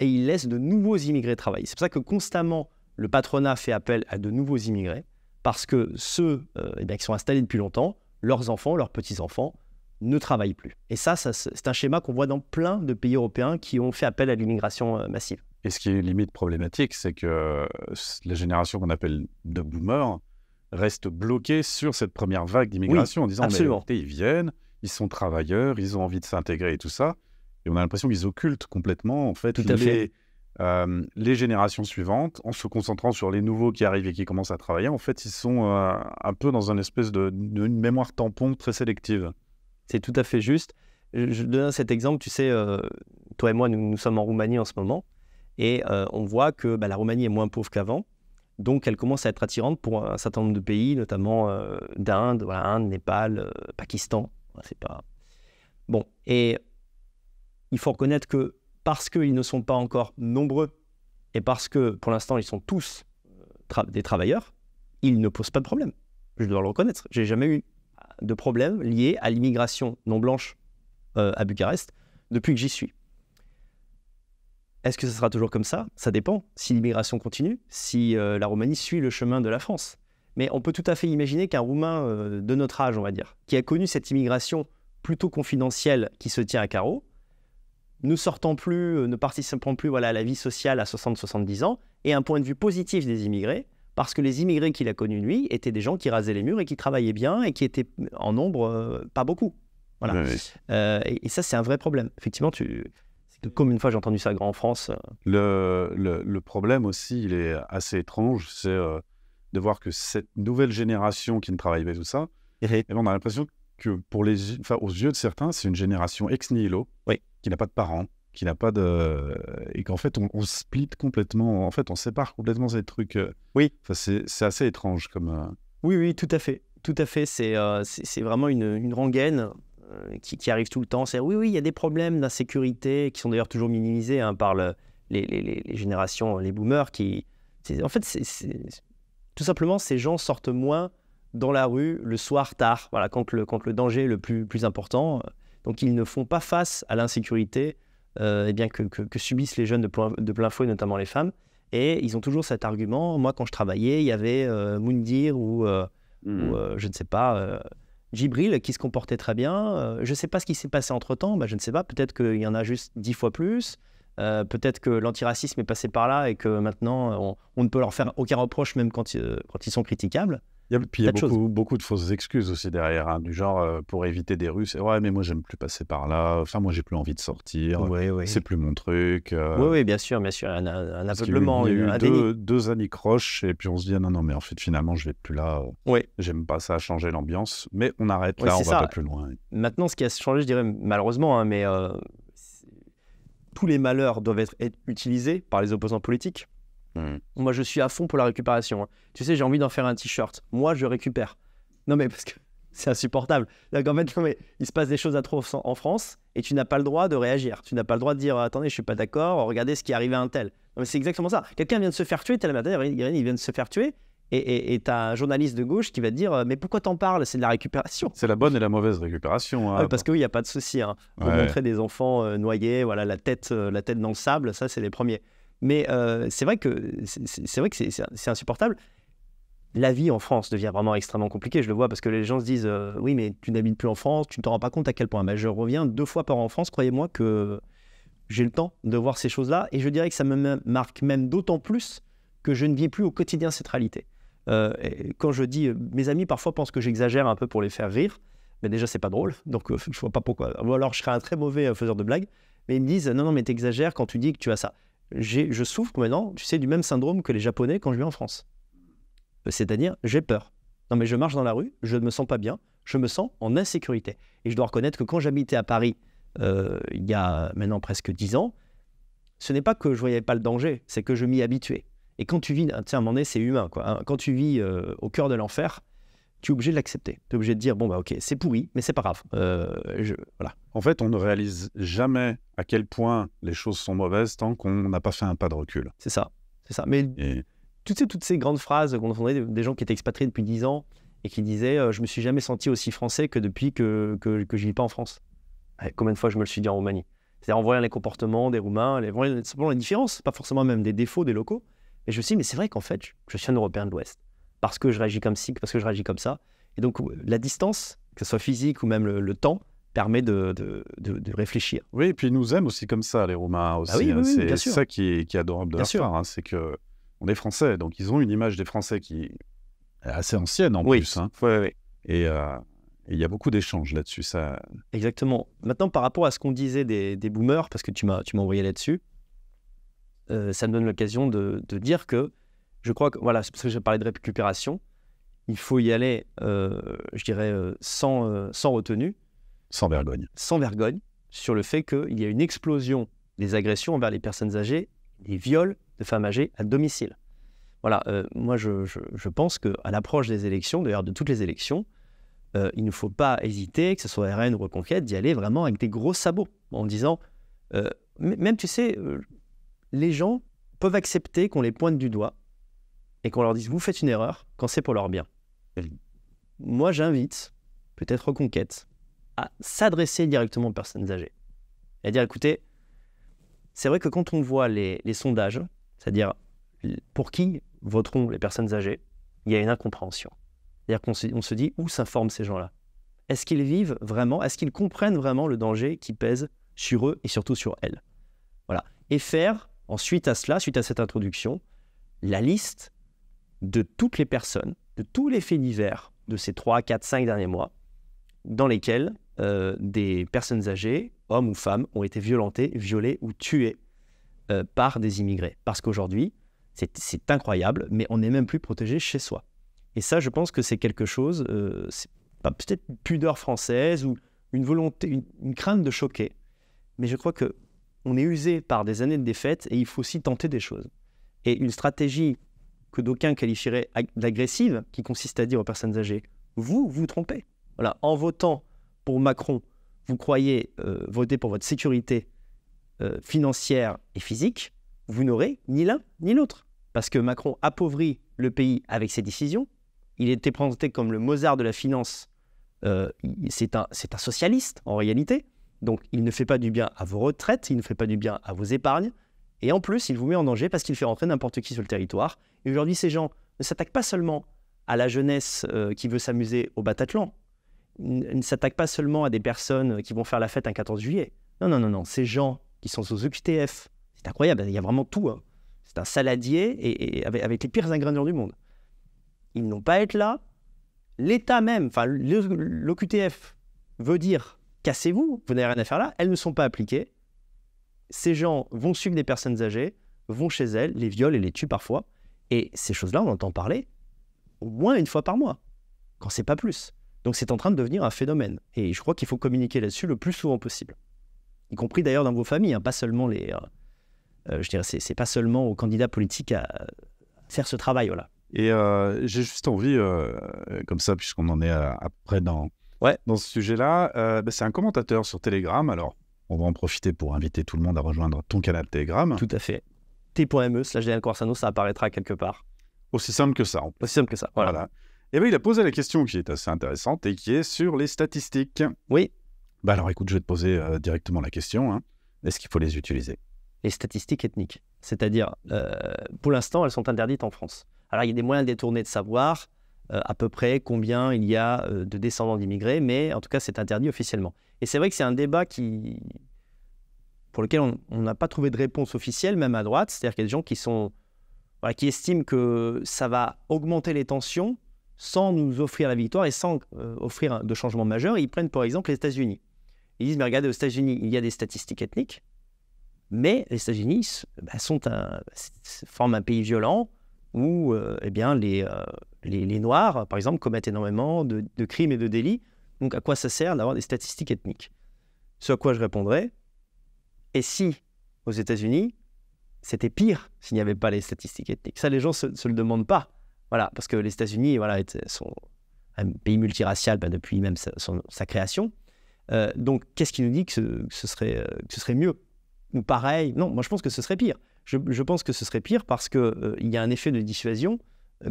et ils laissent de nouveaux immigrés travailler. C'est pour ça que constamment, le patronat fait appel à de nouveaux immigrés parce que ceux eh qui sont installés depuis longtemps, leurs enfants, leurs petits-enfants, ne travaillent plus. Et ça, c'est un schéma qu'on voit dans plein de pays européens qui ont fait appel à l'immigration euh, massive. Et ce qui est limite problématique, c'est que euh, la génération qu'on appelle de boomers reste bloquée sur cette première vague d'immigration en disant absolument. mais ils viennent, ils sont travailleurs, ils ont envie de s'intégrer et tout ça. Et on a l'impression qu'ils occultent complètement en fait, tout les, fait. Euh, les générations suivantes en se concentrant sur les nouveaux qui arrivent et qui commencent à travailler. En fait, ils sont un peu dans une espèce de, mémoire tampon très sélective. C'est tout à fait juste. Je donne cet exemple, tu sais, euh, toi et moi, nous, sommes en Roumanie en ce moment, et euh, on voit que bah, la Roumanie est moins pauvre qu'avant, donc elle commence à être attirante pour un certain nombre de pays, notamment euh, d'Inde, Inde, Népal, Pakistan. C'est pas bon. Et il faut reconnaître que parce qu'ils ne sont pas encore nombreux et parce que pour l'instant ils sont tous des travailleurs, ils ne posent pas de problème. Je dois le reconnaître. J'ai jamais eu de problèmes liés à l'immigration non blanche euh, à Bucarest depuis que j'y suis. Est-ce que ce sera toujours comme ça Ça dépend. Si l'immigration continue, si euh, la Roumanie suit le chemin de la France. Mais on peut tout à fait imaginer qu'un Roumain euh, de notre âge, on va dire, qui a connu cette immigration plutôt confidentielle qui se tient à carreau, ne sortant plus, ne participant plus voilà, à la vie sociale à 60-70 ans, et un point de vue positif des immigrés, parce que les immigrés qu'il a connus, lui, étaient des gens qui rasaient les murs et qui travaillaient bien et qui étaient en nombre euh, pas beaucoup. Voilà. Euh, et, ça, c'est un vrai problème. Effectivement, tu... comme une fois j'ai entendu ça en France. Euh. Le, problème aussi, il est assez étrange, c'est de voir que cette nouvelle génération qui ne travaille pas tout ça, et eh ben, on a l'impression que pour les, enfin, aux yeux de certains, c'est une génération ex nihilo qui n'a pas de parents, qu'il n'a pas de et qu'en fait on, split complètement en fait on sépare complètement ces trucs euh, oui enfin, c'est assez étrange comme euh, oui oui tout à fait tout à fait c'est euh, c'est vraiment une, une rengaine qui, arrive tout le temps c'est oui oui il y a des problèmes d'insécurité qui sont d'ailleurs toujours minimisés hein, par les, les, les, générations les boomers qui en fait c'est tout simplement ces gens sortent moins dans la rue le soir tard voilà quand le le danger est le plus plus important donc ils ne font pas face à l'insécurité euh, eh bien que, subissent les jeunes de plein, de fouet, notamment les femmes. Et ils ont toujours cet argument. Moi, quand je travaillais, il y avait euh, Mundir ou, euh, hmm. je ne sais pas, Jibril qui se comportait très bien. je ne sais pas ce qui s'est passé entre temps. Bah, je ne sais pas. Peut-être qu'il y en a juste dix fois plus. Peut-être que l'antiracisme est passé par là et que maintenant, on, ne peut leur faire aucun reproche, même quand ils sont critiquables. Il y a, puis y a beaucoup, beaucoup, de fausses excuses aussi derrière, hein, du genre euh, pour éviter des Russes. Ouais, mais moi j'aime plus passer par là. Enfin, moi j'ai plus envie de sortir. C'est plus mon truc. Euh». Oui, oui, bien sûr, bien sûr. Un, un aveuglement, il y a deux, deux années croches et puis on se dit non, non, mais en fait finalement je vais plus là. Euh, oui. J'aime pas ça, changer l'ambiance. Mais on arrête là, on va pas plus loin. Maintenant, ce qui a changé, je dirais malheureusement, hein, mais tous les malheurs doivent être utilisés par les opposants politiques. Mm. Moi, je suis à fond pour la récupération. Hein. Tu sais, j'ai envie d'en faire un t-shirt. Moi, je récupère. Non, mais parce que c'est insupportable. en fait, il se passe des choses à trop en France et tu n'as pas le droit de réagir. Tu n'as pas le droit de dire euh, Attendez, je suis pas d'accord, oh, regardez ce qui est arrivé à un tel. Non, mais c'est exactement ça. Quelqu'un vient de se faire tuer, Telle matinée, il vient de se faire tuer. Et t'as un journaliste de gauche qui va te dire euh, Mais pourquoi t'en parles C'est de la récupération. C'est la bonne et la mauvaise récupération. Hein. Ah parce que oui, il n'y a pas de souci. Hein. Montrer des enfants euh, noyés, voilà, la, tête, la tête dans le sable, ça, c'est les premiers. Mais euh, c'est vrai que c'est vrai que c'est insupportable. La vie en France devient vraiment extrêmement compliquée, je le vois, parce que les gens se disent euh, Oui, mais tu n'habites plus en France, tu ne t'en rends pas compte à quel point. Bah, je reviens deux fois par an en France, croyez-moi que j'ai le temps de voir ces choses-là, et je dirais que ça me marque même d'autant plus que je ne vis plus au quotidien cette réalité. Euh, quand je dis, mes amis parfois pensent que j'exagère un peu pour les faire rire, mais déjà c'est pas drôle, donc je je vois pas pourquoi. Ou alors je serais un très mauvais faiseur de blagues, mais ils me disent non non mais t'exagères quand tu dis que tu as ça je souffre maintenant, tu sais, du même syndrome que les Japonais quand je vis en France. Euh, c'est-à-dire, j'ai peur. Non, mais je marche dans la rue, je ne me sens pas bien, je me sens en insécurité. Et je dois reconnaître que quand j'habitais à Paris, euh, il y a maintenant presque dix ans, ce n'est pas que je voyais pas le danger, c'est que je m'y habituais. Et quand tu vis, tiens, à un moment donné, c'est humain, quoi. Hein. quand tu vis euh, au cœur de l'enfer, tu es obligé de l'accepter. Tu es obligé de dire, bon, bah ok, c'est pourri, mais c'est pas grave. Euh, je, voilà. En fait, on ne réalise jamais à quel point les choses sont mauvaises tant qu'on n'a pas fait un pas de recul. C'est ça, c'est ça. Mais toutes, ces, toutes ces grandes phrases qu'on entendait des gens qui étaient expatriés depuis 10 ans et qui disaient, je euh, je me suis jamais senti aussi français que depuis que, que, que je vis pas en France. Eh, combien de fois je me le suis dit en Roumanie C'est-à-dire en voyant les comportements des Roumains, les, simplement les différences, pas forcément même des défauts des locaux. mais je me suis dit, mais c'est vrai qu'en fait, je suis un Européen de l'Ouest parce que je réagis comme ci, parce que je réagis comme ça. Et donc, la distance, que ce soit physique ou même le, temps, permet de, de, de, réfléchir. Oui, et puis ils nous aiment aussi comme ça, les Romains. Bah aussi, hein. c'est ça qui est, qui est, adorable de leur sûr. part, hein, c'est que on est français, donc ils ont une image des Français qui est assez ancienne en oui. plus. Hein. Euh, et il y a beaucoup d'échanges là-dessus. Ça... Exactement. Maintenant, par rapport à ce qu'on disait des, des, boomers, parce que tu m'as envoyé là-dessus, euh, ça me donne l'occasion de, dire que je crois que voilà, c'est parce que j'ai parlé de récupération. Il faut y aller, euh, je dirais, euh, sans, euh, sans retenue. Sans vergogne. Sans vergogne sur le fait qu'il y a une explosion des agressions envers les personnes âgées, des viols de femmes âgées à domicile. Voilà, moi je, je, je pense qu'à l'approche des élections, d'ailleurs de toutes les élections, il ne faut pas hésiter, que ce soit RN ou Reconquête, d'y aller vraiment avec des gros sabots, en disant, même tu sais, les gens peuvent accepter qu'on les pointe du doigt, et qu'on leur dise vous faites une erreur quand c'est pour leur bien. Moi, j'invite, peut-être Reconquête, à s'adresser directement aux personnes âgées et à dire écoutez, c'est vrai que quand on voit les, sondages, c'est-à-dire pour qui voteront les personnes âgées, il y a une incompréhension. C'est-à-dire qu'on se, se dit où s'informent ces gens-là Est-ce qu'ils vivent vraiment Est-ce qu'ils comprennent vraiment le danger qui pèse sur eux et surtout sur elles Voilà. Et faire ensuite à cela, suite à cette introduction, la liste de toutes les personnes, de tous les faits divers de ces 3, 4, 5 derniers mois, dans lesquels euh, des personnes âgées, hommes ou femmes, ont été violentées, violées ou tuées euh, par des immigrés. Parce qu'aujourd'hui, c'est incroyable, mais on n'est même plus protégé chez soi. Et ça, je pense que c'est quelque chose, euh, c'est peut-être une pudeur française ou une volonté, une, crainte de choquer. Mais je crois que on est usé par des années de défaite et il faut aussi tenter des choses. Et une stratégie que d'aucuns qualifieraient d'agressive, qui consiste à dire aux personnes âgées Vous vous trompez. Voilà, en votant pour Macron, vous croyez euh, voter pour votre sécurité euh, financière et physique, vous n'aurez ni l'un ni l'autre. Parce que Macron appauvrit le pays avec ses décisions. Il était présenté comme le Mozart de la finance. Euh, c'est un socialiste en réalité. Donc il ne fait pas du bien à vos retraites, il ne fait pas du bien à vos épargnes, et en plus, il vous met en danger parce qu'il fait rentrer n'importe qui sur le territoire. Et aujourd'hui, ces gens ne s'attaquent pas seulement à la jeunesse euh, qui veut s'amuser au Bataclan, Ils ne s'attaquent pas seulement à des personnes qui vont faire la fête un 14 juillet. Non, non, non, non. Ces gens qui sont aux QTF, c'est incroyable, il y a vraiment tout. Hein. C'est un saladier et, avec, les pires ingrédients du monde. Ils n'ont pas à être là. L'État même, enfin l'OQTF veut dire cassez-vous, vous n'avez rien à faire là. Elles ne sont pas appliquées ces gens vont suivre des personnes âgées, vont chez elles, les violent et les tuent parfois. Et ces choses-là, on entend parler au moins une fois par mois, quand c'est pas plus. Donc c'est en train de devenir un phénomène. Et je crois qu'il faut communiquer là-dessus le plus souvent possible. Y compris d'ailleurs dans vos familles, hein, pas seulement les. Euh, euh, je dirais, c'est, pas seulement aux candidats politiques à faire ce travail, voilà. Et euh, j'ai juste envie, comme ça, puisqu'on en est après dans, dans ce sujet-là, bah, c'est un commentateur sur Telegram. Alors, on va en profiter pour inviter tout le monde à rejoindre ton canal Telegram. Tout à fait. T.me slash Daniel Corsano, ça apparaîtra quelque part. Aussi simple que ça. Hein. Aussi simple que ça, voilà. Et eh bien, il a posé la question qui est assez intéressante et qui est sur les statistiques. Oui. Bah alors, écoute, je vais te poser euh, directement la question. Hein. Est-ce qu'il faut les utiliser Les statistiques ethniques. C'est-à-dire, euh, pour l'instant, elles sont interdites en France. Alors, il y a des moyens détournés de savoir euh, à peu près combien il y a de descendants d'immigrés, mais en tout cas, c'est interdit officiellement. Et c'est vrai que c'est un débat qui, pour lequel on n'a pas trouvé de réponse officielle, même à droite. C'est-à-dire qu'il y a des gens qui, sont, qui estiment que ça va augmenter les tensions sans nous offrir la victoire et sans euh, offrir de changement majeur. Ils prennent par exemple les États-Unis. Ils disent, mais regardez, aux États-Unis, il y a des statistiques ethniques, mais les États-Unis bah, sont un, forment un pays violent où euh, eh bien, euh, les, les, Noirs, par exemple, commettent énormément de crimes et de délits donc à quoi ça sert d'avoir des statistiques ethniques Ce à quoi je répondrais, et si aux États-Unis, c'était pire s'il n'y avait pas les statistiques ethniques Ça, les gens ne se, le demandent pas. Voilà, parce que les États-Unis voilà, sont un pays multiracial ben, depuis même sa, création. Euh, donc, qu'est-ce qui nous dit que ce, serait, euh, que ce serait mieux Ou pareil Non, moi je pense que ce serait pire. Je, pense que ce serait pire parce qu'il euh, il y a un effet de dissuasion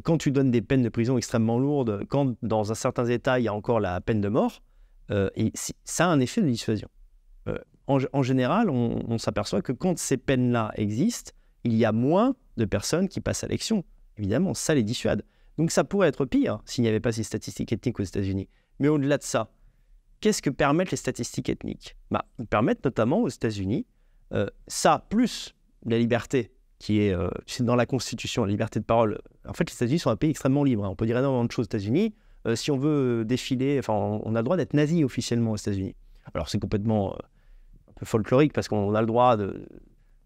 quand tu donnes des peines de prison extrêmement lourdes, quand dans un certain état, il y a encore la peine de mort, euh, et ça a un effet de dissuasion. Euh, en, général, on, s'aperçoit que quand ces peines-là existent, il y a moins de personnes qui passent à l'action. Évidemment, ça les dissuade. Donc ça pourrait être pire s'il n'y avait pas ces statistiques ethniques aux États-Unis. Mais au-delà de ça, qu'est-ce que permettent les statistiques ethniques bah, Ils permettent notamment aux États-Unis, euh, ça plus la liberté qui est, euh, dans la Constitution, la liberté de parole. En fait, les États-Unis sont un pays extrêmement libre. Hein. On peut dire énormément de choses aux États-Unis. Euh, si on veut euh, défiler, enfin, on, a le droit d'être nazi officiellement aux États-Unis. Alors, c'est complètement un peu folklorique parce qu'on a le droit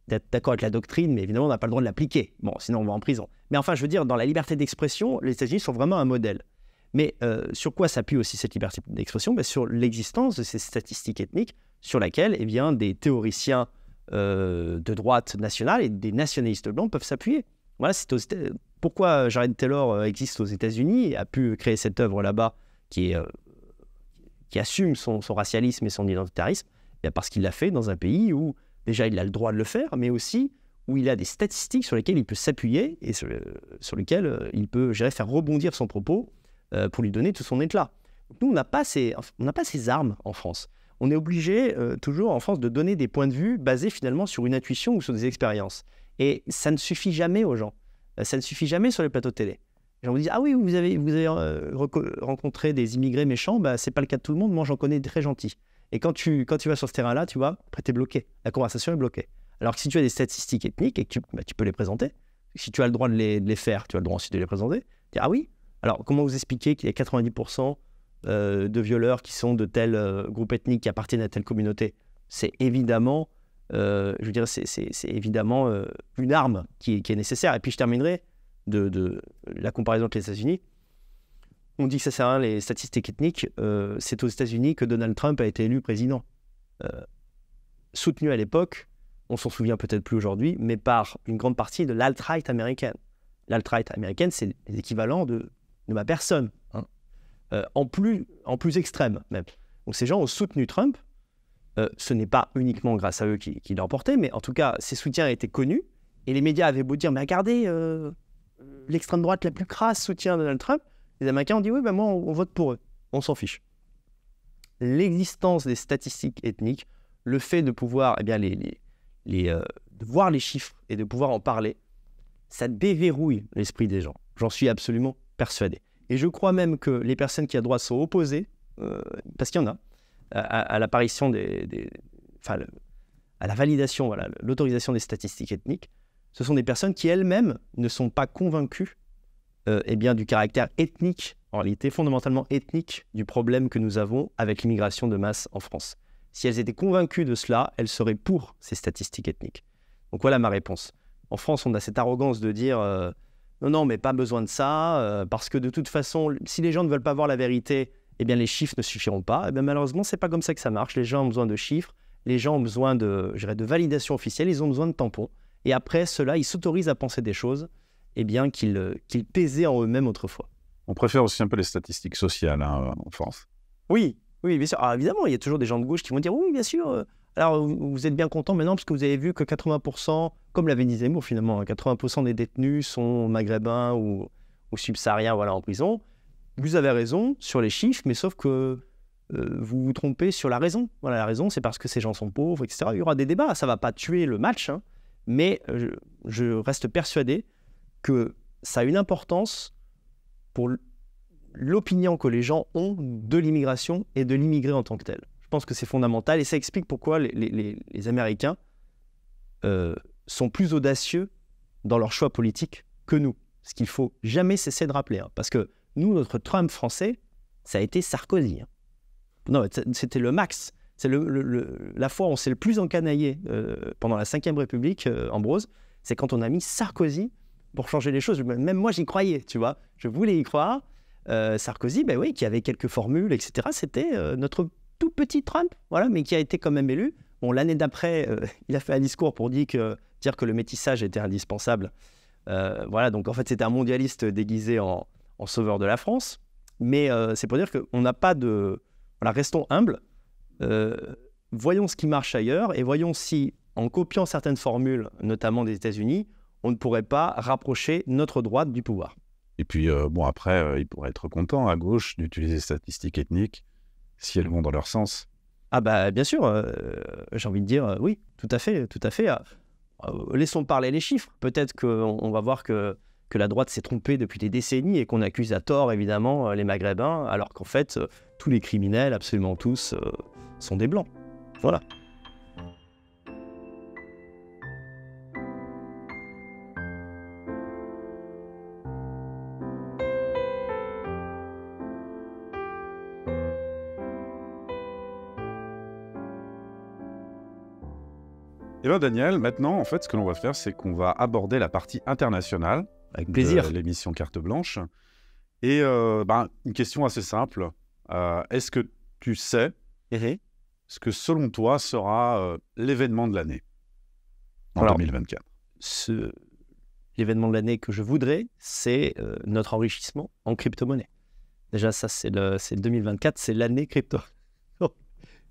d'être d'accord avec la doctrine, mais évidemment, on n'a pas le droit de l'appliquer. Bon, sinon, on va en prison. Mais enfin, je veux dire, dans la liberté d'expression, les États-Unis sont vraiment un modèle. Mais sur quoi s'appuie aussi cette liberté d'expression ben Sur l'existence de ces statistiques ethniques sur laquelle eh bien, des théoriciens euh, de droite nationale et des nationalistes blancs peuvent s'appuyer. Voilà, c'est pourquoi Jared Taylor euh, existe aux États-Unis et a pu créer cette œuvre là-bas qui, euh, assume son, racialisme et son identitarisme, eh parce qu'il l'a fait dans un pays où déjà il a le droit de le faire, mais aussi où il a des statistiques sur lesquelles il peut s'appuyer et sur, lesquelles il peut gérer, faire rebondir son propos pour lui donner tout son éclat. nous, on n'a pas, ces, pas ces armes en France on est obligé euh, toujours en France de donner des points de vue basés finalement sur une intuition ou sur des expériences. Et ça ne suffit jamais aux gens. Euh, ça ne suffit jamais sur les plateaux de télé. Les gens vous disent Ah oui, vous avez, vous avez euh, rencontré des immigrés méchants, bah, n'est pas le cas de tout le monde. Moi, j'en connais très gentils. Et quand tu, quand tu vas sur ce terrain-là, tu vois, après, tu es bloqué. La conversation est bloquée. Alors que si tu as des statistiques ethniques et bah, tu, peux les présenter, si tu as le droit de les, faire, tu as le droit ensuite de les présenter. ah oui, alors comment vous expliquer qu'il y a 90% euh, de violeurs qui sont de tels euh, groupes ethniques qui appartiennent à telle communauté. C'est évidemment, euh, je veux dire, c'est, évidemment une arme qui, est nécessaire. Et puis je terminerai de, la comparaison avec les États-Unis. On dit que ça sert à rien les statistiques ethniques. c'est aux États-Unis que Donald Trump a été élu président. soutenu à l'époque, on s'en souvient peut-être plus aujourd'hui, mais par une grande partie de l'alt-right américaine. L'alt-right américaine, c'est l'équivalent de, de ma personne euh, en, plus, en plus extrême même. Donc ces gens ont soutenu Trump. Euh, ce n'est pas uniquement grâce à eux qu'il qui l'a emporté, mais en tout cas, ses soutiens étaient connus. Et les médias avaient beau dire, mais regardez, euh, l'extrême droite la plus crasse soutient Donald Trump. Les Américains ont dit, oui, ben moi, on, vote pour eux. On s'en fiche. L'existence des statistiques ethniques, le fait de pouvoir, eh bien, les, les, de voir les chiffres et de pouvoir en parler, ça déverrouille l'esprit des gens. J'en suis absolument persuadé. Et je crois même que les personnes qui à droit sont opposées, euh, parce qu'il y en a, à, l'apparition des, enfin, à la validation, voilà, l'autorisation des statistiques ethniques, ce sont des personnes qui elles-mêmes ne sont pas convaincues euh, eh bien, du caractère ethnique, en réalité fondamentalement ethnique, du problème que nous avons avec l'immigration de masse en France. Si elles étaient convaincues de cela, elles seraient pour ces statistiques ethniques. Donc voilà ma réponse. En France, on a cette arrogance de dire euh, non, non, mais pas besoin de ça, euh, parce que de toute façon, si les gens ne veulent pas voir la vérité, eh bien les chiffres ne suffiront pas. Eh bien, malheureusement, c'est pas comme ça que ça marche. Les gens ont besoin de chiffres, les gens ont besoin de, de validation officielle, ils ont besoin de tampons. Et après, cela, ils s'autorisent à penser des choses eh bien qu'ils euh, qu pesaient en eux-mêmes autrefois. On préfère aussi un peu les statistiques sociales hein, en France. Oui, oui, bien sûr. Ah, évidemment, il y a toujours des gens de gauche qui vont dire oui, bien sûr, euh, alors, vous êtes bien content maintenant parce que vous avez vu que 80%, comme l'avait dit Zemmour finalement, 80% hein, des détenus sont maghrébins ou, ou subsahariens voilà, en prison. Vous avez raison sur les chiffres, mais sauf que euh, vous vous trompez sur la raison. Voilà, la raison, c'est parce que ces gens sont pauvres, etc. Il y aura des débats, ça ne va pas tuer le match, hein. mais euh, je, reste persuadé que ça a une importance pour l'opinion que les gens ont de l'immigration et de l'immigré en tant que tel pense que c'est fondamental et ça explique pourquoi les, Américains euh, sont plus audacieux dans leurs choix politiques que nous. Ce qu'il faut jamais cesser de rappeler. Hein, parce que nous, notre Trump français, ça a été Sarkozy. Hein. Non, c'était le max. C'est le, la fois où on s'est le plus encanaillé euh, pendant la Ve République, euh, Ambrose, c'est quand on a mis Sarkozy pour changer les choses. Même moi, j'y croyais, tu vois. Je voulais y croire. Sarkozy, ben oui, qui avait quelques formules, etc. C'était notre tout petit Trump, voilà, mais qui a été quand même élu. Bon, l'année d'après, euh, il a fait un discours pour dire que, dire que le métissage était indispensable. Euh, voilà, donc en fait, c'était un mondialiste déguisé en, sauveur de la France. Mais euh, c'est pour dire qu'on n'a pas de. Voilà, restons humbles. voyons ce qui marche ailleurs et voyons si, en copiant certaines formules, notamment des États-Unis, on ne pourrait pas rapprocher notre droite du pouvoir. Et puis, bon, après, il pourrait être content à gauche d'utiliser statistiques ethniques si elles vont dans leur sens. Ah bah bien sûr, euh, j'ai envie de dire euh, oui, tout à fait, tout à fait. Ah, euh, laissons parler les chiffres. Peut-être qu'on va voir que, que la droite s'est trompée depuis des décennies et qu'on accuse à tort évidemment les Maghrébins, alors qu'en fait tous les criminels, absolument tous, sont des blancs. Voilà. Daniel. Maintenant, en fait, ce que l'on va faire, c'est qu'on va aborder la partie internationale. Avec L'émission Carte Blanche. Et euh, ben, une question assez simple. Euh, est-ce que tu sais mhm. ce que, selon toi, sera euh, l'événement de l'année en 2024 L'événement de l'année que je voudrais, c'est notre enrichissement en crypto-monnaie. Déjà, ça, c'est 2024, c'est l'année crypto. je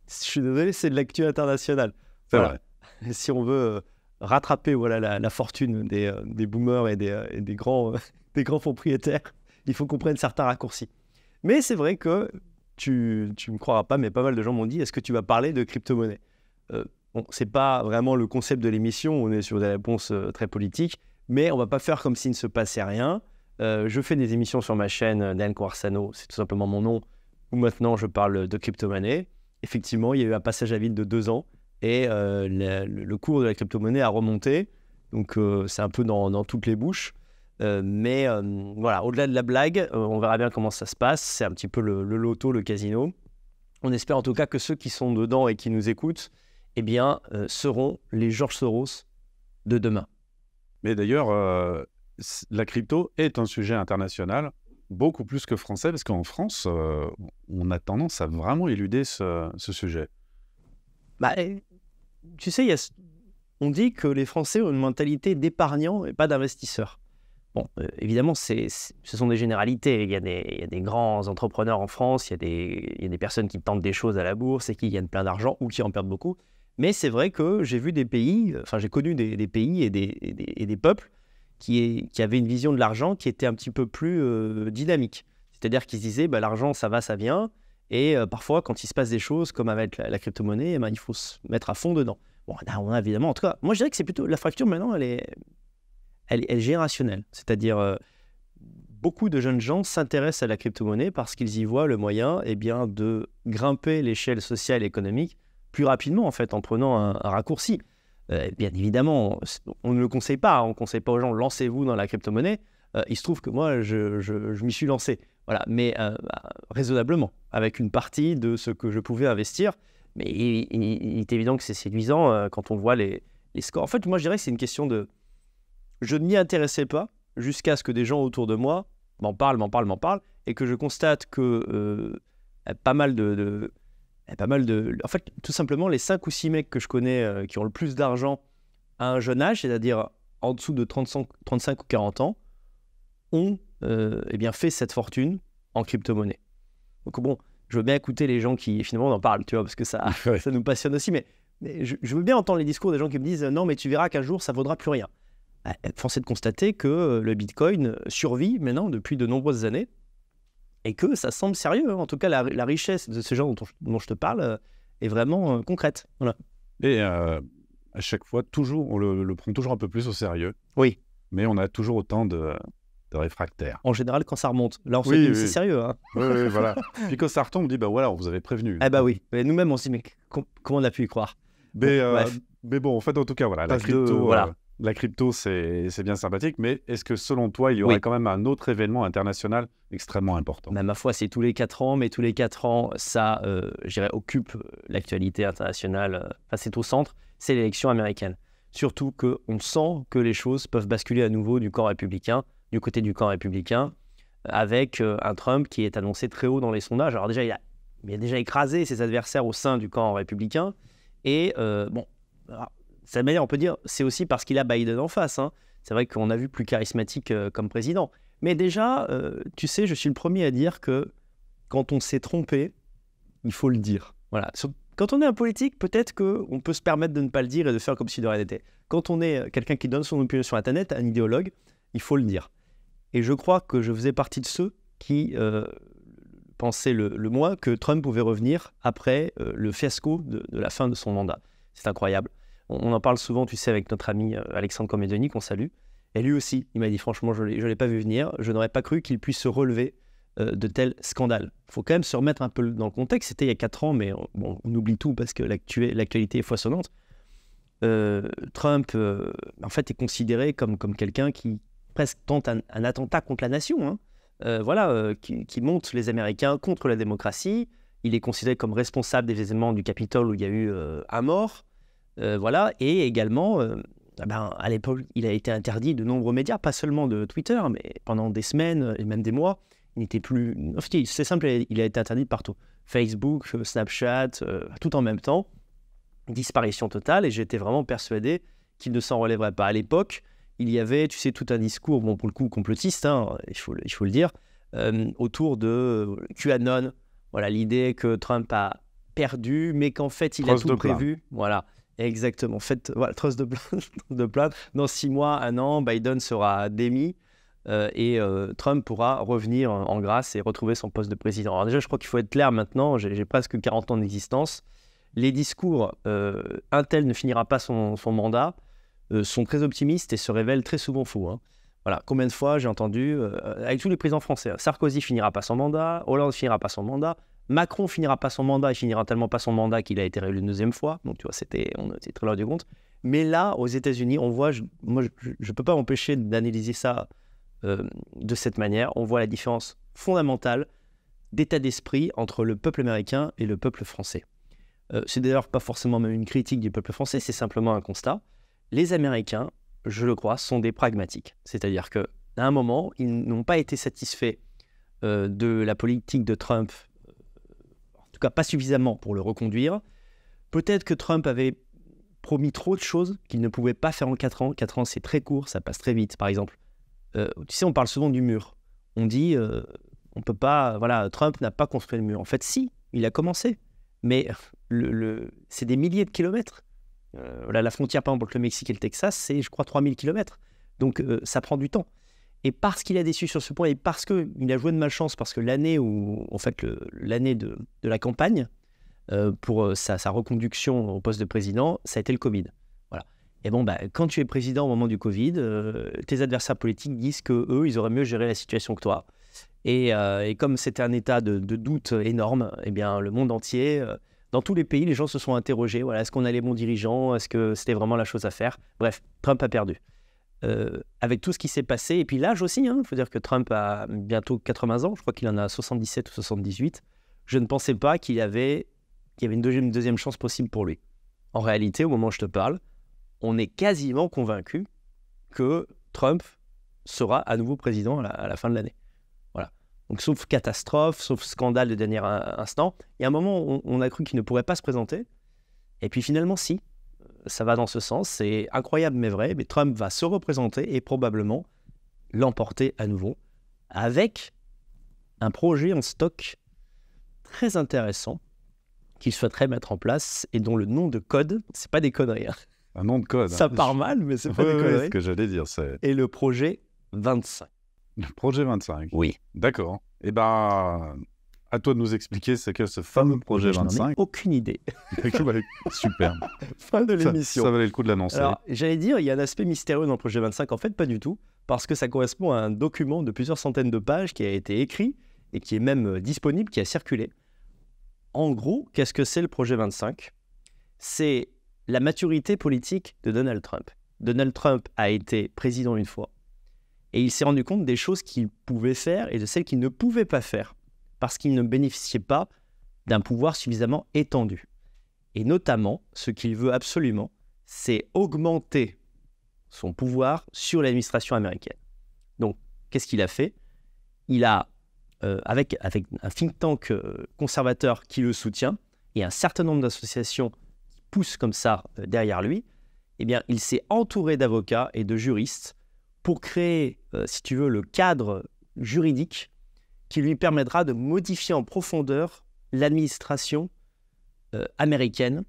suis désolé, c'est de l'actu internationale. C'est vrai. si on veut euh, rattraper voilà, la, fortune euh, des, boomers et des, euh, grands, propriétaires, il faut qu'on prenne certains raccourcis. Mais c'est vrai que tu ne me croiras pas, mais pas mal de gens m'ont dit est-ce que tu vas parler de crypto-monnaie euh, Bon, c'est pas vraiment le concept de l'émission, on est sur des réponses très politiques, mais on va pas faire comme s'il ne se passait rien. je fais des émissions sur ma chaîne Dan Quarsano, c'est tout simplement mon nom, où maintenant je parle de crypto-monnaie. Effectivement, il y a eu un passage à vide de deux ans et euh, le, cours de la crypto-monnaie a remonté. Donc euh, c'est un peu dans, toutes les bouches. Euh, mais voilà, au-delà de la blague, on verra bien comment ça se passe. C'est un petit peu le, loto, le casino. On espère en tout cas que ceux qui sont dedans et qui nous écoutent, eh bien, seront les Georges Soros de demain. Mais d'ailleurs, la crypto est un sujet international, beaucoup plus que français, parce qu'en France, on a tendance à vraiment éluder ce, ce sujet. Bah, tu sais, on dit que les Français ont une mentalité d'épargnant et pas d'investisseur. Bon, euh, évidemment, ce sont des généralités. Il y, a des, grands entrepreneurs en France, il y, a des, personnes qui tentent des choses à la bourse et qui gagnent plein d'argent ou qui en perdent beaucoup. Mais c'est vrai que j'ai vu des pays, enfin j'ai connu des, pays et des, peuples qui, avaient une vision de l'argent qui était un petit peu plus euh, dynamique. C'est-à-dire qu'ils disaient, bah, l'argent ça va, ça vient, et euh, parfois, quand il se passe des choses, comme avec la, crypto-monnaie, eh ben, il faut se mettre à fond dedans. Bon, on a, évidemment, en tout cas, moi je dirais que c'est plutôt la fracture maintenant, elle est, elle, elle générationnelle. C'est-à-dire, euh, beaucoup de jeunes gens s'intéressent à la crypto-monnaie parce qu'ils y voient le moyen et eh bien, de grimper l'échelle sociale et économique plus rapidement, en fait, en prenant un, raccourci. Euh, bien évidemment, on, ne le conseille pas, hein. on ne conseille pas aux gens, lancez-vous dans la crypto-monnaie. il se trouve que moi, je, je, je m'y suis lancé. Voilà, mais euh, bah, raisonnablement, avec une partie de ce que je pouvais investir. Mais il, est évident que c'est séduisant euh, quand on voit les, les, scores. En fait, moi, je dirais que c'est une question de. Je ne m'y intéressais pas jusqu'à ce que des gens autour de moi m'en parlent, m'en parlent, m'en parlent, et que je constate que euh, bah, pas mal de, bah, pas mal de. En fait, tout simplement, les 5 ou 6 mecs que je connais qui ont le plus d'argent à un jeune âge, c'est-à-dire en dessous de 35, 35 ou 40 ans, ont euh, eh bien, fait cette fortune en crypto-monnaie. Donc bon, je veux bien écouter les gens qui finalement en parlent, tu vois, parce que ça, ça nous passionne aussi, mais, je, veux bien entendre les discours des gens qui me disent non, mais tu verras qu'un jour ça vaudra plus rien. Bah, euh, force de constater que euh, le Bitcoin survit maintenant depuis de nombreuses années et que ça semble sérieux. Hein. En tout cas, la, richesse de ces gens dont, dont je te parle est vraiment concrète. Voilà. Et à chaque fois, toujours, on le, prend toujours un peu plus au sérieux. Oui. Mais on a toujours autant de, de réfractaires. En général, quand ça remonte, là on se dit c'est sérieux. Hein oui, oui, voilà. Puis quand ça retombe, on dit bah voilà, on vous avait prévenu. Eh bah oui. nous-mêmes, on se dit mais comment on a pu y croire mais, bon, euh, bon, en fait, en tout cas, voilà, la crypto, euh, voilà. la crypto, c'est bien sympathique, mais est-ce que selon toi, il y aurait quand même un autre événement international extrêmement important bah, Ma foi, c'est tous les quatre ans, mais tous les quatre ans, ça, euh, je dirais, occupe l'actualité internationale. Enfin, c'est au centre, c'est l'élection américaine. Surtout qu'on sent que les choses peuvent basculer à nouveau du camp républicain du côté du camp républicain, avec euh, un Trump qui est annoncé très haut dans les sondages. Alors déjà, il a, déjà écrasé ses adversaires au sein du camp républicain. Et euh, bon, alors, cette manière, on peut dire, c'est aussi parce qu'il a Biden en face. Hein. C'est vrai qu'on a vu plus charismatique euh, comme président. Mais déjà, tu sais, je suis le premier à dire que quand on s'est trompé, il faut le dire. Voilà. Quand on est un politique, peut-être qu'on peut se permettre de ne pas le dire et de faire comme si de rien n'était. Quand on est quelqu'un qui donne son opinion sur Internet, un idéologue, il faut le dire. Et je crois que je faisais partie de ceux qui euh, pensaient le, le, moins que Trump pouvait revenir après euh, le fiasco de, la fin de son mandat. C'est incroyable. On, en parle souvent, tu sais, avec notre ami euh, Alexandre Comédoni, qu'on salue. Et lui aussi, il m'a dit franchement, je ne l'ai pas vu venir, je n'aurais pas cru qu'il puisse se relever de tels scandales. Il faut quand même se remettre un peu dans le contexte. C'était il y a quatre ans, mais on, bon, on oublie tout parce que l'actualité est foisonnante. Trump, en fait, est considéré comme, comme quelqu'un qui, presque tant un, attentat contre la nation, hein. euh, voilà, euh, qui, monte les Américains contre la démocratie. Il est considéré comme responsable des événements du Capitole où il y a eu euh, un mort, voilà, et également, ah ben, à l'époque, il a été interdit de nombreux médias, pas seulement de Twitter, mais pendant des semaines et même des mois, il n'était plus. C'est simple, il a été interdit partout. Facebook, Snapchat, tout en même temps. Disparition totale, et j'étais vraiment persuadé qu'il ne s'en relèverait pas. À l'époque, il y avait, tu sais, tout un discours, bon, pour le coup, complotiste, hein, il, faut, il faut le dire, euh, autour de euh, QAnon. Voilà, l'idée que Trump a perdu, mais qu'en fait, il a tout prévu. Voilà, exactement. fait voilà, de plainte, de Dans six mois, un an, Biden sera démis. Euh, et Trump pourra revenir en grâce et retrouver son poste de président. Alors déjà, je crois qu'il faut être clair maintenant, j'ai presque 40 ans d'existence. Les discours, un tel ne finira pas son, son mandat. Euh, sont très optimistes et se révèlent très souvent faux. Hein. Voilà, combien de fois j'ai entendu, euh, avec tous les présidents français, hein, Sarkozy finira pas son mandat, Hollande finira pas son mandat, Macron finira pas son mandat, il finira tellement pas son mandat qu'il a été réélu une deuxième fois. Donc tu vois, c'était, on était très loin du compte. Mais là, aux États-Unis, on voit, je, moi, je ne peux pas m'empêcher d'analyser ça euh, de cette manière. On voit la différence fondamentale d'état d'esprit entre le peuple américain et le peuple français. c'est d'ailleurs pas forcément même une critique du peuple français, c'est simplement un constat les Américains, je le crois, sont des pragmatiques. C'est-à-dire que à un moment, ils n'ont pas été satisfaits euh, de la politique de Trump, euh, en tout cas pas suffisamment pour le reconduire. Peut-être que Trump avait promis trop de choses qu'il ne pouvait pas faire en 4 ans. 4 ans, c'est très court, ça passe très vite, par exemple. Euh, tu sais, on parle souvent du mur. On dit, on on peut pas, voilà, Trump n'a pas construit le mur. En fait, si, il a commencé. Mais c'est des milliers de kilomètres. Euh, la frontière, par exemple, entre le Mexique et le Texas, c'est, je crois, 3000 km. Donc, euh, ça prend du temps. Et parce qu'il a déçu sur ce point et parce qu'il a joué de malchance, parce que l'année où, en fait, l'année de, la campagne euh, pour sa, reconduction au poste de président, ça a été le Covid. Voilà. Et bon, bah, quand tu es président au moment du Covid, tes adversaires politiques disent que eux, ils auraient mieux géré la situation que toi. Et, comme c'était un état de, de, doute énorme, eh bien, le monde entier dans tous les pays, les gens se sont interrogés. Voilà, est-ce qu'on a les bons dirigeants Est-ce que c'était vraiment la chose à faire Bref, Trump a perdu. Euh, avec tout ce qui s'est passé, et puis l'âge aussi, il hein, faut dire que Trump a bientôt 80 ans, je crois qu'il en a 77 ou 78, je ne pensais pas qu'il y avait une deuxième, chance possible pour lui. En réalité, au moment où je te parle, on est quasiment convaincu que Trump sera à nouveau président à la fin de l'année. Donc, sauf catastrophe, sauf scandale de dernier instant. Il y a un moment, où on a cru qu'il ne pourrait pas se présenter. Et puis finalement, si. Ça va dans ce sens. C'est incroyable, mais vrai. Mais Trump va se représenter et probablement l'emporter à nouveau avec un projet en stock très intéressant qu'il souhaiterait mettre en place et dont le nom de code, c'est pas des conneries. Hein. Un nom de code. Hein. Ça part mal, mais c'est pas des conneries. ce que j'allais dire, Et le projet 25. Le projet 25 Oui. D'accord. Eh bien, à toi de nous expliquer ce que ce fameux projet 25. Ai aucune idée. Bah, Super. fin de l'émission. Ça, valait le coup de l'annoncer. J'allais dire, il y a un aspect mystérieux dans le projet 25. En fait, pas du tout, parce que ça correspond à un document de plusieurs centaines de pages qui a été écrit et qui est même euh, disponible, qui a circulé. En gros, qu'est-ce que c'est le projet 25 C'est la maturité politique de Donald Trump. Donald Trump a été président une fois. Et il s'est rendu compte des choses qu'il pouvait faire et de celles qu'il ne pouvait pas faire, parce qu'il ne bénéficiait pas d'un pouvoir suffisamment étendu. Et notamment, ce qu'il veut absolument, c'est augmenter son pouvoir sur l'administration américaine. Donc, qu'est-ce qu'il a fait Il a, euh, avec, un think tank euh, conservateur qui le soutient, et un certain nombre d'associations qui poussent comme ça euh, derrière lui, eh bien, il s'est entouré d'avocats et de juristes pour créer, euh, si tu veux, le cadre juridique qui lui permettra de modifier en profondeur l'administration euh, américaine.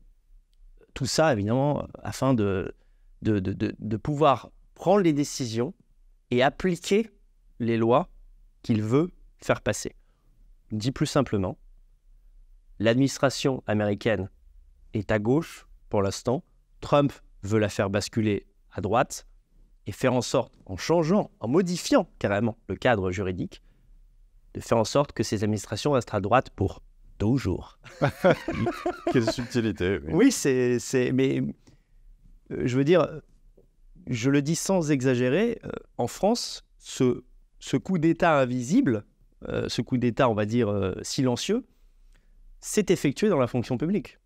Tout ça, évidemment, euh, afin de, de, pouvoir prendre les décisions et appliquer les lois qu'il veut faire passer. Dit plus simplement, l'administration américaine est à gauche pour l'instant. Trump veut la faire basculer à droite et faire en sorte, en changeant, en modifiant carrément le cadre juridique, de faire en sorte que ces administrations restent à droite pour toujours. Quelle subtilité. Oui, c'est, Mais euh, je veux dire, je le dis sans exagérer, euh, en France, ce, ce coup d'État invisible, euh, ce coup d'État, on va dire, silencieux, s'est effectué dans la fonction publique.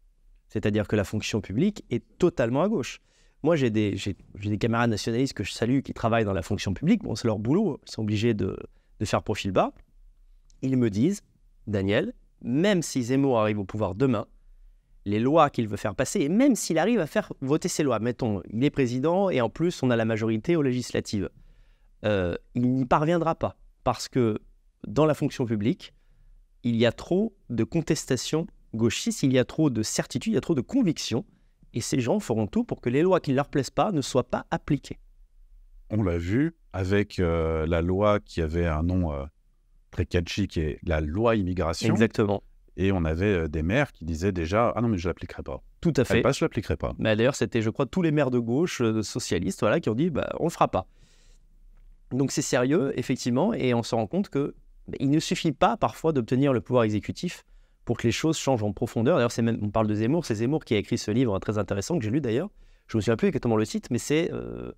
C'est-à-dire que la fonction publique est totalement à gauche. Moi, j'ai des, camarades nationalistes que je salue qui travaillent dans la fonction publique. Bon, c'est leur boulot. Hein. Ils sont obligés de, faire profil bas. Ils me disent, Daniel, même si Zemmour arrive au pouvoir demain, les lois qu'il veut faire passer, et même s'il arrive à faire voter ses lois, mettons, il est président et en plus on a la majorité aux législatives, euh, il n'y parviendra pas parce que dans la fonction publique, il y a trop de contestations gauchistes, il y a trop de certitudes, il y a trop de convictions et ces gens feront tout pour que les lois qui ne leur plaisent pas ne soient pas appliquées. On l'a vu avec euh, la loi qui avait un nom euh, très catchy, qui est la loi immigration. Exactement. Et on avait euh, des maires qui disaient déjà Ah non, mais je ne l'appliquerai pas. Tout à fait. Pas je ne l'appliquerai pas. Mais d'ailleurs, c'était, je crois, tous les maires de gauche, de socialistes, voilà, qui ont dit bah, On ne le fera pas. Donc c'est sérieux, effectivement, et on se rend compte que bah, il ne suffit pas parfois d'obtenir le pouvoir exécutif pour que les choses changent en profondeur. D'ailleurs, même, on parle de Zemmour, c'est Zemmour qui a écrit ce livre très intéressant que j'ai lu d'ailleurs. Je me souviens plus exactement le titre, mais c'est. Euh,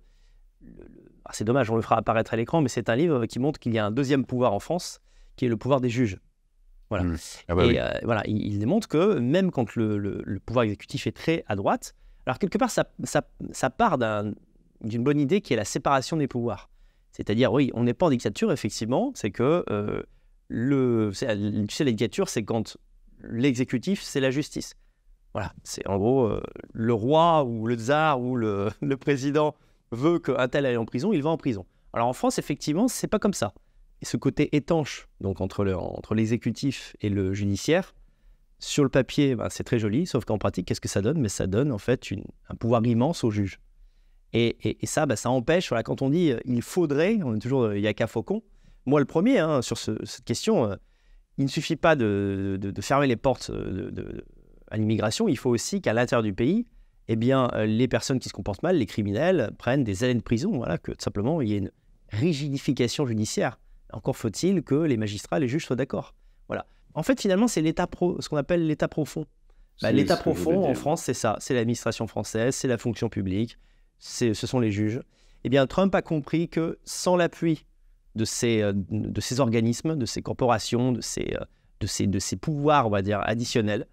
ah, c'est dommage, on le fera apparaître à l'écran, mais c'est un livre qui montre qu'il y a un deuxième pouvoir en France, qui est le pouvoir des juges. Voilà. Mmh. Ah bah et euh, voilà, il, démontre que même quand le, pouvoir exécutif est très à droite, alors quelque part, ça, part d'une bonne idée qui est la séparation des pouvoirs. C'est-à-dire, oui, on n'est pas en dictature, effectivement, c'est que euh, le, tu sais, la dictature, c'est quand l'exécutif, c'est la justice. Voilà, c'est en gros euh, le roi ou le tsar ou le, président veut qu'un tel aille en prison, il va en prison. Alors en France, effectivement, c'est pas comme ça. Et ce côté étanche, donc entre, l'exécutif et le judiciaire, sur le papier, ben, c'est très joli, sauf qu'en pratique, qu'est-ce que ça donne Mais ça donne en fait un pouvoir immense au juge. Et, ça, ben, ça empêche, voilà, quand on dit euh, il faudrait, on est toujours, euh, il n'y a qu'à Faucon, moi le premier, hein, sur cette question, il ne suffit pas de, fermer les portes euh, à l'immigration, il faut aussi qu'à l'intérieur du pays, eh bien, euh, les personnes qui se comportent mal, les criminels, prennent des années de prison. Voilà, que tout simplement, il y ait une rigidification judiciaire. Encore faut-il que les magistrats, les juges soient d'accord. Voilà. En fait, finalement, c'est l'état pro, ce qu'on appelle l'état profond. Bah, l'état profond en France, c'est ça. C'est l'administration française, c'est la fonction publique, ce sont les juges. Eh bien, Trump a compris que sans l'appui de ces, euh, de ces organismes, de ces corporations, de ces, euh, de, ces, de ces pouvoirs, on va dire, additionnels,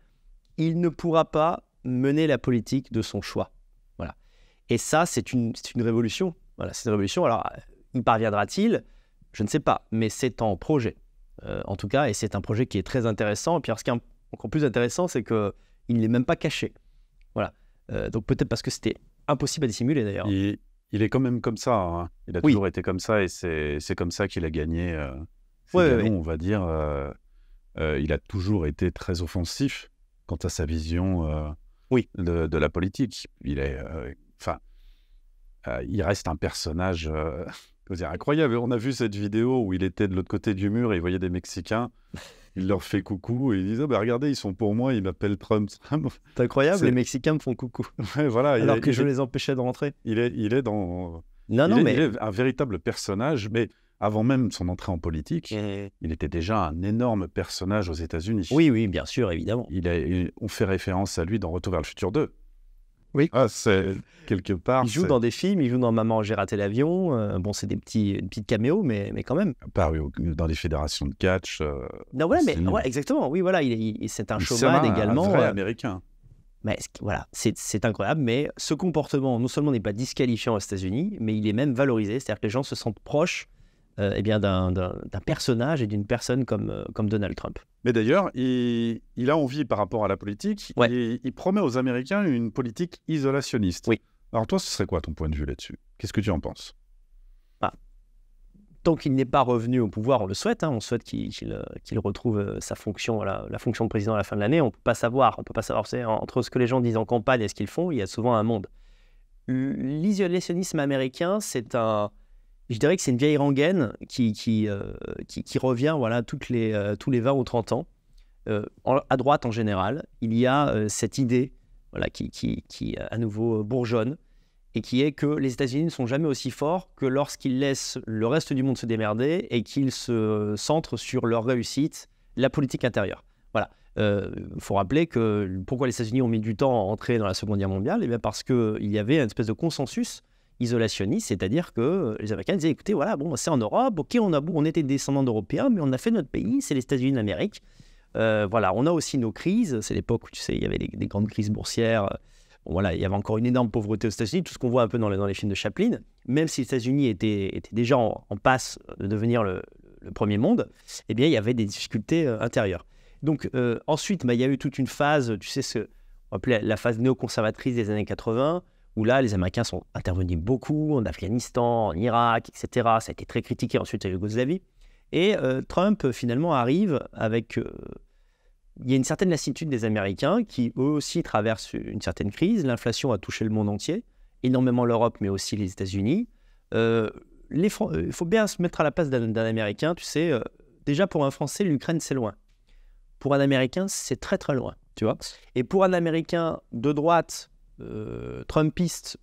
il ne pourra pas mener la politique de son choix. Voilà. Et ça, c'est une, révolution. Voilà, c'est une révolution. Alors, y parviendra-t-il Je ne sais pas, mais c'est en projet, euh, en tout cas, et c'est un projet qui est très intéressant. Et puis, ce qui est encore plus intéressant, c'est qu'il n'est même pas caché. Voilà. donc, peut-être parce que c'était impossible à dissimuler, d'ailleurs il est quand même comme ça. Hein. Il a toujours été comme ça et c'est comme ça qu'il a gagné. Euh, on va dire, euh, euh, il a toujours été très offensif quant à sa vision de, la politique. Il est, enfin, il reste un personnage dire, incroyable. On a vu cette vidéo où il était de l'autre côté du mur et il voyait des Mexicains il leur fait coucou et ils disent ah, bah regardez, ils sont pour moi, ils m'appellent Trump. Ah, c'est incroyable, les Mexicains me font coucou. voilà, Alors que je les empêchais de rentrer. Il est, il est dans. Non, non, mais. Il est un véritable personnage, mais avant même son entrée en politique, il était déjà un énorme personnage aux États-Unis. Oui, oui, bien sûr, évidemment. Il on fait référence à lui dans Retour vers le futur 2. Oui. Ah, c'est quelque part. Il joue dans des films, il joue dans Maman, j'ai raté l'avion. Euh, bon, c'est des petits, une petite caméo, mais, mais quand même. Ah, paru dans des fédérations de catch. Euh, non, voilà, mais exactement. Oui, voilà, il, c'est un showman également. Un vrai euh, américain. Mais voilà, c'est incroyable, mais ce comportement, non seulement n'est pas disqualifiant aux États-Unis, mais il est même valorisé. C'est-à-dire que les gens se sentent proches euh, eh bien d'un, personnage et d'une personne comme, euh, comme Donald Trump. Mais d'ailleurs, il, a envie par rapport à la politique, il, promet aux Américains une politique isolationniste. Oui. Alors toi, ce serait quoi ton point de vue là-dessus Qu'est-ce que tu en penses bah, Tant qu'il n'est pas revenu au pouvoir, on le souhaite. Hein. On souhaite qu'il, euh, retrouve sa fonction, la, fonction de président à la fin de l'année. On ne peut pas savoir. On peut pas savoir. entre ce que les gens disent en campagne et ce qu'ils font, il y a souvent un monde. L'isolationnisme américain, c'est un, je dirais que c'est une vieille rengaine qui, euh, revient voilà, toutes les, euh, tous les 20 ou 30 ans. Euh, à droite, en général, il y a cette idée voilà, qui, à nouveau, bourgeonne, et qui est que les États-Unis ne sont jamais aussi forts que lorsqu'ils laissent le reste du monde se démerder et qu'ils se centrent sur leur réussite, la politique intérieure. Voilà. Il faut rappeler que pourquoi les États-Unis ont mis du temps à entrer dans la Seconde Guerre mondiale, et eh bien parce qu'il y avait une espèce de consensus isolationniste, c'est-à-dire que les Américains disaient écoutez, voilà, bon, c'est en Europe, ok, on, a, on était descendants d'Européens, mais on a fait notre pays, c'est les États-Unis d'Amérique. Euh, voilà, on a aussi nos crises. C'est l'époque où tu sais, il y avait des, grandes crises boursières. Euh, voilà, il y avait encore une énorme pauvreté aux États-Unis, tout ce qu'on voit un peu dans les, dans films de Chaplin. Même si les États-Unis étaient, déjà en, passe de devenir le, premier monde, eh bien, il y avait des difficultés euh, intérieures. Donc euh, ensuite, bah, il y a eu toute une phase, tu sais ce appelait la phase néoconservatrice des années 80, où là, les Américains sont intervenus beaucoup en Afghanistan, en Irak, etc. Ça a été très critiqué ensuite à Yougoslavie. Et euh, Trump, euh, finalement, arrive avec... Euh, il y a une certaine lassitude des Américains qui, eux aussi, traversent une certaine crise. L'inflation a touché le monde entier, énormément l'Europe, mais aussi les États-Unis. il faut bien se mettre à la place d'un Américain. Tu sais, déjà pour un Français, l'Ukraine, c'est loin. Pour un Américain, c'est très très loin, tu vois. Et pour un Américain de droite euh, Trumpiste,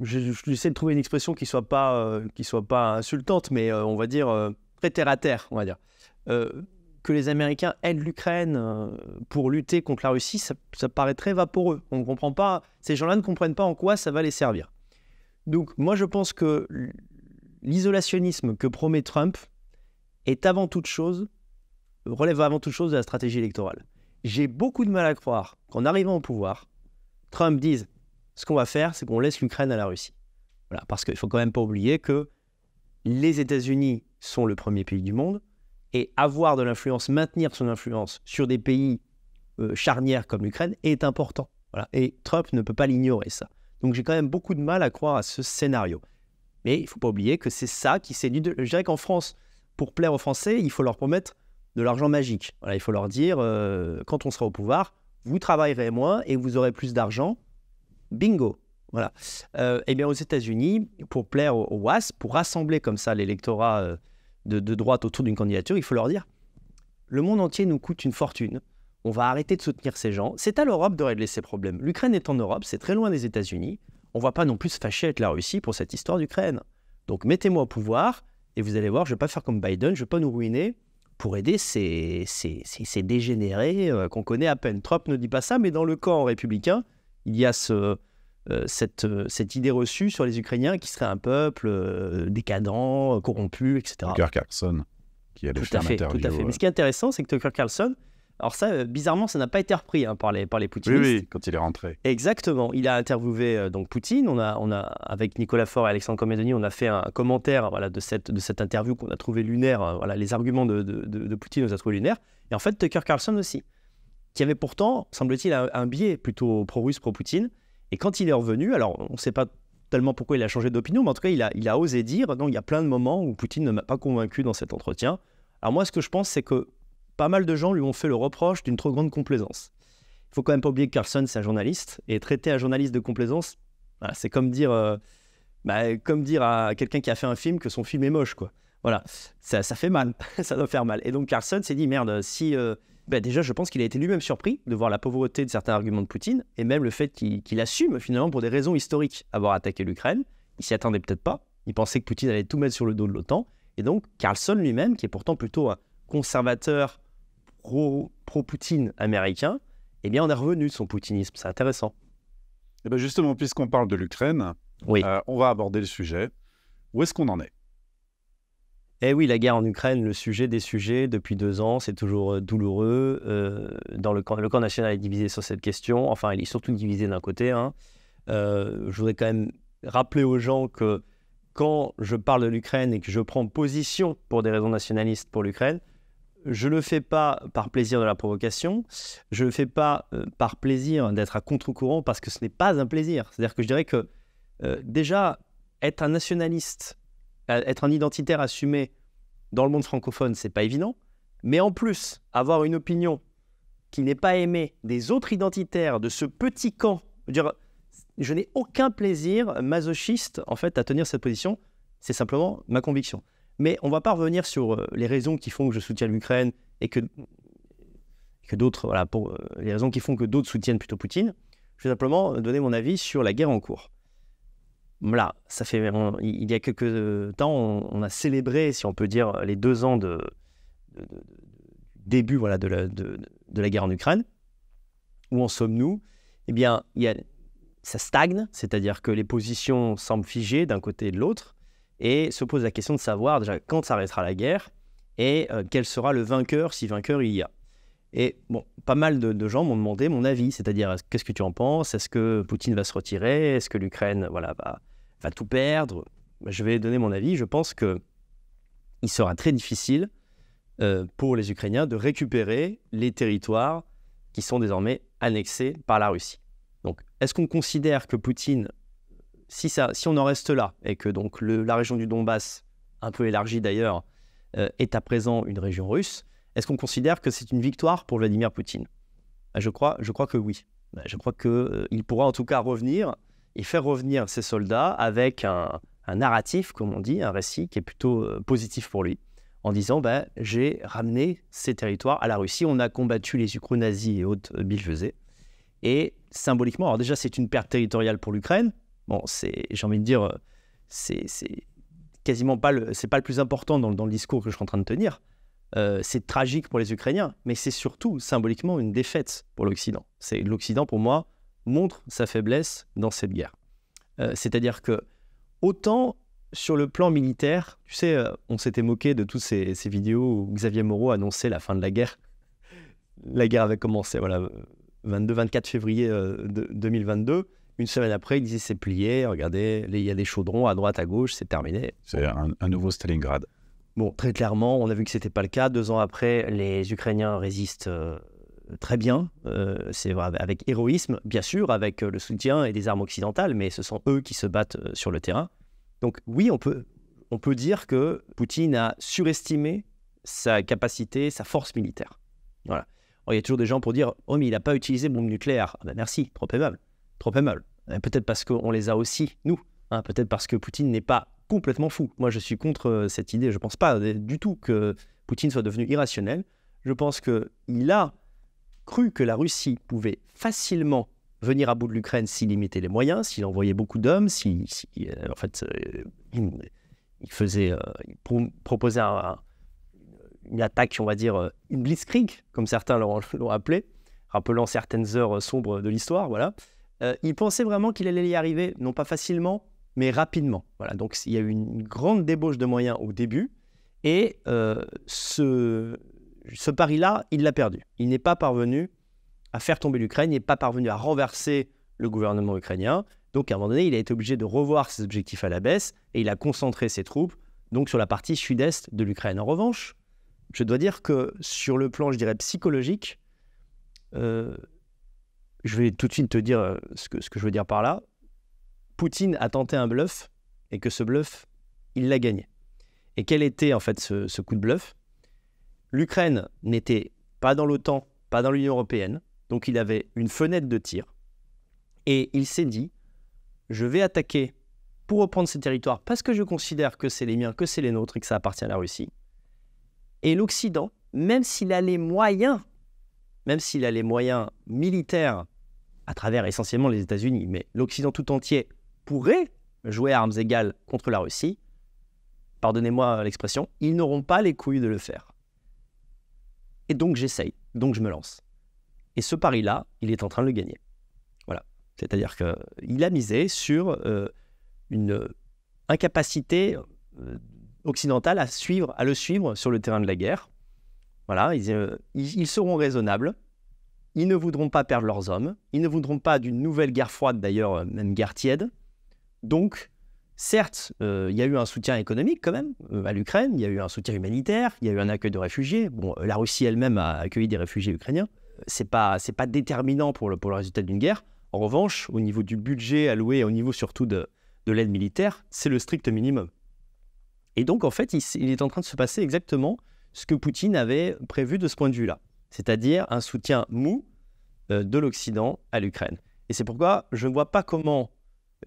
j'essaie de trouver une expression qui soit pas, euh, soit pas insultante, mais euh, on va dire euh, très à terre, on va dire. que les Américains aident l'Ukraine pour lutter contre la Russie, ça, ça paraît très vaporeux. On ne comprend pas, ces gens-là ne comprennent pas en quoi ça va les servir. Donc moi je pense que l'isolationnisme que promet Trump est avant toute chose, relève avant toute chose de la stratégie électorale. J'ai beaucoup de mal à croire qu'en arrivant au pouvoir, Trump dise ce qu'on va faire, c'est qu'on laisse l'Ukraine à la Russie. Voilà, parce qu'il ne faut quand même pas oublier que les États-Unis sont le premier pays du monde, et avoir de l'influence, maintenir son influence sur des pays euh, charnières comme l'Ukraine est important. Voilà. Et Trump ne peut pas l'ignorer, ça. Donc j'ai quand même beaucoup de mal à croire à ce scénario. Mais il ne faut pas oublier que c'est ça qui séduit. Je dirais qu'en France, pour plaire aux Français, il faut leur promettre de l'argent magique. Voilà, il faut leur dire, euh, quand on sera au pouvoir, vous travaillerez moins et vous aurez plus d'argent bingo. Voilà. Euh, eh bien aux États-Unis, pour plaire aux, OAS, pour rassembler comme ça l'électorat euh, de, droite autour d'une candidature, il faut leur dire le monde entier nous coûte une fortune. On va arrêter de soutenir ces gens. C'est à l'Europe de régler ces problèmes. L'Ukraine est en Europe, c'est très loin des États-Unis. On ne va pas non plus se fâcher avec la Russie pour cette histoire d'Ukraine. Donc mettez-moi au pouvoir et vous allez voir, je ne vais pas faire comme Biden, je ne vais pas nous ruiner pour aider ces, dégénérés euh, qu'on connaît à peine. Trump ne dit pas ça, mais dans le camp républicain, il y a ce, euh, cette, euh, cette, idée reçue sur les Ukrainiens qui serait un peuple euh, décadent, corrompu, etc. Tucker Carlson, qui a tout à fait, Tout à fait. Mais ce qui est intéressant, c'est que Tucker Carlson, alors ça, bizarrement, ça n'a pas été repris hein, par les par les poutinistes. Oui, oui, quand il est rentré. Exactement. Il a interviewé donc Poutine. On a, on a avec Nicolas Faure et Alexandre Comedoni, on a fait un commentaire voilà de cette de cette interview qu'on a trouvé lunaire. voilà, les arguments de, de, Poutine, on les a trouvé lunaires. Et en fait, Tucker Carlson aussi qui avait pourtant, semble-t-il, un, biais plutôt pro-russe, pro-Poutine. Et quand il est revenu, alors on ne sait pas tellement pourquoi il a changé d'opinion, mais en tout cas, il a, osé dire, il y a plein de moments où Poutine ne m'a pas convaincu dans cet entretien. Alors moi, ce que je pense, c'est que pas mal de gens lui ont fait le reproche d'une trop grande complaisance. Il faut quand même pas oublier que Carlson, c'est un journaliste, et traiter un journaliste de complaisance, c'est comme dire, euh, bah, comme dire à quelqu'un qui a fait un film que son film est moche, quoi. Voilà, ça, fait mal, ça doit faire mal. Et donc Carlson s'est dit, merde, si... Euh, bah, déjà, je pense qu'il a été lui-même surpris de voir la pauvreté de certains arguments de Poutine, et même le fait qu'il assume finalement pour des raisons historiques avoir attaqué l'Ukraine. Il s'y attendait peut-être pas. Il pensait que Poutine allait tout mettre sur le dos de l'OTAN. Et donc, Carlson lui-même, qui est pourtant plutôt un conservateur pro-Poutine américain, eh bien, on est revenu de son poutinisme. C'est intéressant. Eh ben, justement, puisqu'on parle de l'Ukraine, euh, on va aborder le sujet. Où est-ce qu'on en est eh oui, la guerre en Ukraine, le sujet des sujets depuis deux ans, c'est toujours euh, douloureux. Euh, dans le camp, national est divisé sur cette question. Enfin, il est surtout divisé d'un côté. Hein. Euh, je voudrais quand même rappeler aux gens que quand je parle de l'Ukraine et que je prends position pour des raisons nationalistes pour l'Ukraine, je ne le fais pas par plaisir de la provocation, je ne le fais pas par plaisir d'être à contre-courant parce que ce n'est pas un plaisir. C'est-à-dire que je dirais que déjà, être un nationaliste être un identitaire assumé dans le monde francophone, c'est pas évident. Mais en plus, avoir une opinion qui n'est pas aimée des autres identitaires de ce petit camp, je, dire, je n'ai aucun plaisir masochiste en fait à tenir cette position. C'est simplement ma conviction. Mais on ne va pas revenir sur euh, les raisons qui font que je soutiens l'Ukraine et que, que d'autres, euh, les raisons qui font que d'autres soutiennent plutôt Poutine. Je vais simplement donner mon avis sur la guerre en cours ça fait, il y a quelques euh, temps, on, a célébré, si on peut dire, les deux ans de, début voilà, de, la, de, la guerre en Ukraine. Où en sommes-nous Eh bien, il y a, ça stagne, c'est-à-dire que les positions semblent figées d'un côté et de l'autre, et se pose la question de savoir déjà quand s'arrêtera la guerre et euh, quel sera le vainqueur, si vainqueur il y a. Et bon, pas mal de, de gens m'ont demandé mon avis, c'est-à-dire qu'est-ce que tu en penses Est-ce que Poutine va se retirer Est-ce que l'Ukraine voilà, va, va tout perdre. Je vais donner mon avis. Je pense que il sera très difficile euh, pour les Ukrainiens de récupérer les territoires qui sont désormais annexés par la Russie. Donc, est-ce qu'on considère que Poutine, si, ça, si on en reste là, et que donc la région du Donbass, un peu élargie d'ailleurs, euh, est à présent une région russe, est-ce qu'on considère que c'est une victoire pour Vladimir Poutine bah, je crois, je crois que oui. Bah, je crois qu'il euh, pourra en tout cas revenir et faire revenir ses soldats avec un, un, narratif, comme on dit, un récit qui est plutôt euh, positif pour lui, en disant ben, j'ai ramené ces territoires à la Russie, on a combattu les Ukro-nazis et autres euh, belges Et symboliquement, alors déjà c'est une perte territoriale pour l'Ukraine, bon, c'est, j'ai envie de dire, euh, c'est, quasiment pas le, c'est pas le plus important dans, dans, le discours que je suis en train de tenir. c'est tragique pour les Ukrainiens, mais c'est surtout symboliquement une défaite pour l'Occident. C'est l'Occident pour moi montre sa faiblesse dans cette guerre. Euh, c'est-à-dire que autant sur le plan militaire, tu sais, euh, on s'était moqué de toutes ces, vidéos où Xavier Moreau annonçait la fin de la guerre. La guerre avait commencé, voilà, 22-24 février euh, de, 2022. Une semaine après, il disait c'est plié, regardez, il y a des chaudrons à droite, à gauche, c'est terminé. C'est un, nouveau Stalingrad. Bon, très clairement, on a vu que ce n'était pas le cas. Deux ans après, les Ukrainiens résistent très bien, euh, c'est vrai, avec héroïsme, bien sûr, avec euh, le soutien et des armes occidentales, mais ce sont eux qui se battent euh, sur le terrain. Donc oui, on peut, on peut dire que Poutine a surestimé sa capacité, sa force militaire. Voilà. il y a toujours des gens pour dire Oh, mais il n'a pas utilisé bombe nucléaire. Ah ben, merci, trop aimable. Trop aimable. Peut-être parce qu'on les a aussi, nous. Hein. Peut-être parce que Poutine n'est pas complètement fou. Moi, je suis contre cette idée. Je ne pense pas du tout que Poutine soit devenu irrationnel. Je pense qu'il a cru que la Russie pouvait facilement venir à bout de l'Ukraine s'il limitait les moyens, s'il envoyait beaucoup d'hommes, s'il, euh, en fait euh, il faisait euh, proposait une attaque, on va dire une blitzkrieg, comme certains l'ont appelé, rappelant certaines heures sombres de l'histoire. Voilà, il pensait vraiment qu'il allait y arriver, non pas facilement, mais rapidement. Voilà, donc il y a eu une grande débauche de moyens au début, et ce ce pari-là, il l'a perdu. Il n'est pas parvenu à faire tomber l'Ukraine, il n'est pas parvenu à renverser le gouvernement ukrainien. Donc à un moment donné, il a été obligé de revoir ses objectifs à la baisse et il a concentré ses troupes donc sur la partie sud-est de l'Ukraine. En revanche, je dois dire que sur le plan, je dirais, psychologique, euh, je vais tout de suite te dire euh, ce que, je veux dire par là. Poutine a tenté un bluff et que ce bluff, il l'a gagné. Et quel était en fait ce coup de bluff L'Ukraine n'était pas dans l'OTAN, pas dans l'Union européenne, donc il avait une fenêtre de tir. Et il s'est dit, je vais attaquer pour reprendre ces territoires parce que je considère que c'est les miens, que c'est les nôtres et que ça appartient à la Russie. Et l'Occident, même s'il a les moyens, même s'il a les moyens militaires à travers essentiellement les États-Unis, mais l'Occident tout entier pourrait jouer à armes égales contre la Russie, pardonnez-moi l'expression, ils n'auront pas les couilles de le faire. Et donc j'essaye, donc je me lance. Et ce pari-là, il est en train de le gagner. Voilà. C'est-à-dire qu'il a misé sur euh, une incapacité euh, occidentale à, suivre, à le suivre sur le terrain de la guerre. Voilà, euh, ils, ils seront raisonnables, ils ne voudront pas perdre leurs hommes, ils ne voudront pas d'une nouvelle guerre froide d'ailleurs, même guerre tiède. Donc, Certes, euh, il y a eu un soutien économique quand même euh, à l'Ukraine, il y a eu un soutien humanitaire, il y a eu un accueil de réfugiés. Bon, euh, la Russie elle-même a accueilli des réfugiés ukrainiens. C'est pas pas déterminant pour le, pour le résultat d'une guerre. En revanche, au niveau du budget alloué au niveau surtout de, l'aide militaire, c'est le strict minimum. Et donc, en fait, il, est en train de se passer exactement ce que Poutine avait prévu de ce point de vue-là, c'est-à-dire un soutien mou de l'Occident à l'Ukraine. Et c'est pourquoi je ne vois pas comment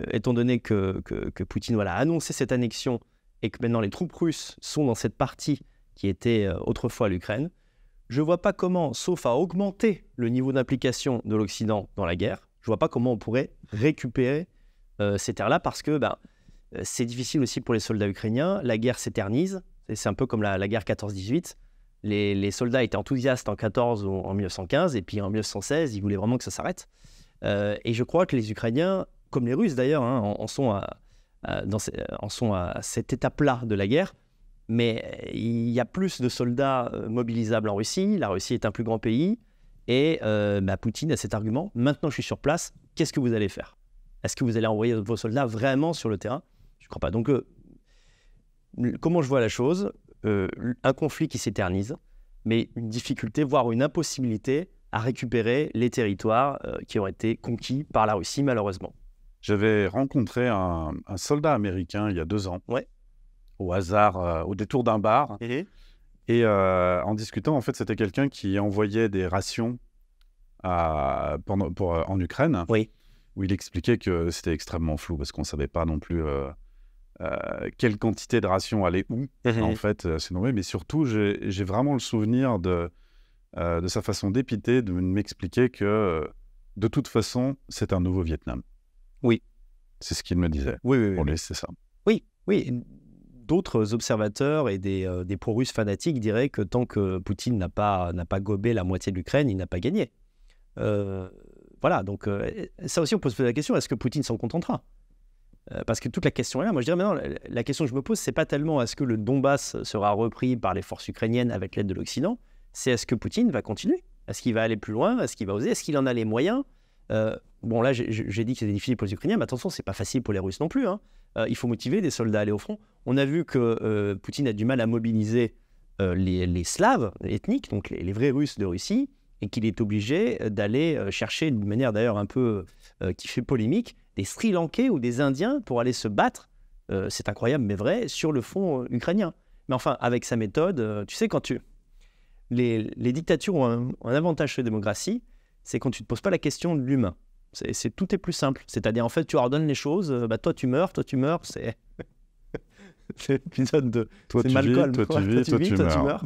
euh, étant donné que, que, Poutine voilà, a annoncé cette annexion et que maintenant les troupes russes sont dans cette partie qui était euh, autrefois l'Ukraine, je ne vois pas comment, sauf à augmenter le niveau d'implication de l'Occident dans la guerre, je ne vois pas comment on pourrait récupérer euh, ces terres-là parce que ben, c'est difficile aussi pour les soldats ukrainiens. La guerre s'éternise. C'est un peu comme la, guerre 14-18. Les, les, soldats étaient enthousiastes en 14 ou en 1915, et puis en 1916, ils voulaient vraiment que ça s'arrête. et je crois que les Ukrainiens comme les Russes d'ailleurs, hein, en, sont à, dans en sont à cette étape-là de la guerre. Mais il y a plus de soldats euh, mobilisables en Russie. La Russie est un plus grand pays. Et euh, bah, Poutine a cet argument. Maintenant, je suis sur place. Qu'est-ce que vous allez faire Est-ce que vous allez envoyer vos soldats vraiment sur le terrain Je ne crois pas. Donc, euh, comment je vois la chose Un conflit qui s'éternise, mais une difficulté, voire une impossibilité à récupérer les territoires qui ont été conquis par la Russie, malheureusement. J'avais rencontré un, soldat américain il y a deux ans, au hasard, euh, au détour d'un bar. Mmh Et euh, en discutant, en fait, c'était quelqu'un qui envoyait des rations à, euh, en Ukraine, oui. où il expliquait que c'était extrêmement flou parce qu'on ne savait pas non plus quelle quantité de rations allait où, mmh en fait, c'est Mais surtout, j'ai vraiment le souvenir de, de sa façon dépitée de m'expliquer que, de toute façon, c'est un nouveau Vietnam. Oui. C'est ce qu'il me disait. Oui, oui, c'est ça. Oui, oui. D'autres observateurs et euh, des, pro-russes fanatiques diraient que tant que Poutine n'a pas, pas gobé la moitié de l'Ukraine, il n'a pas gagné. Euh, voilà, donc euh, ça aussi, on peut se poser la question est-ce que Poutine s'en contentera parce que toute la question est là. Moi, je dirais maintenant, la question que je me pose, c'est pas tellement est-ce que le Donbass sera repris par les forces ukrainiennes avec l'aide de l'Occident, c'est est-ce que Poutine va continuer Est-ce qu'il va aller plus loin Est-ce qu'il va oser Est-ce qu'il en a les moyens euh, bon, là, j'ai dit que c'était difficile pour les Ukrainiens, mais attention, c'est pas facile pour les Russes non plus. Hein. Euh, il faut motiver des soldats à aller au front. On a vu que euh, Poutine a du mal à mobiliser les, les, Slaves ethniques, donc les, vrais Russes de Russie, et qu'il est obligé d'aller chercher, d'une manière d'ailleurs un peu qui fait polémique, des Sri Lankais ou des Indiens pour aller se battre, c'est incroyable mais vrai, sur le front ukrainien. Mais enfin, avec sa méthode, tu sais, quand tu. Les, dictatures ont un, un avantage sur les démocraties, c'est quand tu ne te poses pas la question de l'humain. C'est, tout est plus simple. C'est-à-dire, en fait, tu ordonnes les choses, euh, bah, toi tu meurs, toi tu meurs, c'est. c'est l'épisode de toi tu Vis, toi, tu vis, toi, tu meurs.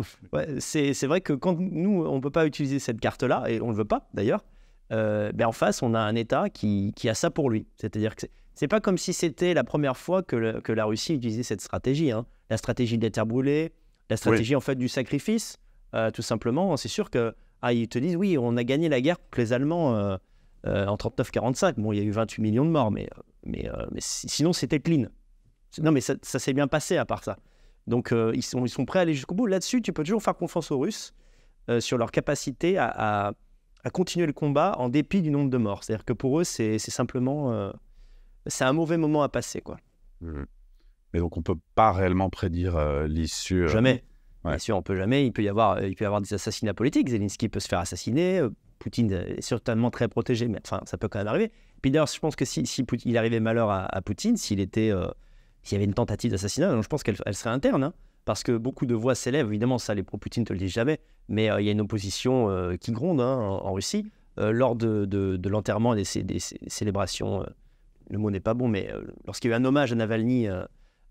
c'est, vrai que quand nous, on peut pas utiliser cette carte-là, et on ne le veut pas d'ailleurs, euh, ben, en face, on a un État qui, a ça pour lui. C'est-à-dire que c'est pas comme si c'était la première fois que, la Russie utilisait cette stratégie. Hein. La stratégie de la la stratégie en fait du sacrifice, euh, tout simplement. C'est sûr que ah, ils te disent, oui, on a gagné la guerre contre les Allemands euh, euh, en 39-45. Bon, il y a eu 28 millions de morts, mais, euh, mais, mais sinon, c'était clean. Non, mais ça, s'est bien passé à part ça. Donc, ils, sont, ils sont prêts à aller jusqu'au bout. Là-dessus, tu peux toujours faire confiance aux Russes sur leur capacité à, à, continuer le combat en dépit du nombre de morts. C'est-à-dire que pour eux, c'est simplement. c'est un mauvais moment à passer, quoi. Mmh. Mais donc, on ne peut pas réellement prédire l'issue. Jamais. Bien sûr, on peut jamais. Il peut y avoir, il peut avoir des assassinats politiques. Zelensky peut se faire assassiner. Euh, Poutine est certainement très protégé, mais ça peut quand même arriver. Puis d'ailleurs, je pense que si, arrivait malheur à, Poutine, s'il était, euh, s'il y avait une tentative d'assassinat, je pense qu'elle serait interne, hein. parce que beaucoup de voix s'élèvent. Évidemment, ça, les pro-Poutine te le disent jamais, mais euh, il y a une opposition qui gronde hein, en, Russie lors de, l'enterrement des, des, célébrations. le mot n'est pas bon, mais lorsqu'il y a eu un hommage à Navalny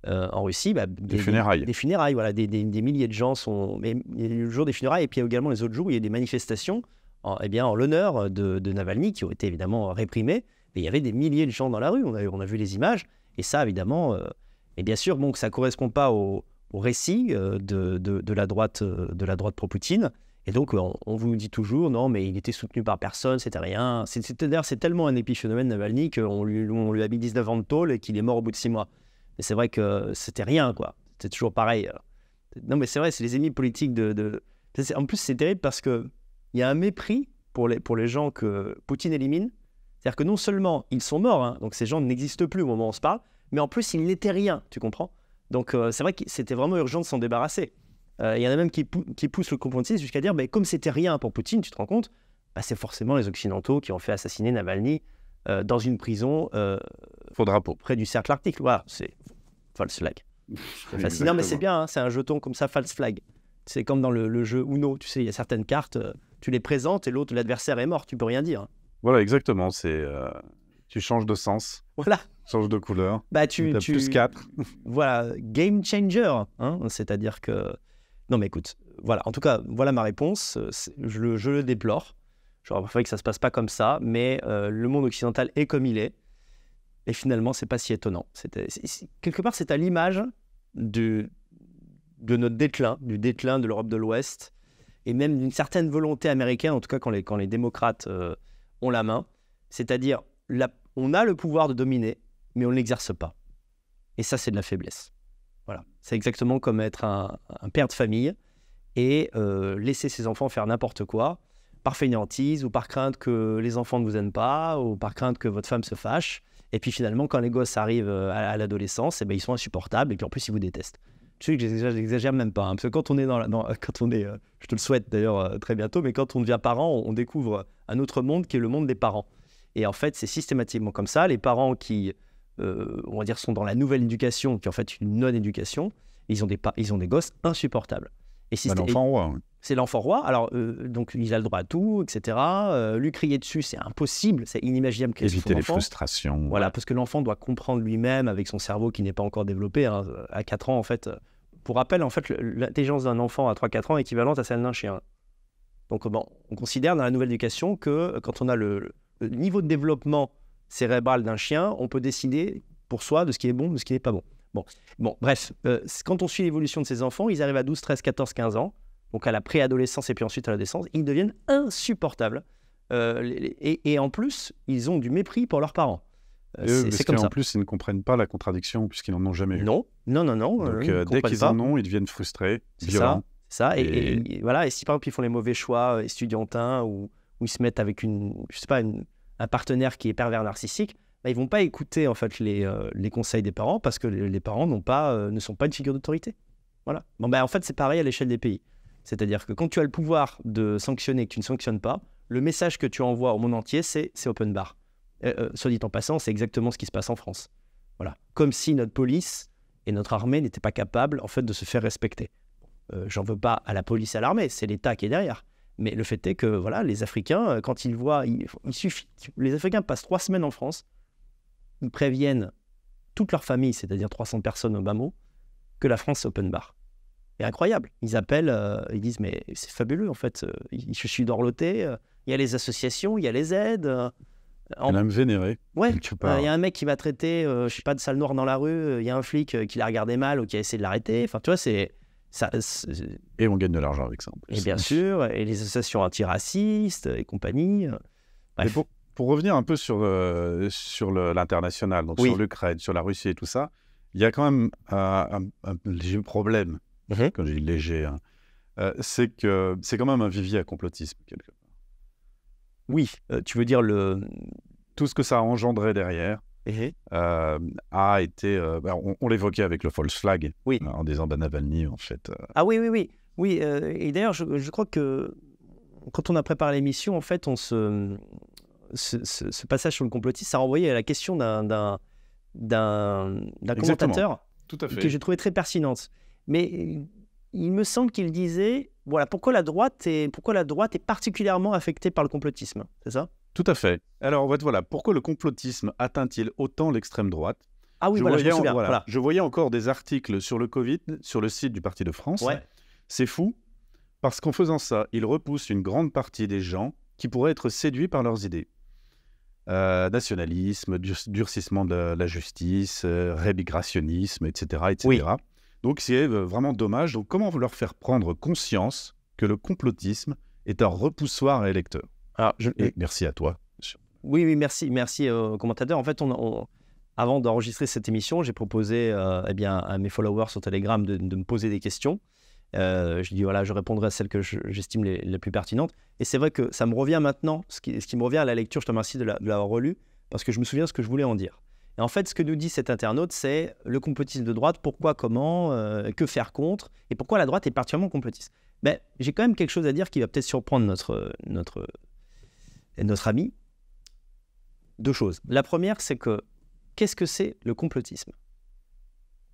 euh, en Russie, bah, des, funérailles. Des, funérailles, voilà, des, des, milliers de gens sont. Mais il y a eu le jour des funérailles, et puis il y a également les autres jours où il y a eu des manifestations en, eh bien, en l'honneur de, Navalny, qui ont été évidemment réprimées. Mais il y avait des milliers de gens dans la rue, on a, on a vu les images, et ça, évidemment. Euh, et bien sûr, bon, que ça ne correspond pas au, récit euh, de, de, la droite, de la droite pro-Poutine. Et donc, on, vous dit toujours, non, mais il était soutenu par personne, c'était rien. C'est, c'est tellement un épiphénomène Navalny qu'on lui, on lui a mis 19 ans de tôle et qu'il est mort au bout de 6 mois. Mais c'est vrai que c'était rien, quoi. C'était toujours pareil. Euh. Non, mais c'est vrai, c'est les ennemis politiques de. En plus, c'est terrible parce qu'il y a un mépris pour les, pour les gens que Poutine élimine. C'est-à-dire que non seulement ils sont morts, hein, donc ces gens n'existent plus au moment où on se parle, mais en plus, ils n'étaient rien, tu comprends Donc, euh, c'est vrai que c'était vraiment urgent de s'en débarrasser. Euh, il y en a même qui, qui poussent le complotisme jusqu'à dire, mais comme c'était rien pour Poutine, tu te rends compte, bah, c'est forcément les Occidentaux qui ont fait assassiner Navalny euh, dans une prison. Euh, Faudra Près du cercle arctique. Voilà, c'est false flag. Non mais c'est bien. Hein, c'est un jeton comme ça, false flag. C'est comme dans le, jeu Uno. Tu sais, il y a certaines cartes, euh, tu les présentes et l'autre, l'adversaire est mort. Tu peux rien dire. Voilà, exactement. C'est. Euh, tu changes de sens. Voilà. Change de couleur. Bah, tu. tu... Plus 4. voilà, game changer. Hein, c'est-à-dire que. Non, mais écoute, voilà. En tout cas, voilà ma réponse. Je le, je le déplore. J'aurais vrai que ça se passe pas comme ça, mais euh, le monde occidental est comme il est. Et finalement, c'est pas si étonnant. C'était quelque part, c'est à l'image de, de notre déclin, du déclin de l'Europe de l'Ouest, et même d'une certaine volonté américaine, en tout cas quand les, quand les démocrates euh, ont la main. C'est-à-dire, on a le pouvoir de dominer, mais on ne l'exerce pas. Et ça, c'est de la faiblesse. Voilà. C'est exactement comme être un, père de famille et euh, laisser ses enfants faire n'importe quoi par ou par crainte que les enfants ne vous aiment pas ou par crainte que votre femme se fâche. Et puis finalement, quand les gosses arrivent euh, à, l'adolescence, et eh ben, ils sont insupportables et puis en plus, ils vous détestent. Tu sais que j'exagère même pas, hein, parce que quand on est dans, la, quand on est, euh, je te le souhaite d'ailleurs euh, très bientôt, mais quand on devient parent, on, découvre un autre monde qui est le monde des parents. Et en fait, c'est systématiquement comme ça. Les parents qui, on va dire, sont dans la nouvelle éducation, qui en fait une non-éducation, ils ont des ils ont des gosses insupportables. Et bah, si l'enfant c'est l'enfant roi. Alors, euh, donc, il a le droit à tout, etc. Euh, lui crier dessus, c'est impossible, c'est inimaginable. -ce Éviter les frustrations. Voilà, parce que l'enfant doit comprendre lui-même avec son cerveau qui n'est pas encore développé. Hein. à 4 ans, en fait. Pour rappel, en fait, l'intelligence d'un enfant à 3-4 ans est équivalente à celle d'un chien. Donc, bon, on considère dans la nouvelle éducation que euh, quand on a le, niveau de développement cérébral d'un chien, on peut décider pour soi de ce qui est bon, de ce qui n'est pas bon. Bon, bon bref, quand on suit l'évolution de ces enfants, ils arrivent à 12, 13, 14, 15 ans donc à la préadolescence et puis ensuite à l'adolescence, ils deviennent insupportables. Euh, et, en plus, ils ont du mépris pour leurs parents. Euh, c'est comme ça. En plus, ils ne comprennent pas la contradiction puisqu'ils n'en ont jamais eu. Non, non, non, non. Donc, euh, dès qu'ils en ont, ils deviennent frustrés, violents. Ça, ça. Et, voilà. Et si par exemple ils font les mauvais choix estudiantins ou, ou ils se mettent avec une, je sais pas, un partenaire qui est pervers narcissique, bah, ils vont pas écouter en fait les, les conseils des parents parce que les, parents n'ont pas, ne sont pas une figure d'autorité. Voilà. Bon, bah, en fait, c'est pareil à l'échelle des pays. C'est-à-dire que quand tu as le pouvoir de sanctionner et que tu ne sanctionnes pas, le message que tu envoies au monde entier, c'est c'est open bar. Euh, euh, soit dit en passant, c'est exactement ce qui se passe en France. Voilà. Comme si notre police et notre armée n'étaient pas capables, en fait, de se faire respecter. Euh, j'en veux pas à la police et à l'armée, c'est l'État qui est derrière. Mais le fait est que, voilà, les Africains, quand ils voient, il, suffit. Les Africains passent trois semaines en France, ils préviennent toute leur famille, c'est-à-dire 300 personnes au bas mot, que la France est open bar incroyable. Ils appellent, euh, ils disent mais c'est fabuleux en fait. Euh, je suis dorloté. Euh, il y a les associations, il y a les aides. on Elle me Ouais. Il y a un mec qui m'a traité, je sais pas, de sale noire dans la rue. Il y a un flic qui l'a regardé mal ou qui a essayé de l'arrêter. Enfin, tu vois, c'est. Ça, et on gagne de l'argent avec ça. En plus. Et bien sûr, et les associations antiracistes et compagnie. pour, revenir un peu sur, sur l'international, donc sur l'Ukraine, sur la Russie et tout ça, il y a quand même un, un léger problème Mhm. quand j'ai léger, hein. euh, c'est que c'est quand même un vivier à complotisme, quelque part. Oui, euh, tu veux dire le... tout ce que ça a engendré derrière. Mhm. Euh, a été. Ben, on, l'évoquait avec le false flag, en disant ben en fait. Ah oui, oui, oui. oui et d'ailleurs, je, crois que quand on a préparé l'émission, en fait, on se, ce, passage sur le complotisme, ça renvoyé à la question d'un, d'un, commentateur que j'ai trouvé très pertinente. Mais il me semble qu'il disait, voilà, pourquoi la droite est, pourquoi la droite est particulièrement affectée par le complotisme, c'est ça Tout à fait. Alors en fait, voilà, pourquoi le complotisme atteint-il autant l'extrême droite Ah oui, je, voyais, encore des articles sur le Covid sur le site du Parti de France. C'est fou parce qu'en faisant ça, il repousse une grande partie des gens qui pourraient être séduits par leurs idées. Euh, nationalisme, durcissement de la, justice, euh, rémigrationnisme, etc. etc. Donc c'est euh, vraiment dommage. Donc comment leur faire prendre conscience que le complotisme est un repoussoir à l'électeur je... merci à toi. Oui, oui, merci, merci commentateurs commentateur. En fait, on, avant d'enregistrer cette émission, j'ai proposé euh, eh bien, à mes followers sur Telegram de, me poser des questions. Euh, je dis voilà, je répondrai à celles que j'estime les, plus pertinentes. Et c'est vrai que ça me revient maintenant, ce qui, ce qui, me revient à la lecture, je te remercie de l'avoir relu, parce que je me souviens ce que je voulais en dire. Et en fait, ce que nous dit cet internaute, c'est le complotisme de droite, pourquoi, comment, euh, que faire contre, et pourquoi la droite est particulièrement complotiste. Ben, j'ai quand même quelque chose à dire qui va peut-être surprendre notre, notre, notre ami. Deux choses. La première, c'est que qu'est-ce que c'est le complotisme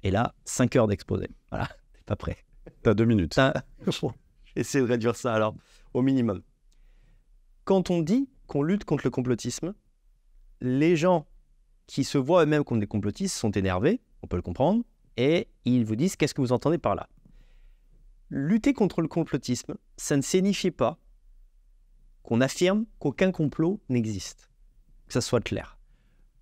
Et là, cinq heures d'exposé. Voilà, t'es pas prêt. T'as deux minutes. J'essaie de réduire ça alors au minimum. Quand on dit qu'on lutte contre le complotisme, les gens qui se voient eux-mêmes comme des complotistes sont énervés, on peut le comprendre, et ils vous disent qu'est-ce que vous entendez par là. Lutter contre le complotisme, ça ne signifie pas qu'on affirme qu'aucun complot n'existe. Que ça soit clair.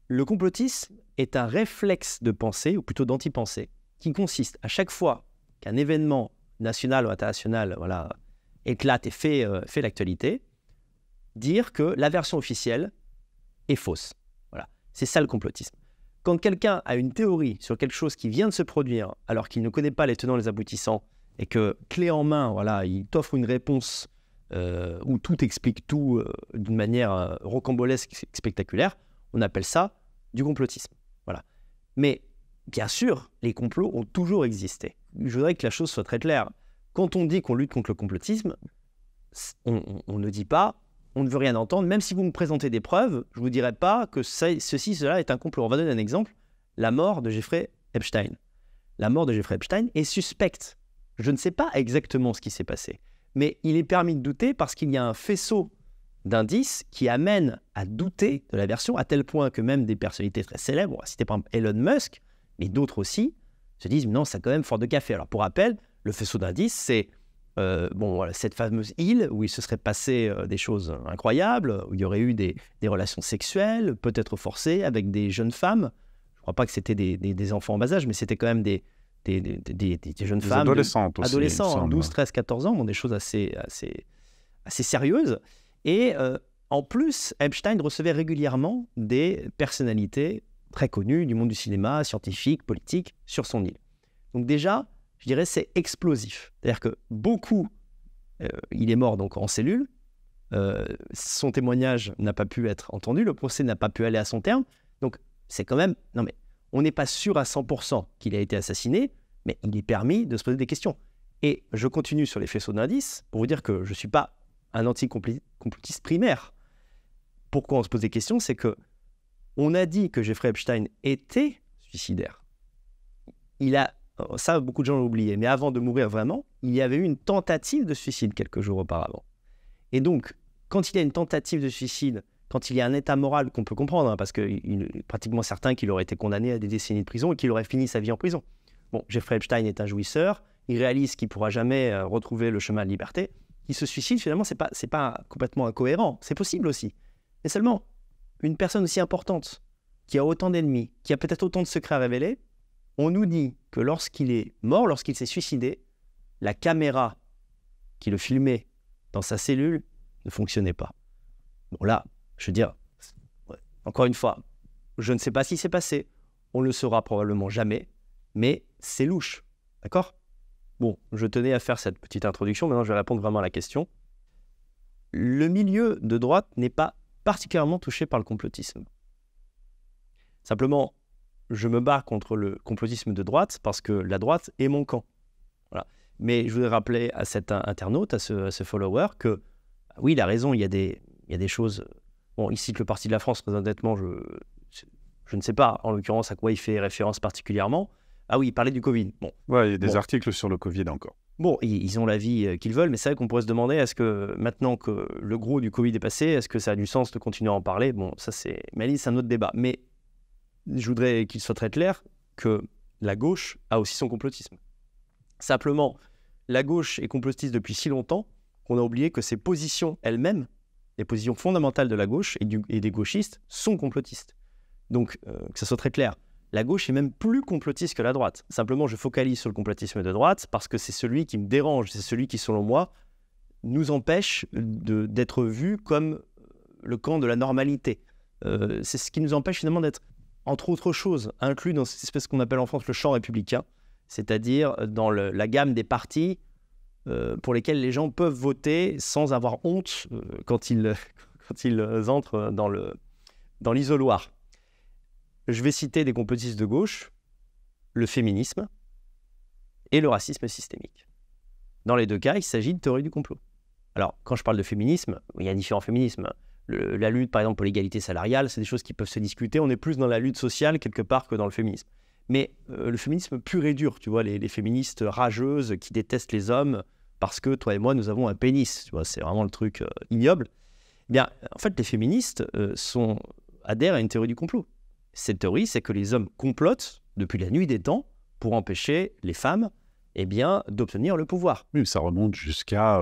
Le complotisme est un réflexe de pensée, ou plutôt d'anti-pensée, qui consiste à chaque fois qu'un événement national ou international voilà, éclate et fait, euh, fait l'actualité, dire que la version officielle est fausse. C'est ça le complotisme. Quand quelqu'un a une théorie sur quelque chose qui vient de se produire, alors qu'il ne connaît pas les tenants et les aboutissants, et que clé en main, voilà, il t'offre une réponse euh, où tout explique tout euh, d'une manière euh, rocambolesque, spectaculaire, on appelle ça du complotisme. Voilà. Mais bien sûr, les complots ont toujours existé. Je voudrais que la chose soit très claire. Quand on dit qu'on lutte contre le complotisme, on ne dit pas on ne veut rien entendre. Même si vous me présentez des preuves, je ne vous dirai pas que ceci, cela est un complot. On va donner un exemple. La mort de Jeffrey Epstein. La mort de Jeffrey Epstein est suspecte. Je ne sais pas exactement ce qui s'est passé, mais il est permis de douter parce qu'il y a un faisceau d'indices qui amène à douter de la version, à tel point que même des personnalités très célèbres, cité par exemple Elon Musk, mais d'autres aussi, se disent non, ça a quand même fort de café. Alors pour rappel, le faisceau d'indices, c'est euh, bon, cette fameuse île où il se serait passé euh, des choses incroyables, où il y aurait eu des, relations sexuelles, peut-être forcées, avec des jeunes femmes. Je ne crois pas que c'était des, enfants en bas âge, mais c'était quand même des, jeunes femmes. Adolescentes aussi. Adolescents, 12, 13, 14 ans, des choses assez, assez, assez sérieuses. Et euh, en plus, Epstein recevait régulièrement des personnalités très connues du monde du cinéma, scientifique politique sur son île. Donc déjà, je dirais, c'est explosif. C'est-à-dire que beaucoup, euh, il est mort donc en cellule, euh, son témoignage n'a pas pu être entendu, le procès n'a pas pu aller à son terme. Donc c'est quand même, non mais on n'est pas sûr à 100% qu'il a été assassiné, mais il est permis de se poser des questions. Et je continue sur les faisceaux d'indices pour vous dire que je ne suis pas un anti-complotiste primaire. Pourquoi on se pose des questions C'est que on a dit que Jeffrey Epstein était suicidaire. Il a euh, ça, beaucoup de gens l'ont oublié. Mais avant de mourir vraiment, il y avait eu une tentative de suicide quelques jours auparavant. Et donc, quand il y a une tentative de suicide, quand il y a un état moral qu'on peut comprendre, hein, parce qu'il est pratiquement certain qu'il aurait été condamné à des décennies de prison et qu'il aurait fini sa vie en prison. Bon, Jeffrey Epstein est un jouisseur, il réalise qu'il pourra jamais euh, retrouver le chemin de liberté. Il se suicide, finalement, c'est pas, pas complètement incohérent, c'est possible aussi. Mais seulement, une personne aussi importante, qui a autant d'ennemis, qui a peut-être autant de secrets à révéler, on nous dit que lorsqu'il est mort, lorsqu'il s'est suicidé, la caméra qui le filmait dans sa cellule ne fonctionnait pas. Bon là, je veux dire, encore une fois, je ne sais pas si s'est passé, on le saura probablement jamais, mais c'est louche, d'accord Bon, je tenais à faire cette petite introduction, maintenant je vais répondre vraiment à la question. Le milieu de droite n'est pas particulièrement touché par le complotisme. Simplement, je me bats contre le complotisme de droite parce que la droite est mon camp. Mais je voudrais rappeler à cet internaute, à ce, follower, que bah oui, il a raison, il y a des, choses. Bon, il cite le Parti de la France, très honnêtement, je, je ne sais pas en l'occurrence à quoi il fait référence particulièrement. Ah oui, il parlait du Covid. Bon. il y a des articles sur le Covid encore. Bon, ils ont la vie euh, qu'ils veulent, mais c'est vrai qu'on pourrait se demander est-ce que maintenant que le gros du Covid est passé, est-ce que ça a du sens de continuer à en parler Bon, ça c'est. Mais c'est un autre débat. Mais je voudrais qu'il soit très clair que la gauche a aussi son complotisme. Simplement, la gauche est complotiste depuis si longtemps qu'on a oublié que ses positions elles-mêmes, les positions fondamentales de la gauche et, du, des gauchistes, sont complotistes. Donc, euh, que ça soit très clair, la gauche est même plus complotiste que la droite. Simplement, je focalise sur le complotisme de droite parce que c'est celui qui me dérange, c'est celui qui, selon moi, nous empêche d'être vu comme le camp de la normalité. Euh, c'est ce qui nous empêche finalement d'être entre autres choses, inclus dans cette espèce qu'on appelle en France le champ républicain, c'est-à-dire dans la gamme des partis euh, pour lesquels les gens peuvent voter sans avoir honte euh, quand, ils, quand ils entrent dans, le, dans l'isoloir. Je vais citer des complotistes de gauche, le féminisme et le racisme systémique. Dans les deux cas, il s'agit de théorie du complot. Alors, quand je parle de féminisme, il y a différents féminismes. Hein la lutte, par exemple, pour l'égalité salariale, c'est des choses qui peuvent se discuter. On est plus dans la lutte sociale quelque part que dans le féminisme. Mais euh, le féminisme pur et dur, tu vois, les, féministes rageuses qui détestent les hommes parce que toi et moi, nous avons un pénis, tu vois, c'est vraiment le truc euh, ignoble. Eh bien, en fait, les féministes euh, sont, adhèrent à une théorie du complot. Cette théorie, c'est que les hommes complotent depuis la nuit des temps pour empêcher les femmes eh bien, d'obtenir le pouvoir. ça remonte jusqu'à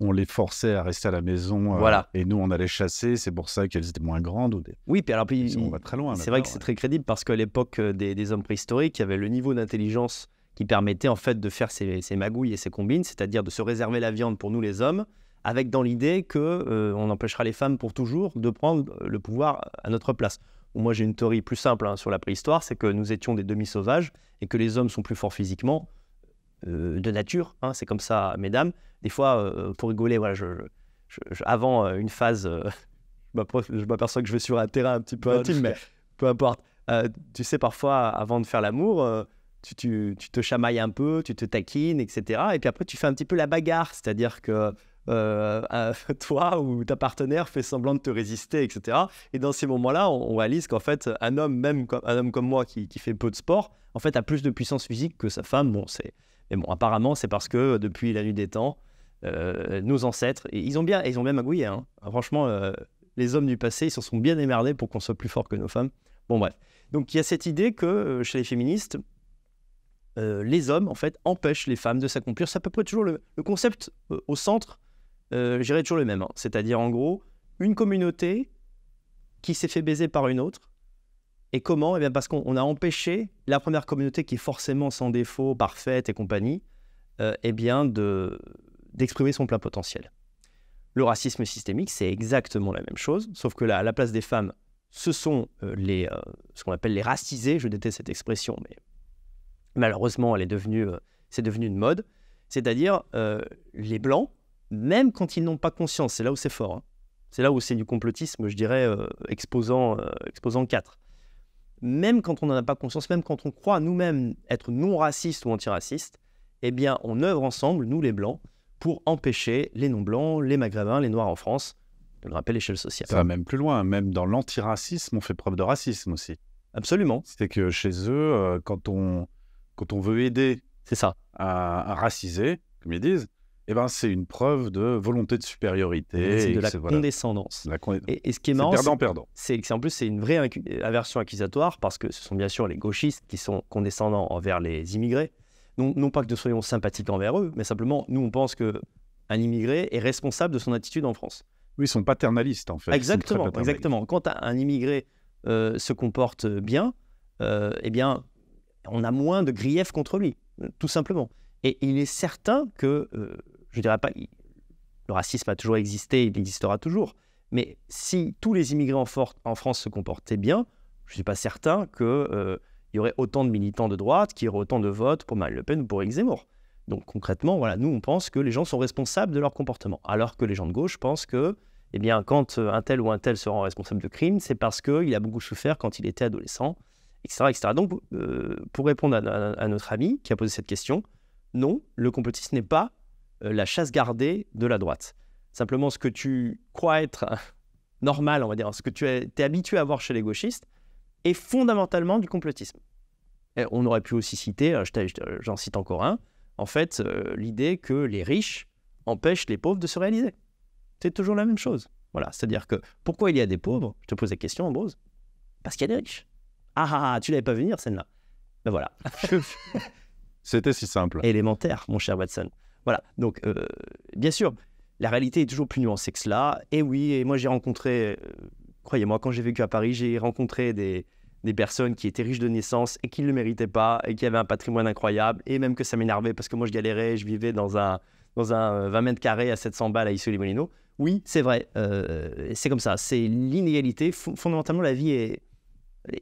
on les forçait à rester à la maison euh, et nous on allait chasser, c'est pour ça qu'elles étaient moins grandes. Ou Oui, puis alors on va très loin. C'est vrai que c'est très crédible parce qu'à l'époque euh, des, hommes préhistoriques, il y avait le niveau d'intelligence qui permettait en fait de faire ces, magouilles et ces combines, c'est-à-dire de se réserver la viande pour nous les hommes, avec dans l'idée que euh, on empêchera les femmes pour toujours de prendre le pouvoir à notre place. Moi j'ai une théorie plus simple hein, sur la préhistoire, c'est que nous étions des demi-sauvages et que les hommes sont plus forts physiquement euh, de nature. Hein, c'est comme ça, mesdames. Des fois, euh, pour rigoler, avant euh, une phase, je m'aperçois que je vais sur un terrain un petit peu intime, mais peu importe. tu sais, parfois, avant de faire l'amour, tu, te chamailles un peu, tu te taquines, etc. Et puis après, tu fais un petit peu la bagarre, c'est-à-dire que toi ou ta partenaire fait semblant de te résister, etc. Et dans ces moments-là, on, réalise qu'en fait, un homme, même comme, un homme comme moi qui, qui, fait peu de sport, en fait, a plus de puissance physique que sa femme. Bon, c'est et bon, apparemment, c'est parce que euh, depuis la nuit des temps, euh, nos ancêtres, ils ont bien, ils ont bien magouillé. Hein. Ah, franchement, euh, les hommes du passé, ils se sont bien émerdés pour qu'on soit plus fort que nos femmes. Bon, bref. Donc, il y a cette idée que chez les féministes, les hommes, en fait, empêchent les femmes de s'accomplir. C'est à peu près toujours le, concept au centre, j'irai toujours le même. Hein. C'est-à-dire, en gros, une communauté qui s'est fait baiser par une autre et comment eh bien parce qu'on a empêché la première communauté qui est forcément sans défaut, parfaite et compagnie, euh, eh bien de d'exprimer son plein potentiel. Le racisme systémique, c'est exactement la même chose, sauf que là, à la place des femmes, ce sont euh, les, euh, ce qu'on appelle les racisés. Je déteste cette expression, mais malheureusement, elle est devenue, c'est devenu une mode. C'est-à-dire les blancs, même quand ils n'ont pas conscience, c'est là où c'est fort. Hein. c'est là où c'est du complotisme, je dirais, exposant, exposant 4 même quand on n'en a pas conscience, même quand on croit nous-mêmes être non racistes ou antiraciste, eh bien, on œuvre ensemble, nous les Blancs, pour empêcher les non-blancs, les Maghrébins, les Noirs en France, de grimper l'échelle sociale. Ça va même plus loin, même dans l'antiracisme, on fait preuve de racisme aussi. Absolument. C'est que chez eux, euh, quand on, quand on veut aider c'est ça. à raciser, comme ils disent, eh ben, c'est une preuve de volonté de supériorité. C'est de la condescendance. et, ce qui est marrant, c'est que en plus c'est une vraie euh, aversion accusatoire parce que ce sont bien sûr les gauchistes qui sont condescendants envers les immigrés. Non, non pas que nous soyons sympathiques envers eux, mais simplement nous on pense que un immigré est responsable de son attitude en France. Oui, ils sont paternalistes en fait. Exactement, exactement. Quand un immigré euh, se comporte bien, euh, eh bien, on a moins de griefs contre lui, tout simplement. Et il est certain que euh, je ne dirais pas, le racisme a toujours existé, il existera toujours. Mais si tous les immigrés en, en France se comportaient bien, je ne suis pas certain qu'il euh, y aurait autant de militants de droite, qui auraient autant de votes pour Marine Le Pen ou pour Donc concrètement, voilà, nous on pense que les gens sont responsables de leur comportement, alors que les gens de gauche pensent que, eh bien, quand euh, un tel ou un tel se rend responsable de crimes, c'est parce qu'il a beaucoup souffert quand il était adolescent, etc., etc. Donc, euh, pour répondre à, à notre ami qui a posé cette question, non, le complotisme n'est pas euh, la chasse gardée de la droite. Simplement, ce que tu crois être normal, on va dire, ce que tu es, habitué à voir chez les gauchistes, est fondamentalement du complotisme. on aurait pu aussi citer, euh, j'en cite encore un, en fait, euh, l'idée que les riches empêchent les pauvres de se réaliser. C'est toujours la même chose. Voilà, c'est-à-dire que pourquoi il y a des pauvres Je te pose la question, Ambrose. Parce qu'il y a des riches. Ah ah, ah tu l'avais pas venir celle-là. Ben voilà. C'était si simple. Élémentaire, mon cher Watson. Voilà, donc euh, bien sûr, la réalité est toujours plus nuancée que cela. Et oui, et moi j'ai rencontré, euh, croyez-moi, quand j'ai vécu à Paris, j'ai rencontré des, personnes qui étaient riches de naissance et qui ne le méritaient pas et qui avaient un patrimoine incroyable et même que ça m'énervait parce que moi je galérais, je vivais dans un, dans un 20 euh, mètres carrés à 700 balles à issy les Oui, c'est vrai, c'est comme ça, c'est l'inégalité. Fondamentalement, la vie est,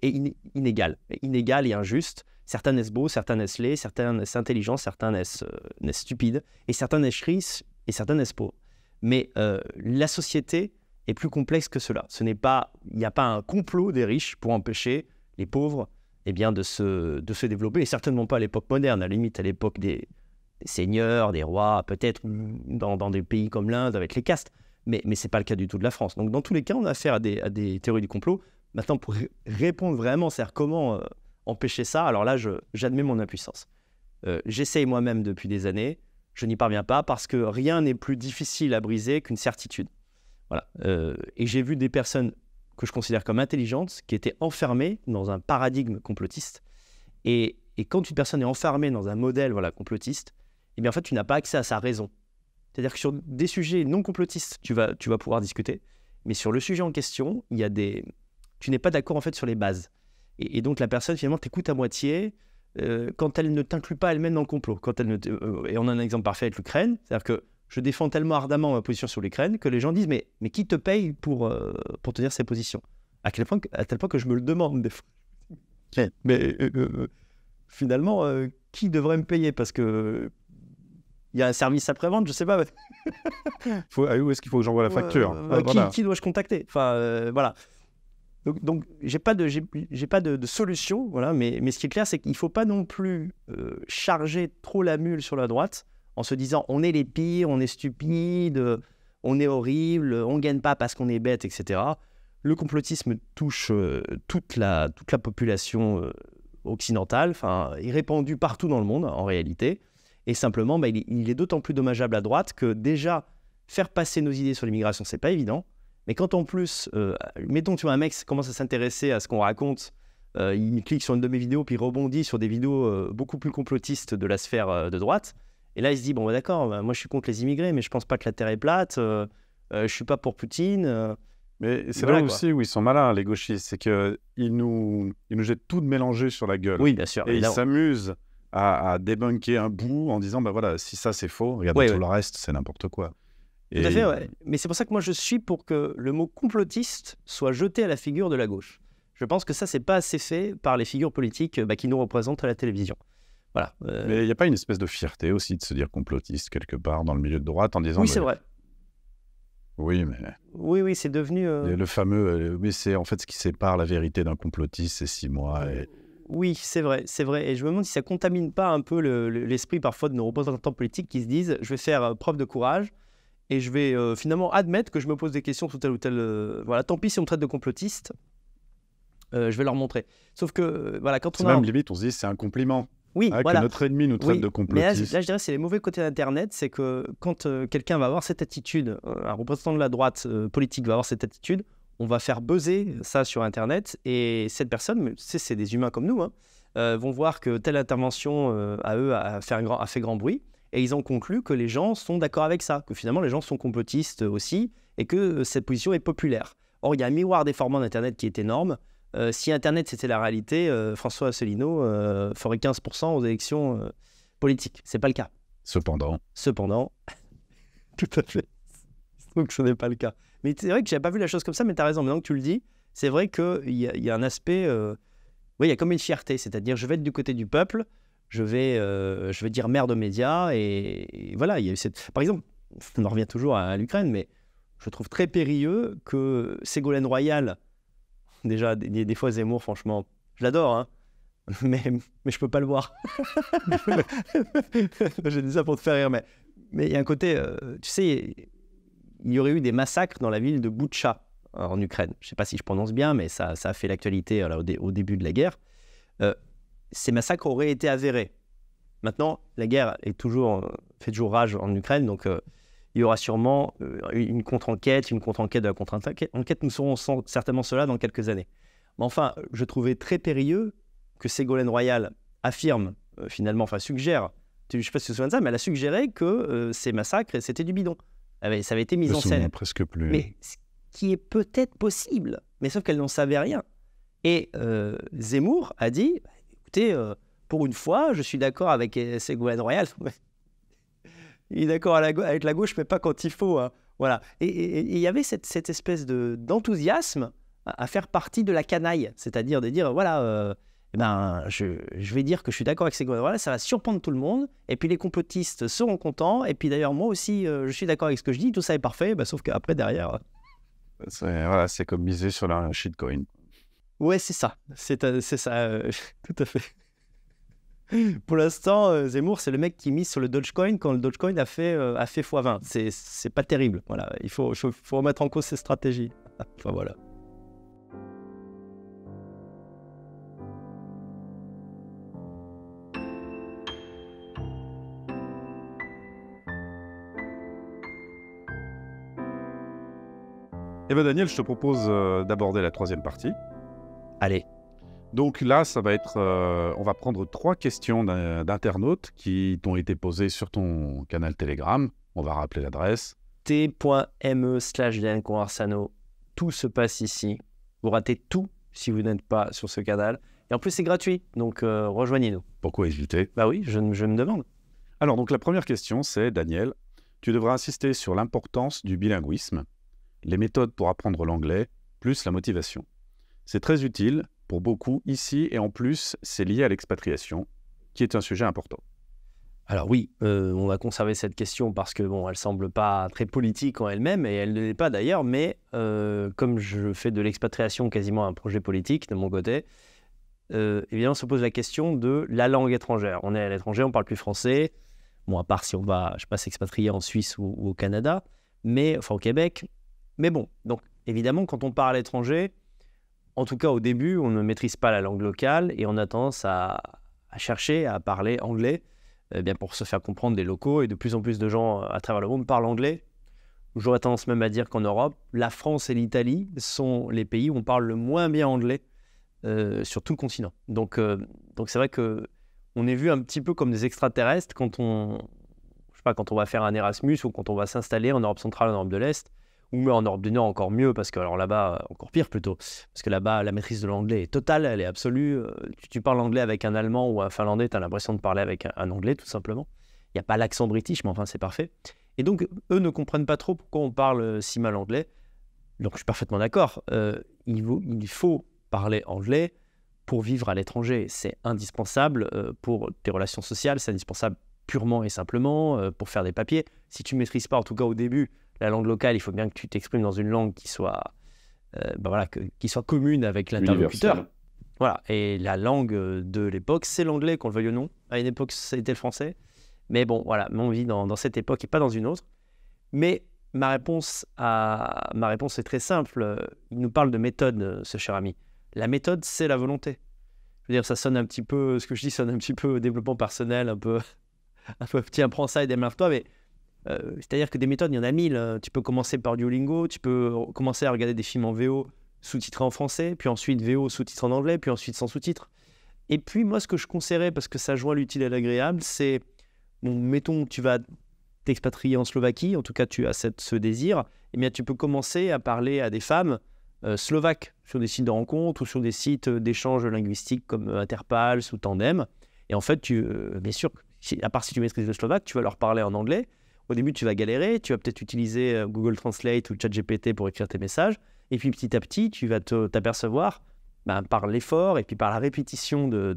est inégale, inégale et injuste. Certains naissent beaux, certains naissent laids, certains naissent intelligents, certains naissent, euh, stupides, et certains naissent riches, et certains naissent pauvres. Mais euh, la société est plus complexe que cela. Ce n'est pas, il n'y a pas un complot des riches pour empêcher les pauvres eh bien, de, se, de se développer, et certainement pas à l'époque moderne, à la limite à l'époque des, seigneurs, des rois, peut-être dans, des pays comme l'Inde avec les castes, mais, mais ce n'est pas le cas du tout de la France. Donc dans tous les cas, on a affaire à des, théories du complot. Maintenant, pour répondre vraiment, c'est-à-dire comment... Euh, empêcher ça, alors là, j'admets mon impuissance. Euh, j'essaye moi-même depuis des années, je n'y parviens pas parce que rien n'est plus difficile à briser qu'une certitude. Voilà. Euh, et j'ai vu des personnes que je considère comme intelligentes qui étaient enfermées dans un paradigme complotiste. Et, quand une personne est enfermée dans un modèle voilà, complotiste, eh bien en fait, tu n'as pas accès à sa raison. C'est-à-dire que sur des sujets non complotistes, tu vas, tu vas pouvoir discuter, mais sur le sujet en question, il y a des... tu n'es pas d'accord en fait sur les bases. Et, donc la personne finalement t'écoute à moitié euh, quand elle ne t'inclut pas elle-même dans le complot. Quand elle ne euh, et on a un exemple parfait avec l'Ukraine, c'est-à-dire que je défends tellement ardemment ma position sur l'Ukraine que les gens disent mais, mais qui te paye pour, euh, pour tenir ces positions à, quel point, à tel point que je me le demande des fois. Mais, finalement, qui devrait me payer Parce que il y a un service après-vente, je sais pas. faut, ah où est-ce qu'il faut que j'envoie la facture ah, qui, qui dois-je contacter Enfin, voilà. Donc, donc j'ai pas de, solution, voilà. Mais, ce qui est clair, c'est qu'il faut pas non plus euh, charger trop la mule sur la droite en se disant on est les pires, on est stupide, on est horrible, on gagne pas parce qu'on est bête, etc. Le complotisme touche euh, toute la population euh, occidentale, enfin, est répandu partout dans le monde en réalité. Et simplement, bah, il, il est d'autant plus dommageable à droite que déjà faire passer nos idées sur l'immigration, c'est pas évident. Mais quand en plus, euh, mettons, tu vois, un mec commence à s'intéresser à ce qu'on raconte, euh, il clique sur une de mes vidéos, puis il rebondit sur des vidéos euh, beaucoup plus complotistes de la sphère de droite. Et là, il se dit, bon, bah, d'accord, bah, moi je suis contre les immigrés, mais je pense pas que la Terre est plate, je ne suis pas pour Poutine. Mais c'est là aussi où ils sont malins, les gauchistes, c'est qu'ils nous, ils nous jettent tout de mélangé sur la gueule. Oui, bien sûr. Et ils s'amusent à, débunker un bout en disant, ben bah, voilà, si ça c'est faux, regardez tout le reste, c'est n'importe quoi. Tout à fait, Mais c'est pour ça que moi je suis pour que le mot complotiste soit jeté à la figure de la gauche. Je pense que ça, c'est pas assez fait par les figures politiques euh, bah, qui nous représentent à la télévision. Voilà. Euh. Mais il n'y a pas une espèce de fierté aussi de se dire complotiste quelque part dans le milieu de droite en disant. Oui, c'est vrai. Oui, mais. Oui, oui, c'est devenu. Euh le fameux. mais c'est en fait ce qui sépare la vérité d'un complotiste, c'est six mois. Et... Oui, c'est vrai, c'est vrai. Et je me demande si ça contamine pas un peu l'esprit parfois de nos représentants politiques qui se disent je vais faire preuve de courage, et je vais euh, finalement admettre que je me pose des questions sur tel ou tel. Euh, voilà, tant pis si on me traite de complotiste, euh, je vais leur montrer. Sauf que, voilà, quand on. A... même limite, on se dit c'est un compliment. Oui, hein, que notre ennemi nous traite de complotiste. Mais là, je dirais c'est les mauvais côtés d'Internet, c'est que quand quelqu'un va avoir cette attitude, un représentant de la droite politique va avoir cette attitude, on va faire buzzer ça sur Internet et cette personne, c'est des humains comme nous, hein, vont voir que telle intervention à eux à faire grand, a fait grand bruit et ils ont conclu que les gens sont d'accord avec ça, que finalement les gens sont complotistes aussi, et que euh, cette position est populaire. Or, il y a un miroir déformant d'Internet qui est énorme. Euh, si Internet c'était la réalité, euh, François Asselineau ferait 15% aux élections politiques. C'est pas le cas. Cependant. Cependant. Tout à fait. Donc ce n'est pas le cas. Mais c'est vrai que j'avais pas vu la chose comme ça, mais tu as raison. Maintenant que tu le dis, c'est vrai qu'il y, y, a un aspect. oui, il y a comme une fierté. C'est-à-dire, je vais être du côté du peuple je vais, euh, je dire merde de médias. Et, voilà, il y a cette... Par exemple, on en revient toujours à, l'Ukraine, mais je trouve très périlleux que Ségolène Royal, déjà, des, fois Zemmour, franchement, je l'adore, hein, mais, mais je peux pas le voir. J'ai dit ça pour te faire rire, mais mais il y a un côté, euh, tu sais, il y aurait eu des massacres dans la ville de Boucha en Ukraine. Je ne sais pas si je prononce bien, mais ça, ça a fait l'actualité euh, au, début de la guerre ces massacres auraient été avérés. Maintenant, la guerre est toujours, fait toujours rage en Ukraine, donc euh, il y aura sûrement euh, une contre-enquête, une contre-enquête de la contre-enquête. Enquête, nous saurons certainement cela dans quelques années. Mais enfin, je trouvais très périlleux que Ségolène Royal affirme, euh, finalement, enfin suggère, je ne sais pas si tu te souviens de ça, mais elle a suggéré que ces massacres, c'était du bidon. ça avait été mis en scène. presque plus. Mais ce qui est peut-être possible, mais sauf qu'elle n'en savait rien. Et Zemmour a dit, euh, pour une fois, je suis d'accord avec euh, Ségolène Royal. il est d'accord avec la gauche, mais pas quand il faut. Hein. Voilà. Et il y avait cette, espèce d'enthousiasme à, à faire partie de la canaille, c'est-à-dire de dire voilà, euh, eh ben, je, vais dire que je suis d'accord avec Ségolène Royal, ça va surprendre tout le monde, et puis les complotistes seront contents, et puis d'ailleurs, moi aussi, je suis d'accord avec ce que je dis, tout ça est parfait, bah, sauf qu'après, derrière. C'est comme miser sur la shitcoin. Ouais, c'est ça. C'est euh, ça, euh, tout à fait. Pour l'instant, euh, Zemmour, c'est le mec qui mise sur le Dogecoin quand le Dogecoin a fait, a fait x20. C'est pas terrible. Voilà, il faut, faut, faut remettre en cause ses stratégies. Enfin, voilà. Eh bien Daniel, je te propose d'aborder la troisième partie, Allez. Donc là, ça va être, euh, on va prendre trois questions d'internautes qui t'ont été posées sur ton canal Telegram. On va rappeler l'adresse. t.me slash Tout se passe ici. Vous ratez tout si vous n'êtes pas sur ce canal. Et en plus, c'est gratuit, donc euh, rejoignez-nous. Pourquoi hésiter Bah oui, je, je me demande. Alors, donc la première question, c'est Daniel, tu devras insister sur l'importance du bilinguisme, les méthodes pour apprendre l'anglais, plus la motivation. C'est très utile pour beaucoup ici et en plus, c'est lié à l'expatriation, qui est un sujet important. Alors oui, euh, on va conserver cette question parce que bon, elle semble pas très politique en elle-même et elle ne l'est pas d'ailleurs. Mais euh, comme je fais de l'expatriation quasiment un projet politique de mon côté, euh, évidemment, on se pose la question de la langue étrangère. On est à l'étranger, on parle plus français. Bon, à part si on va, je sais pas, s'expatrier en Suisse ou, au Canada, mais enfin au Québec. Mais bon, donc évidemment, quand on part à l'étranger, en tout cas au début, on ne maîtrise pas la langue locale et on a tendance à, chercher à parler anglais euh, bien pour se faire comprendre des locaux. Et de plus en plus de gens euh, à travers le monde parlent anglais. J'aurais tendance même à dire qu'en Europe, la France et l'Italie sont les pays où on parle le moins bien anglais euh, sur tout le continent. Donc, donc c'est vrai que on est vu un petit peu comme des extraterrestres quand on, je sais pas, quand on va faire un Erasmus ou quand on va s'installer en Europe centrale, en Europe de l'Est ou en Europe du Nord encore mieux, parce que alors là-bas, euh, encore pire plutôt, parce que là-bas, la maîtrise de l'anglais est totale, elle est absolue. Euh, tu, parles anglais avec un Allemand ou un Finlandais, tu as l'impression de parler avec un, Anglais, tout simplement. Il n'y a pas l'accent british, mais enfin, c'est parfait. Et donc, eux ne comprennent pas trop pourquoi on parle euh, si mal anglais. Donc, je suis parfaitement d'accord. il, faut parler anglais pour vivre à l'étranger. C'est indispensable pour tes relations sociales, c'est indispensable purement et simplement pour faire des papiers. Si tu ne maîtrises pas, en tout cas au début, la langue locale, il faut bien que tu t'exprimes dans une langue qui soit, euh, ben voilà, qui soit commune avec l'interlocuteur. Voilà. Et la langue euh, de l'époque, c'est l'anglais, qu'on le veuille ou non. À une époque, c'était le français. Mais bon, voilà, mon vit dans, cette époque et pas dans une autre. Mais ma réponse, à, ma réponse est très simple. Il nous parle de méthode, euh, ce cher ami. La méthode, c'est la volonté. Je veux dire, ça sonne un petit peu, ce que je dis sonne un petit peu au développement personnel, un peu, un peu tiens, prends ça et démarre-toi, mais euh, c'est-à-dire que des méthodes, il y en a mille. Hein. Tu peux commencer par Duolingo, tu peux commencer à regarder des films en VO sous-titrés en français, puis ensuite VO sous-titrés en anglais, puis ensuite sans sous-titres. Et puis moi, ce que je conseillerais, parce que ça joint l'utile à l'agréable, c'est, bon, mettons, tu vas t'expatrier en Slovaquie, en tout cas tu as ce désir, eh bien tu peux commencer à parler à des femmes euh, slovaques sur des sites de rencontres ou sur des sites euh, d'échanges linguistiques comme Interpals ou Tandem. Et en fait, tu, bien sûr, à part si tu maîtrises le slovaque, tu vas leur parler en anglais. Au début, tu vas galérer, tu vas peut-être utiliser euh, Google Translate ou ChatGPT pour écrire tes messages, et puis petit à petit, tu vas t'apercevoir ben, par l'effort et puis par la répétition de,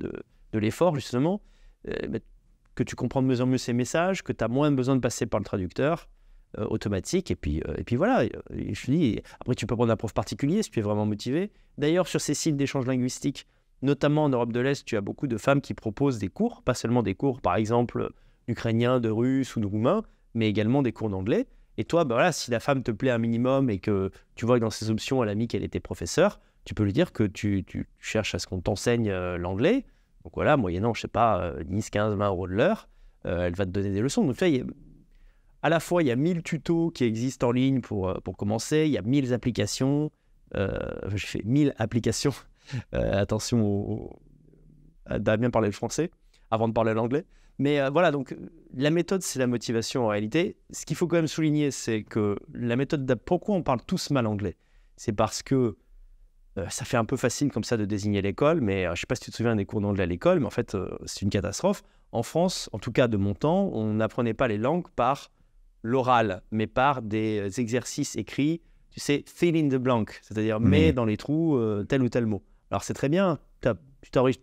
de, l'effort, justement, euh, ben, que tu comprends de mieux en mieux ces messages, que tu as moins besoin de passer par le traducteur euh, automatique, et puis, et puis voilà. je dis, après, tu peux prendre un prof particulier si tu es vraiment motivé. D'ailleurs, sur ces sites d'échange linguistique, notamment en Europe de l'Est, tu as beaucoup de femmes qui proposent des cours, pas seulement des cours, par exemple, d'ukrainien, de russe ou de roumain, mais également des cours d'anglais. Et toi, bah si la femme te plaît un minimum et que tu vois que dans ses options, elle a mis qu'elle était professeure, tu peux lui dire que tu, cherches à ce qu'on t'enseigne euh, l'anglais. Donc voilà, moyennant, je sais pas, 10, 15, 20 euros de l'heure, euh, elle va te donner des leçons. Donc là, à la fois, il y a 1000 tutos qui existent en ligne pour, euh, pour commencer, il y a 1000 applications. je fais 1000 applications. attention, à bien parler le français avant de parler l'anglais. Mais euh, voilà, donc la méthode, c'est la motivation en réalité. Ce qu'il faut quand même souligner, c'est que la méthode, pourquoi on parle tous mal anglais C'est parce que euh, ça fait un peu facile comme ça de désigner l'école, mais euh, je ne sais pas si tu te souviens des cours d'anglais à l'école, mais en fait, c'est une catastrophe. En France, en tout cas de mon temps, on n'apprenait pas les langues par l'oral, mais par des exercices écrits, tu sais, fill in the blank, c'est-à-dire mmh. mets dans les trous tel ou tel mot. Alors c'est très bien, tu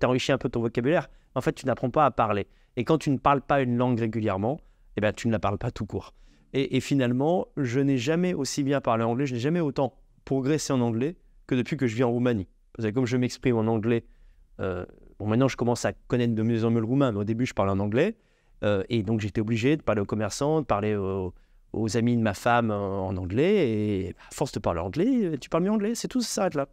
enrichi un peu ton vocabulaire, mais en fait, tu n'apprends pas à parler. Et quand tu ne parles pas une langue régulièrement, eh ben, tu ne la parles pas tout court. Et, finalement, je n'ai jamais aussi bien parlé anglais, je n'ai jamais autant progressé en anglais que depuis que je vis en Roumanie. Parce que comme je m'exprime en anglais, euh, bon, maintenant je commence à connaître de mieux en mieux le roumain, mais au début je parlais en anglais. Euh, et donc j'étais obligé de parler aux commerçants, de parler aux, amis de ma femme en anglais. Et bah, à force de parler anglais, euh, tu parles mieux anglais, c'est tout, ça s'arrête là.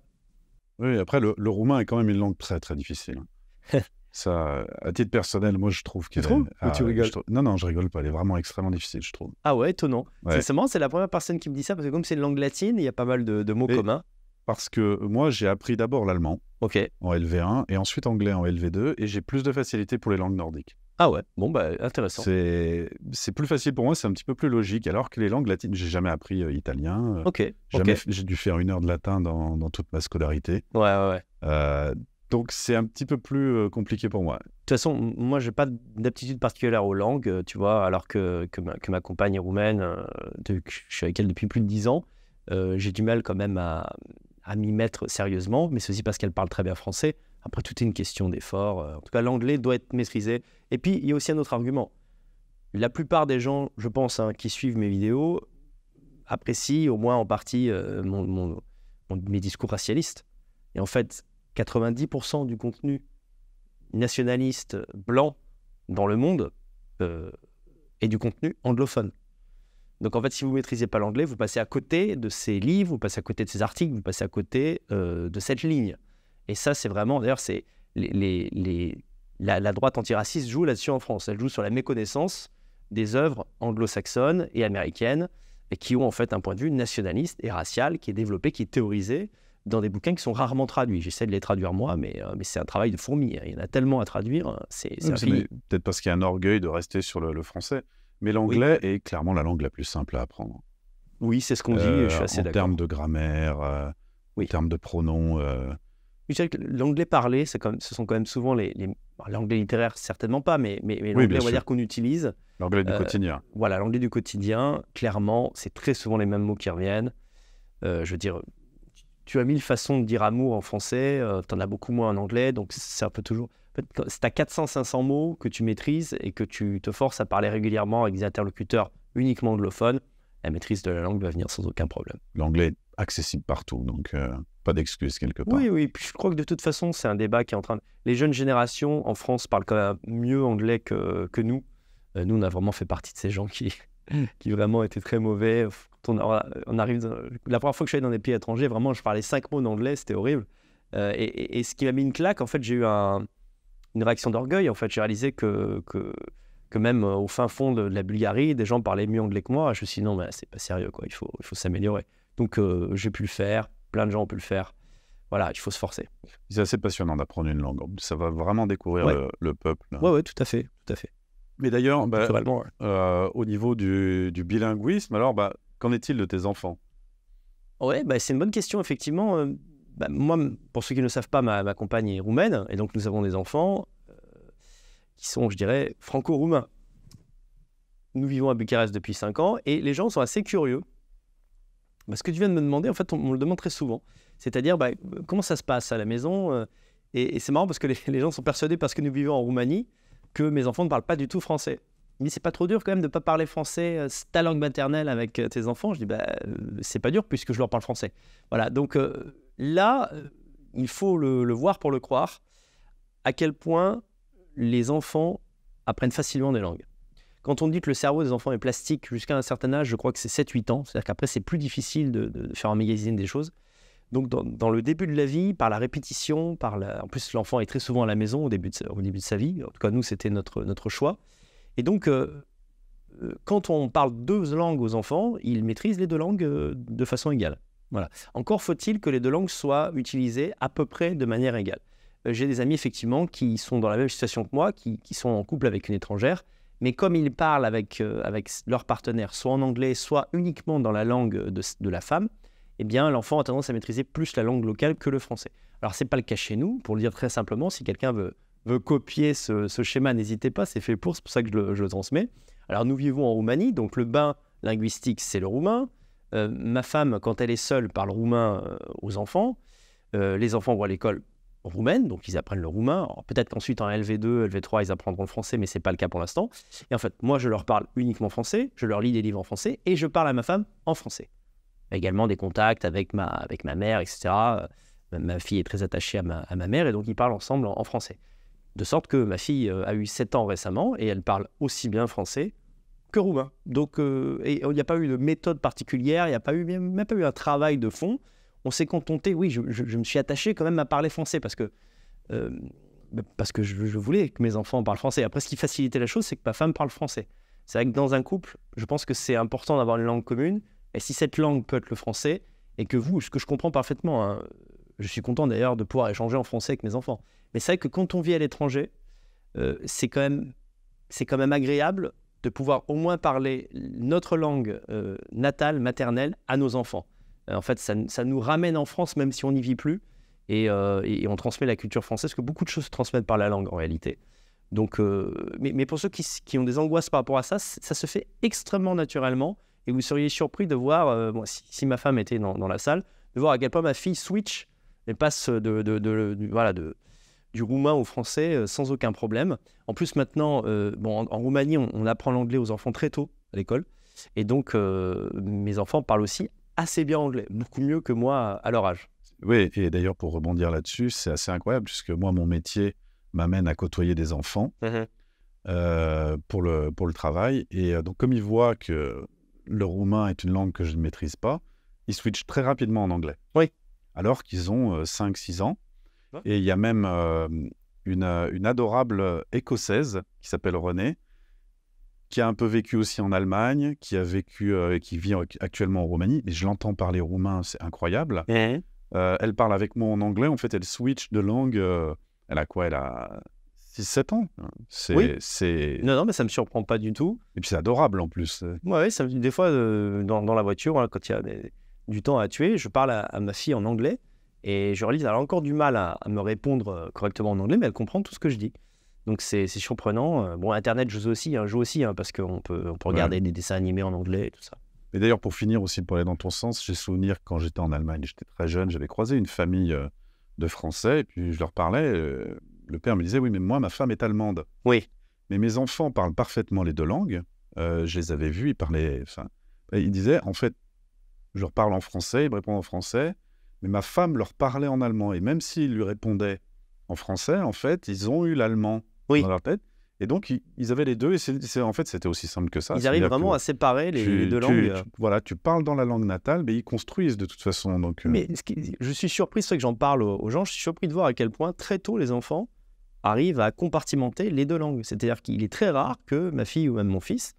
Oui, après, le, le, roumain est quand même une langue très, très difficile. Ça, à titre personnel, moi je trouve qu'elle. est. tu ah, rigoles trouve... Non, non, je rigole pas. Elle est vraiment extrêmement difficile, je trouve. Ah ouais, étonnant. Ouais. C'est c'est la première personne qui me dit ça parce que comme c'est une langue latine, il y a pas mal de, mots communs. Parce que euh, moi j'ai appris d'abord l'allemand en LV1 et ensuite anglais en LV2 et j'ai plus de facilité pour les langues nordiques. Ah ouais, bon, bah, intéressant. C'est plus facile pour moi, c'est un petit peu plus logique, alors que les langues latines, j'ai jamais appris euh, italien. Euh, ok, ok. J'ai dû faire une heure de latin dans, toute ma scolarité. Ouais, ouais, ouais. Donc c'est un petit peu plus euh, compliqué pour moi. De toute façon, moi, je n'ai pas d'aptitude particulière aux langues, euh, tu vois, alors que, que, ma, compagne est roumaine, euh, de, je suis avec elle depuis plus de 10 ans, j'ai du mal quand même à, à m'y mettre sérieusement, mais c'est aussi parce qu'elle parle très bien français. Après, tout est une question d'effort. En tout cas, l'anglais doit être maîtrisé. Et puis, il y a aussi un autre argument. La plupart des gens, je pense, hein, qui suivent mes vidéos, apprécient au moins en partie mon, mes discours racialistes. Et en fait, 90% du contenu nationaliste blanc dans le monde euh, est du contenu anglophone. Donc en fait, si vous ne maîtrisez pas l'anglais, vous passez à côté de ces livres, vous passez à côté de ces articles, vous passez à côté euh, de cette ligne. Et ça, c'est vraiment, d'ailleurs, c'est la, droite antiraciste joue là-dessus en France. Elle joue sur la méconnaissance des œuvres anglo-saxonnes et américaines qui ont en fait un point de vue nationaliste et racial qui est développé, qui est théorisé dans des bouquins qui sont rarement traduits. J'essaie de les traduire moi, mais, euh, mais c'est un travail de fourmi. Hein. Il y en a tellement à traduire. Euh, c'est peut-être parce qu'il y a un orgueil de rester sur le, français. Mais l'anglais est clairement la langue la plus simple à apprendre. Oui, c'est ce qu'on dit. je suis euh, assez En termes de grammaire, en termes de pronoms. L'anglais parlé, ce sont quand même souvent les. L'anglais littéraire, certainement pas, mais, mais, l'anglais, on va dire qu'on utilise. L'anglais du quotidien. Voilà, l'anglais du quotidien, clairement, c'est très souvent les mêmes mots qui reviennent. je veux dire, tu as mille façons de dire amour en français, euh, tu en as beaucoup moins en anglais, donc c'est un peu toujours. Si tu c'est 400-500 mots que tu maîtrises et que tu te forces à parler régulièrement avec des interlocuteurs uniquement anglophones, la maîtrise de la langue va venir sans aucun problème. L'anglais est accessible partout, donc euh, pas d'excuses quelque part. Oui, oui, puis je crois que de toute façon, c'est un débat qui est en train Les jeunes générations en France parlent quand même mieux anglais que, nous. Euh, nous, on a vraiment fait partie de ces gens qui, Mm. qui vraiment était très mauvais. On, arrive La première fois que je suis allé dans des pays étrangers, vraiment, je parlais cinq mots d'anglais, c'était horrible. Euh, et, ce qui m'a mis une claque, en fait, j'ai eu une réaction d'orgueil. En fait, j'ai réalisé que, que, même euh, au fin fond de, la Bulgarie, des gens parlaient mieux anglais que moi. Je me suis dit, non, mais c'est pas sérieux, quoi. Il faut, il faut s'améliorer. Donc, euh, j'ai pu le faire. Plein de gens ont pu le faire. Voilà, il faut se forcer. C'est assez passionnant d'apprendre une langue. Ça va vraiment découvrir le, peuple. Hein. Oui, ouais, tout à fait, tout à fait. Mais d'ailleurs, bah, euh, au niveau du, bilinguisme, alors, bah, qu'en est-il de tes enfants Ouais, bah, c'est une bonne question, effectivement. Euh, moi, pour ceux qui ne savent pas, ma, compagne est roumaine, et donc nous avons des enfants euh, qui sont, je dirais, franco-roumains. Nous vivons à Bucarest depuis 5 ans, et les gens sont assez curieux. ce que tu viens de me demander, en fait, on, me le demande très souvent. C'est-à-dire, comment ça se passe à la maison et, c'est marrant parce que les gens sont persuadés parce que nous vivons en Roumanie que mes enfants ne parlent pas du tout français. Mais c'est pas trop dur quand même de ne pas parler français, euh, ta langue maternelle avec euh, tes enfants. Je dis, bah, euh, c'est pas dur puisque je leur parle français. Voilà, donc là, il faut le, voir pour le croire, à quel point les enfants apprennent facilement des langues. Quand on dit que le cerveau des enfants est plastique jusqu'à un certain âge, je crois que c'est 7-8 ans, c'est-à-dire qu'après c'est plus difficile de, de, faire un magazine des choses. Donc, dans, le début de la vie, par la répétition, par en plus, l'enfant est très souvent à la maison au début de, sa vie. En tout cas, nous, c'était notre, choix. Et donc, euh, euh, quand on parle deux langues aux enfants, ils maîtrisent les deux langues euh, de façon égale. Voilà. Encore faut-il que les deux langues soient utilisées à peu près de manière égale. J'ai des amis, effectivement, qui sont dans la même situation que moi, qui, sont en couple avec une étrangère. Mais comme ils parlent avec, avec leur partenaire soit en anglais, soit uniquement dans la langue de la femme, eh bien, l'enfant a tendance à maîtriser plus la langue locale que le français. Alors, ce n'est pas le cas chez nous. Pour le dire très simplement, si quelqu'un veut, copier ce, schéma, n'hésitez pas, c'est fait pour, c'est pour ça que je le, transmets. Alors, nous vivons en Roumanie, donc le bain linguistique, c'est le roumain. Euh, ma femme, quand elle est seule, parle roumain euh, aux enfants. Euh, les enfants vont à l'école roumaine, donc ils apprennent le roumain. peut-être qu'ensuite en LV2, LV3, ils apprendront le français, mais ce n'est pas le cas pour l'instant. Et en fait, moi, je leur parle uniquement français, je leur lis des livres en français et je parle à ma femme en français également des contacts avec ma, avec ma mère, etc. Euh, ma, fille est très attachée à ma, à ma mère et donc ils parlent ensemble en, français. De sorte que ma fille euh, a eu 7 ans récemment et elle parle aussi bien français que roumain. Donc euh, et, il n'y a pas eu de méthode particulière, il n'y a pas eu, même pas eu un travail de fond. On s'est contenté, oui, je, je, me suis attaché quand même à parler français parce que, parce que je, je, voulais que mes enfants parlent français. Après, ce qui facilitait la chose, c'est que ma femme parle français. C'est vrai que dans un couple, je pense que c'est important d'avoir une langue commune et si cette langue peut être le français, et que vous, ce que je comprends parfaitement, hein, je suis content d'ailleurs de pouvoir échanger en français avec mes enfants. Mais c'est vrai que quand on vit à l'étranger, euh, c'est quand même c'est quand même agréable de pouvoir au moins parler notre langue euh, natale, maternelle, à nos enfants. Euh, en fait, ça, ça, nous ramène en France, même si on n'y vit plus, et, on transmet la culture française, que beaucoup de choses se transmettent par la langue en réalité. Donc, mais, mais, pour ceux qui, qui, ont des angoisses par rapport à ça, ça se fait extrêmement naturellement. Et vous seriez surpris de voir, euh, si, ma femme était dans, la salle, de voir à quel point ma fille switch et passe de, de, du roumain au français euh, sans aucun problème. En plus, maintenant, euh, bon, en, Roumanie, on, apprend l'anglais aux enfants très tôt à l'école. Et donc, mes enfants parlent aussi assez bien anglais, beaucoup mieux que moi à leur âge. Oui, et d'ailleurs, pour rebondir là-dessus, c'est assez incroyable, puisque moi, mon métier m'amène à côtoyer des enfants. Mmh pour, le, pour le travail. Et donc, comme ils voient que le roumain est une langue que je ne maîtrise pas, ils switchent très rapidement en anglais. Oui. Alors qu'ils ont 5-6 euh, ans. Et il y a même euh, euh, une, adorable écossaise qui s'appelle Renée, qui a un peu vécu aussi en Allemagne, qui a vécu et qui vit actuellement en Roumanie. Mais je l'entends parler roumain, c'est incroyable. Eh. elle parle avec moi en anglais. En fait, elle switch de langue. elle a quoi Elle a 6-7 ans. C'est, c'est... Non, non, mais ça ne me surprend pas du tout. Et puis c'est adorable en plus. Ouais, ça, des fois, euh, dans, dans, la voiture, hein, quand il y a du temps à tuer, je parle à, ma fille en anglais et je réalise, elle a encore du mal à, me répondre euh, correctement en anglais, mais elle comprend tout ce que je dis. Donc c'est, c'est surprenant. Euh, bon, Internet joue aussi, hein, joue aussi hein, parce qu'on peut, on peut regarder des dessins animés en anglais et tout ça. Et d'ailleurs, pour finir aussi, pour aller dans ton sens, j'ai souvenir quand j'étais en Allemagne, j'étais très jeune, j'avais croisé une famille de Français et puis je leur parlais le père me disait Oui, mais moi, ma femme est allemande. Oui. Mais mes enfants parlent parfaitement les deux langues. Euh, je les avais vus, ils parlaient. Enfin, il disait En fait, je leur parle en français, ils me répondent en français. Mais ma femme leur parlait en allemand. Et même s'ils lui répondaient en français, en fait, ils ont eu l'allemand dans leur tête. Et donc, ils avaient les deux. Et en fait, c'était aussi simple que ça. Ils arrivent vraiment à séparer les, deux langues. Euh. voilà, tu parles dans la langue natale, mais ils construisent de toute façon. Euh. Mais je suis surpris, c'est que j'en parle aux gens, je suis surpris de voir à quel point très tôt les enfants arrive à compartimenter les deux langues. C'est-à-dire qu'il est très rare que ma fille ou même mon fils,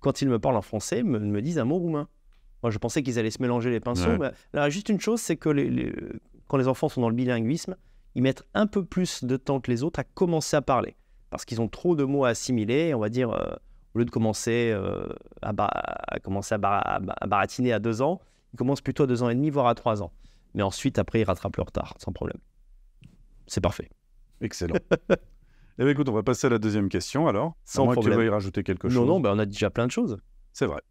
quand ils me parlent en français, me, disent un mot roumain. Moi, je pensais qu'ils allaient se mélanger les pinceaux. juste une chose, c'est que euh, quand les enfants sont dans le bilinguisme, ils mettent un peu plus de temps que les autres à commencer à parler. Parce qu'ils ont trop de mots à assimiler. On va dire, euh, au lieu de commencer, euh, à, commencer baratiner à deux ans, ils commencent plutôt à deux ans et demi, voire à trois ans. Mais ensuite, après, ils rattrapent leur retard, sans problème. C'est parfait. Excellent. Eh bien, écoute, on va passer à la deuxième question alors. Sans que tu rajouter quelque chose. Non, non, ben, on a déjà plein de choses. C'est vrai.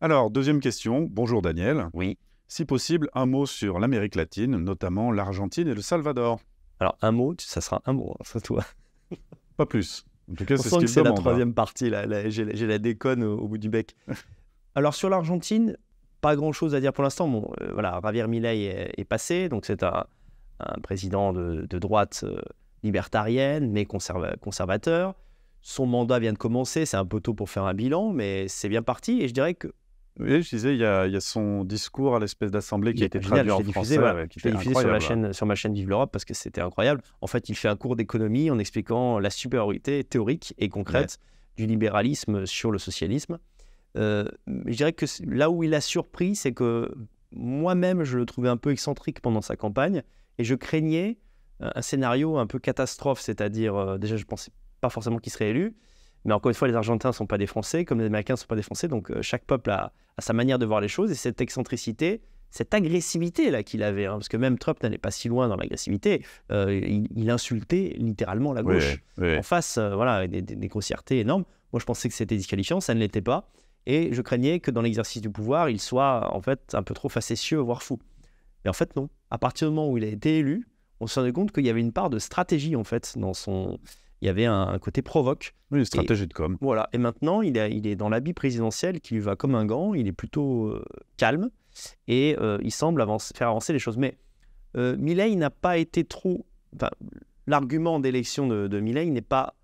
Alors, deuxième question. Bonjour Daniel. Oui. Si possible, un mot sur l'Amérique latine, notamment l'Argentine et le Salvador. Alors, un mot, ça sera un mot, ça hein, toi. Pas plus. En tout cas, c'est ce C'est la hein. troisième partie, là. J'ai la déconne au, bout du bec. Alors, sur l'Argentine, pas grand-chose à dire pour l'instant. Bon, euh, voilà, Javier Milei est, passé, donc c'est un, président de, droite. Euh, libertarienne, mais conservateur. Son mandat vient de commencer, c'est un peu tôt pour faire un bilan, mais c'est bien parti. Et je dirais que. Oui, je disais, il y a, son discours à l'espèce d'assemblée qui a été traduit en diffusé, français. diffusé sur, la chaîne, sur ma chaîne Vive l'Europe parce que c'était incroyable. En fait, il fait un cours d'économie en expliquant la supériorité théorique et concrète du libéralisme sur le socialisme. Euh, je dirais que là où il a surpris, c'est que moi-même, je le trouvais un peu excentrique pendant sa campagne et je craignais un scénario un peu catastrophe, c'est-à-dire, euh, déjà, je ne pensais pas forcément qu'il serait élu, mais encore une fois, les Argentins ne sont pas des Français, comme les Américains ne sont pas des Français, donc euh, chaque peuple a, sa manière de voir les choses, et cette excentricité, cette agressivité là qu'il avait, hein, parce que même Trump n'allait pas si loin dans l'agressivité, euh, il, insultait littéralement la gauche en face, voilà, des, des, grossièretés énormes. Moi, je pensais que c'était disqualifiant, ça ne l'était pas, et je craignais que dans l'exercice du pouvoir, il soit en fait un peu trop facétieux, voire fou. Mais en fait, non. À partir du moment où il a été élu, on se rendu compte qu'il y avait une part de stratégie en fait dans son. Il y avait un, côté provoque. Oui, stratégie de com. Voilà. Et maintenant, il, est dans l'habit présidentiel qui lui va comme un gant. Il est plutôt euh, calme et euh, il semble faire avancer les choses. Mais euh, Milley n'a pas été trop. L'argument d'élection de, de Milley n'est pas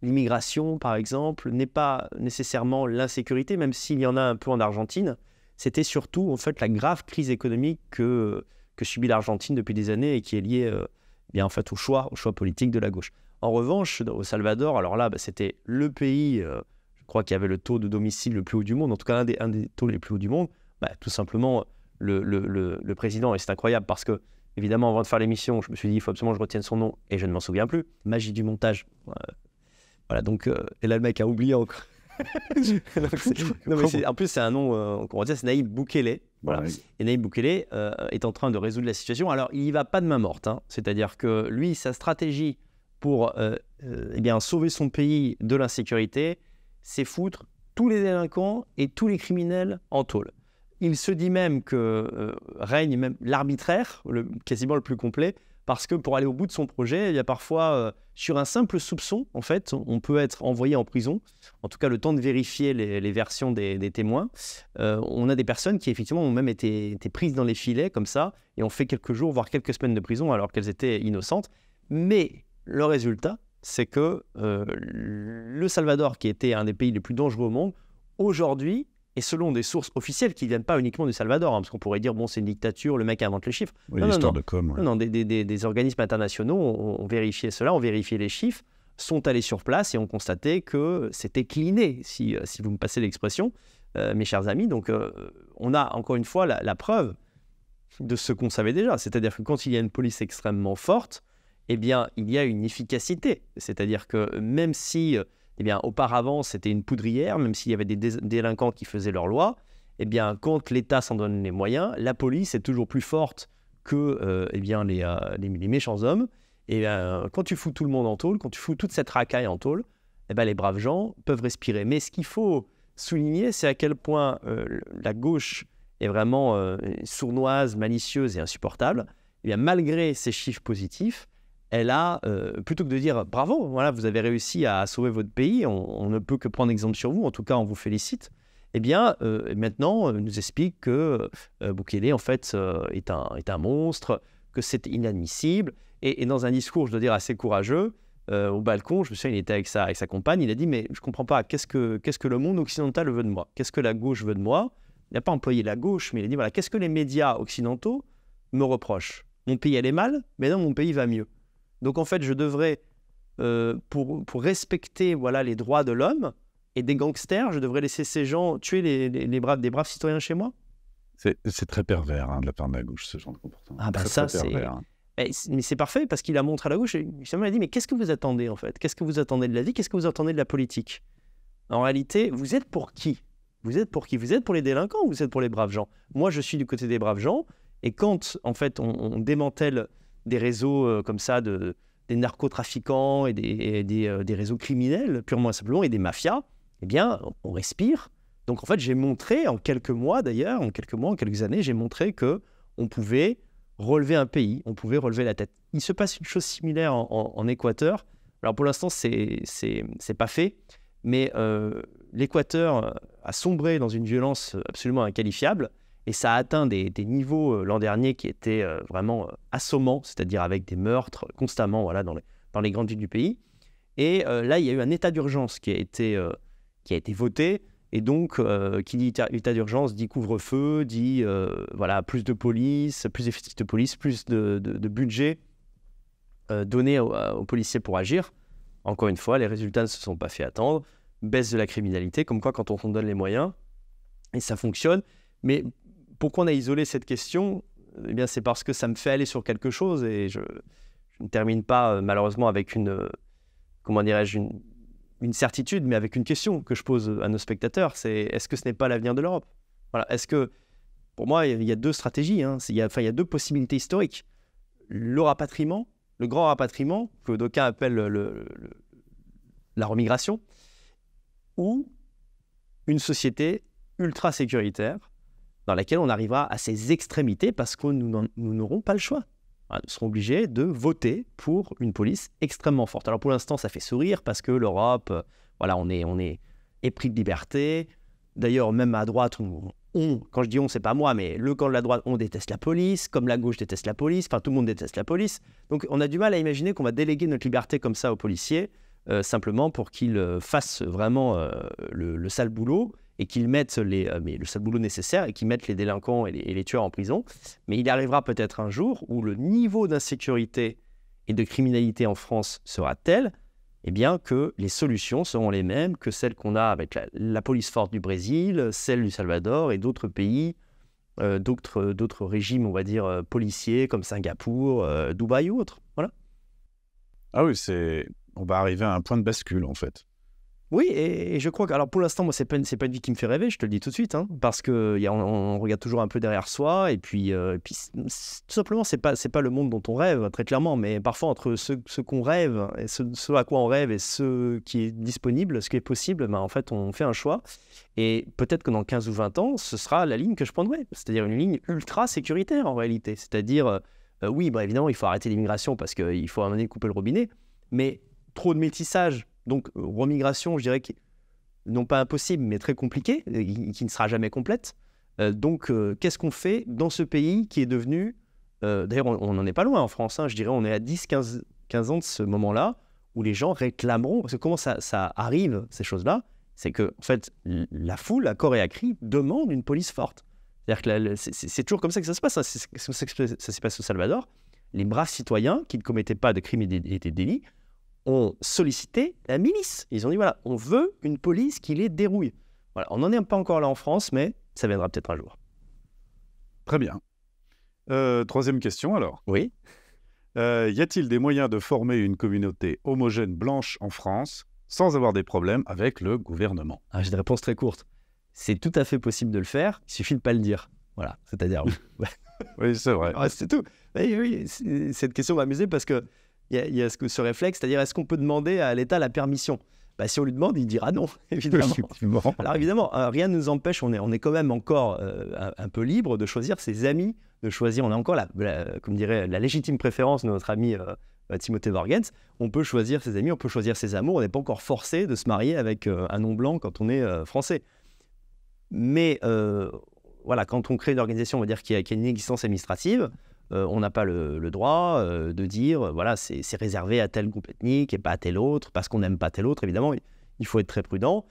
l'immigration, par exemple, n'est pas nécessairement l'insécurité, même s'il y en a un peu en Argentine. C'était surtout en fait la grave crise économique que que subit l'Argentine depuis des années et qui est liée euh, bien en fait au choix, au choix politique de la gauche. En revanche, au Salvador, alors là, bah, c'était le pays, euh, je crois, qui avait le taux de domicile le plus haut du monde, en tout cas un des, taux les plus hauts du monde. Bah, tout simplement, le, président, et c'est incroyable parce que, évidemment, avant de faire l'émission, je me suis dit, il faut absolument que je retienne son nom, et je ne m'en souviens plus. Magie du montage. voilà, donc, euh, et là, le mec a oublié encore. en plus, c'est un nom qu'on retient, c'est Naïb Boukele, voilà. Et Naïm euh, est en train de résoudre la situation. Alors, il n'y va pas de main morte. Hein. C'est-à-dire que lui, sa stratégie pour euh, euh, eh bien, sauver son pays de l'insécurité, c'est foutre tous les délinquants et tous les criminels en tôle. Il se dit même que règne même l'arbitraire, le, quasiment le plus complet, parce que pour aller au bout de son projet, il y a parfois, euh, sur un simple soupçon, en fait, on peut être envoyé en prison. En tout cas, le temps de vérifier les, versions des, témoins. Euh, on a des personnes qui, effectivement, ont même été, prises dans les filets, comme ça, et ont fait quelques jours, voire quelques semaines de prison, alors qu'elles étaient innocentes. Mais le résultat, c'est que euh, le Salvador, qui était un des pays les plus dangereux au monde, aujourd'hui, et selon des sources officielles qui ne viennent pas uniquement du Salvador, hein, parce qu'on pourrait dire, bon, c'est une dictature, le mec invente les chiffres. Oui, non, non, de Non, non des, des, des, organismes internationaux ont, vérifié cela, ont vérifié les chiffres, sont allés sur place et ont constaté que c'était cliné, si, euh, si vous me passez l'expression, euh, mes chers amis. Donc, euh, on a encore une fois la, la preuve de ce qu'on savait déjà. C'est-à-dire que quand il y a une police extrêmement forte, eh bien, il y a une efficacité. C'est-à-dire que même si eh bien, auparavant, c'était une poudrière, même s'il y avait des délinquants qui faisaient leur loi. Eh bien, quand l'État s'en donne les moyens, la police est toujours plus forte que euh, eh euh, les, méchants hommes. Et euh, quand tu fous tout le monde en tôle, quand tu fous toute cette racaille en tôle, eh bien, les braves gens peuvent respirer. Mais ce qu'il faut souligner, c'est à quel point la gauche est vraiment sournoise, malicieuse et insupportable. Eh malgré ces chiffres positifs, elle a, euh, plutôt que de dire bravo, voilà, vous avez réussi à sauver votre pays, on, ne peut que prendre exemple sur vous, en tout cas, on vous félicite. Eh bien, euh, maintenant, euh, nous explique que euh, en fait, est, un, est un monstre, que c'est inadmissible. Et, dans un discours, je dois dire, assez courageux, au balcon, je me souviens, il était avec sa, compagne, il a dit Mais je ne comprends pas, qu'est-ce que, que le monde occidental veut de moi Qu'est-ce que la gauche veut de moi Il n'a pas employé la gauche, mais il a dit Voilà, qu'est-ce que les médias occidentaux me reprochent Mon pays est mal, mais non, mon pays va mieux. Donc en fait, je devrais, euh, pour, respecter voilà les droits de l'homme et des gangsters, je devrais laisser ces gens tuer les, braves, des braves citoyens chez moi C'est très pervers hein, de la part de la gauche, ce genre de comportement. Ah bah ça, c'est... Hein. Mais c'est parfait parce qu'il a montre à la gauche. Et Samuel a dit Mais qu'est-ce que vous attendez en fait Qu'est-ce que vous attendez de la vie Qu'est-ce que vous attendez de la politique En réalité, vous êtes pour qui Vous êtes pour qui Vous êtes pour les délinquants ou vous êtes pour les braves gens Moi, je suis du côté des braves gens. Et quand, en fait, on démantèle des réseaux euh, comme ça de, des narcotrafiquants et des, euh, des, réseaux criminels, purement et simplement, et des mafias, eh bien, on respire. Donc en fait, j'ai montré en quelques mois d'ailleurs, en quelques mois, en quelques années, j'ai montré que on pouvait relever un pays, on pouvait relever la tête. Il se passe une chose similaire en, Équateur. Alors pour l'instant, c'est c'est pas fait, mais euh, l'Équateur a sombré dans une violence absolument inqualifiable. Et ça a atteint des, niveaux euh, l'an dernier qui étaient euh, vraiment euh, assommants, c'est-à-dire avec des meurtres constamment voilà, dans, les, les grandes villes du pays. Et là, il y a eu un état d'urgence qui, a été, qui a été voté. Et donc, qui dit état d'urgence dit couvre-feu, dit voilà, plus de police, plus d'effectifs de police, plus de, budget donné aux, policiers pour agir. Encore une fois, les résultats ne se sont pas fait attendre baisse de la criminalité, comme quoi quand on, on donne les moyens, et ça fonctionne. Mais pourquoi on a isolé cette question Eh bien, c'est parce que ça me fait aller sur quelque chose et je, ne termine pas euh, malheureusement avec une, euh, comment dirais-je, une, certitude, mais avec une question que je pose à nos spectateurs. C'est est-ce que ce n'est pas l'avenir de l'Europe Voilà. Est-ce que, pour moi, il y a deux stratégies. Hein. il, y a, enfin, il y a deux possibilités historiques. Le rapatriement, le grand rapatriement, que d'aucuns appellent la remigration, ou une société ultra sécuritaire dans laquelle on arrivera à ses extrémités parce que nous n'aurons pas le choix. Hein, nous serons obligés de voter pour une police extrêmement forte. Alors pour l'instant, ça fait sourire parce que l'Europe, euh, voilà, on est, on est épris de liberté. D'ailleurs, même à droite, on, quand je dis on, c'est pas moi, mais le camp de la droite, on déteste la police, comme la gauche déteste la police, enfin tout le monde déteste la police. Donc on a du mal à imaginer qu'on va déléguer notre liberté comme ça aux policiers, euh, simplement pour qu'ils euh, fassent vraiment le, sale boulot et qu'ils mettent euh, le seul boulot nécessaire et qu'ils mettent les délinquants et les, tueurs en prison. Mais il arrivera peut-être un jour où le niveau d'insécurité et de criminalité en France sera tel eh bien, que les solutions seront les mêmes que celles qu'on a avec la, police forte du Brésil, celle du Salvador et d'autres pays, euh, d'autres régimes, on va dire, euh, policiers comme Singapour, Dubaï ou autres. Voilà. Ah oui, c'est on va arriver à un point de bascule en fait. Oui, et, je crois que, alors pour l'instant, moi, c'est pas, une, pas une vie qui me fait rêver, je te le dis tout de suite, hein, parce qu'on on, regarde toujours un peu derrière soi, et puis, euh, tout simplement, c'est pas, pas le monde dont on rêve, très clairement, mais parfois, entre ce, qu'on rêve, et ce, à quoi on rêve, et ce qui est disponible, ce qui est possible, ben, en fait, on fait un choix, et peut-être que dans 15 ou 20 ans, ce sera la ligne que je prendrai, c'est-à-dire une ligne ultra sécuritaire en réalité, c'est-à-dire, euh, oui, bah, évidemment, il faut arrêter l'immigration parce qu'il faut amener couper le robinet, mais trop de métissage donc, euh, remigration, je dirais, non pas impossible, mais très compliquée, qui ne sera jamais complète. Euh, donc, euh, qu'est-ce qu'on fait dans ce pays qui est devenu. D'ailleurs, on n'en est pas loin en France, hein, je dirais, on est à 10, 15, 15 ans de ce moment-là où les gens réclameront. Parce que comment ça, arrive, ces choses-là C'est que, en fait, la foule, à corps et à cri, demande une police forte. C'est-à-dire que c'est toujours comme ça que ça se passe. Hein. C'est comme ça que ça s'est passé au Salvador. Les braves citoyens qui ne commettaient pas de crimes et des délits ont sollicité la milice. Ils ont dit voilà, on veut une police qui les dérouille. Voilà, on n'en est pas encore là en France, mais ça viendra peut-être un jour. Très bien. Euh, troisième question alors. Oui. Euh, y a-t-il des moyens de former une communauté homogène blanche en France sans avoir des problèmes avec le gouvernement ah, J'ai des réponse très courte. C'est tout à fait possible de le faire, il suffit de ne pas le dire. Voilà, c'est-à-dire. oui, c'est vrai. Ah, c'est tout. Oui, oui, cette question m'a amusé parce que il y a, ce, réflexe, c'est-à-dire est-ce qu'on peut demander à l'État la permission bah, si on lui demande, il dira non, évidemment. Alors évidemment, euh, rien ne nous empêche, on est, on est quand même encore euh, un, peu libre de choisir ses amis, de choisir, on a encore la, comme dirait, la légitime préférence de notre ami euh, Timothée on peut choisir ses amis, on peut choisir ses amours, on n'est pas encore forcé de se marier avec un nom blanc quand on est français. Mais voilà, quand on crée une organisation, on va dire qu'il y, a, une existence administrative, euh, on n'a pas le, droit euh, de dire, euh, voilà, c'est réservé à tel groupe ethnique et pas à tel autre, parce qu'on n'aime pas tel autre, évidemment, il faut être très prudent.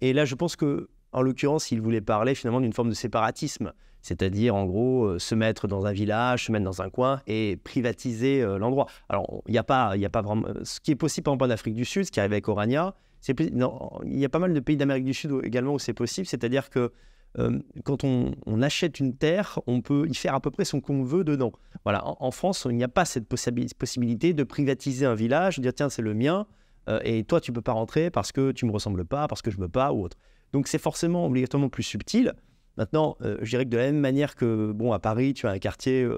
et là, je pense que, en l'occurrence, il voulait parler finalement d'une forme de séparatisme, c'est-à-dire, en gros, se mettre dans un village, se mettre dans un coin et privatiser l'endroit. Alors, il n'y a, pas, a pas vraiment... Ce qui est possible, par exemple, en Afrique du Sud, ce qui arrive avec Orania, il y a pas mal de pays d'Amérique du Sud également où c'est possible, c'est-à-dire que euh, quand on, achète une terre, on peut y faire à peu près ce qu'on veut dedans. Voilà, en, France, il n'y a pas cette possibilité de privatiser un village, de dire tiens, c'est le mien, euh, et toi, tu peux pas rentrer parce que tu me ressembles pas, parce que je veux pas, ou autre. Donc c'est forcément obligatoirement plus subtil. Maintenant, euh, je dirais que de la même manière que, bon, à Paris, tu as un quartier,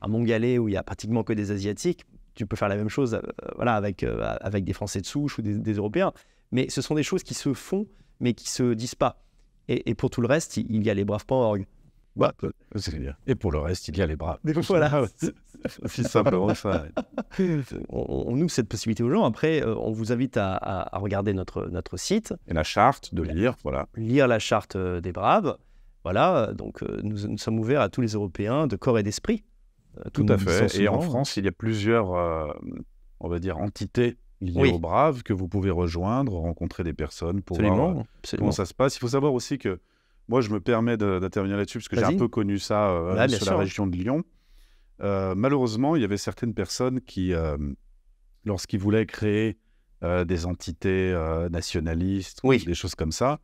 un Montgalais, où il y a pratiquement que des Asiatiques, tu peux faire la même chose voilà, avec, avec des Français de souche ou des, des Européens. Mais ce sont des choses qui se font, mais qui se disent pas. Et, pour tout le reste, il y a les braves.org. Bah, euh, et pour le reste, il y a les braves. Voilà. Ah c'est simplement ça. On, on, ouvre cette possibilité aux gens. Après, euh, on vous invite à, regarder notre, notre site. Et la charte, de lire, voilà. Lire la charte euh, des braves. Voilà, donc nous, nous sommes ouverts à tous les Européens de corps et d'esprit. Tout à fait. Et en France, il y a plusieurs, on va dire, entités il y a au Brave que vous pouvez rejoindre, rencontrer des personnes pour voir euh, comment ça se passe. Il faut savoir aussi que moi, je me permets d'intervenir là-dessus parce que j'ai un peu connu ça euh, bah, sur la région de Lyon. Euh, malheureusement, il y avait certaines personnes qui, lorsqu'ils voulaient créer des entités nationalistes, ou des choses comme ça,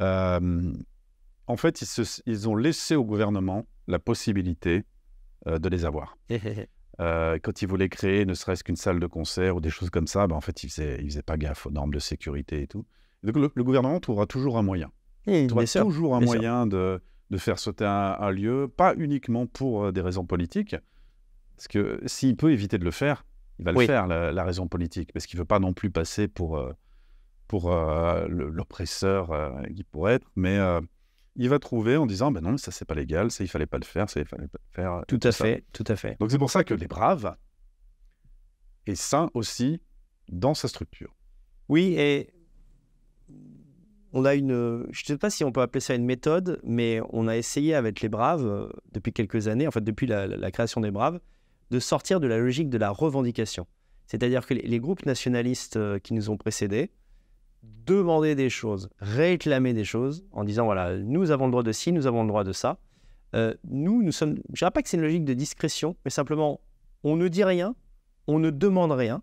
en fait, ils, ils, ont laissé au gouvernement la possibilité de les avoir. Eh, eh, eh. Euh, quand ils voulaient créer ne serait-ce qu'une salle de concert ou des choses comme ça, bah, en fait, ils ne faisaient, pas gaffe aux normes de sécurité et tout. Donc, le, gouvernement trouvera toujours un moyen. Il trouvera toujours un moyen de, faire sauter un, lieu, pas uniquement pour euh, des raisons politiques, parce que s'il peut éviter de le faire, il va le faire, la, raison politique, parce qu'il ne veut pas non plus passer pour, euh, pour l'oppresseur qu'il pourrait être, mais il va trouver en disant ben non, ça c'est pas légal, ça il fallait pas le faire, ça il fallait pas faire. Euh, tout, à fait, tout à fait. Donc c'est pour ça que les braves et ça aussi dans sa structure. Oui, et on a une, je ne sais pas si on peut appeler ça une méthode, mais on a essayé avec les Braves euh, depuis quelques années, en fait depuis la, création des Braves, de sortir de la logique de la revendication. C'est-à-dire que les, groupes nationalistes euh, qui nous ont précédés, demander des choses, réclamer des choses, en disant voilà, nous avons le droit de ci, nous avons le droit de ça. Euh, nous, nous sommes. Je dirais pas que c'est une logique de discrétion, mais simplement, on ne dit rien, on ne demande rien,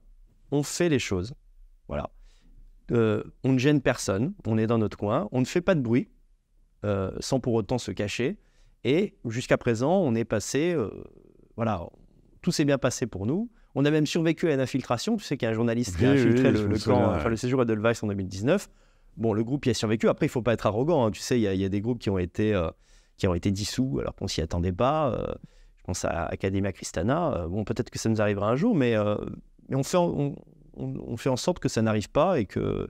on fait les choses. Voilà. Euh, on ne gêne personne, on est dans notre coin, on ne fait pas de bruit, euh, sans pour autant se cacher. Et jusqu'à présent, on est passé. voilà, tout s'est bien passé pour nous. On a même survécu à une infiltration. Tu sais qu'il journaliste qui a infiltré le, le, camp, enfin, le séjour en 2019. Bon, le groupe y a survécu. Après, il faut pas être arrogant. Hein. Tu sais, il y, a des groupes qui ont été, euh, qui ont été dissous alors qu'on s'y attendait pas. Euh, je pense à Academia Cristana. Euh, bon, peut-être que ça nous arrivera un jour, mais, on, fait en, on, fait en sorte que ça n'arrive pas et que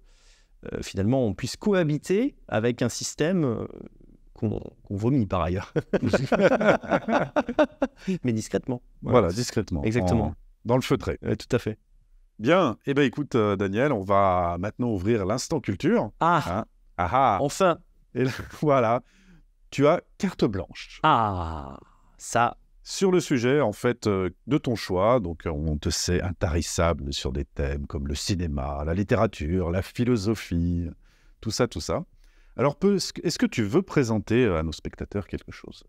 finalement on puisse cohabiter avec un système qu'on vomit par ailleurs. mais discrètement. Voilà, discrètement. Exactement. Dans le feutré. tout à fait. Bien. Eh bien, écoute, euh, Daniel, on va maintenant ouvrir l'instant culture. Ah hein? ah, ah Enfin Et voilà. Tu as carte blanche. Ah Ça sur le sujet en fait euh, de ton choix. Donc euh, on te sait intarissable sur des thèmes comme le cinéma, la littérature, la philosophie, tout ça, tout ça. Alors est-ce que tu veux présenter à nos spectateurs quelque chose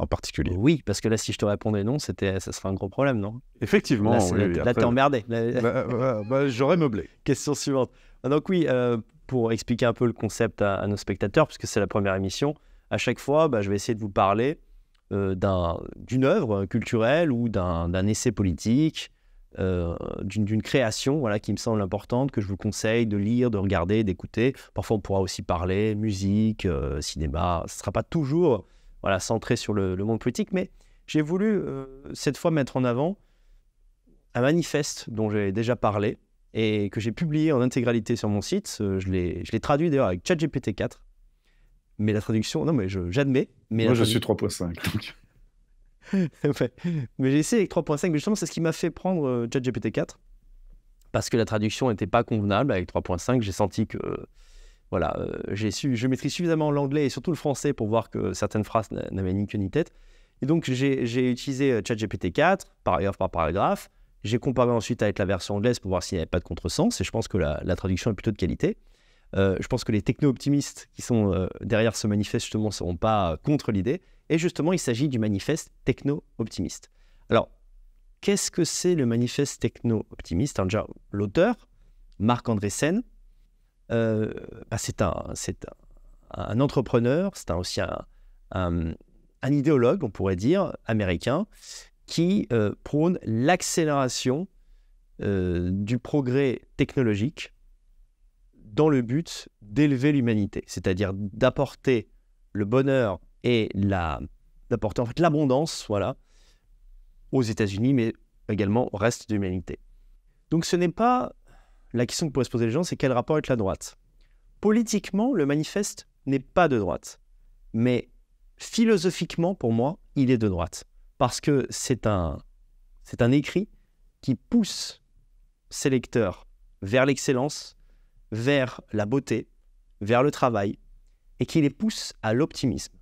en particulier. Oui, parce que là, si je te répondais non, c'était, ça serait un gros problème, non Effectivement. Là, oui, là t'es emmerdé. Bah, euh, bah, bah, j'aurais meublé. Question suivante. Ah, donc oui, euh, pour expliquer un peu le concept à, nos spectateurs, puisque c'est la première émission, à chaque fois, je vais essayer de vous parler euh, d'une œuvre culturelle ou d'un essai politique, euh, d'une création voilà, qui me semble importante, que je vous conseille de lire, de regarder, d'écouter. Parfois, on pourra aussi parler musique, cinéma. Ce ne sera pas toujours voilà, centré sur le, monde politique. Mais j'ai voulu euh, cette fois mettre en avant un manifeste dont j'ai déjà parlé et que j'ai publié en intégralité sur mon site. Euh, je l'ai traduit d'ailleurs avec ChatGPT 4. Mais la traduction, non mais j'admets. Moi je suis 3.5. Mais j'ai essayé avec 3.5, mais justement c'est ce qui m'a fait prendre euh, ChatGPT 4. Parce que la traduction n'était pas convenable avec 3.5. J'ai senti que voilà, euh, j'ai su, je maîtrise suffisamment l'anglais et surtout le français pour voir que certaines phrases n'avaient ni queue ni tête. Et donc, j'ai utilisé euh, ChatGPT 4, paragraphe par paragraphe. J'ai comparé ensuite avec la version anglaise pour voir s'il n'y avait pas de contresens. Et je pense que la, traduction est plutôt de qualité. Euh, je pense que les techno-optimistes qui sont derrière ce manifeste, justement, ne seront pas contre l'idée. Et justement, il s'agit du manifeste techno-optimiste. Alors, qu'est-ce que c'est le manifeste techno-optimiste Déjà, l'auteur, Marc Andressen, euh, bah, c'est un, un, entrepreneur, c'est un, aussi un, idéologue, on pourrait dire, américain, qui euh, prône l'accélération euh, du progrès technologique dans le but d'élever l'humanité, c'est-à-dire d'apporter le bonheur et la d'apporter en fait l'abondance, voilà, aux États-Unis, mais également au reste de l'humanité. Donc ce n'est pas la question que pourraient se poser les gens, c'est quel rapport avec la droite Politiquement, le manifeste n'est pas de droite. Mais philosophiquement, pour moi, il est de droite. Parce que c'est un, c'est un écrit qui pousse ses lecteurs vers l'excellence, vers la beauté, vers le travail, et qui les pousse à l'optimisme.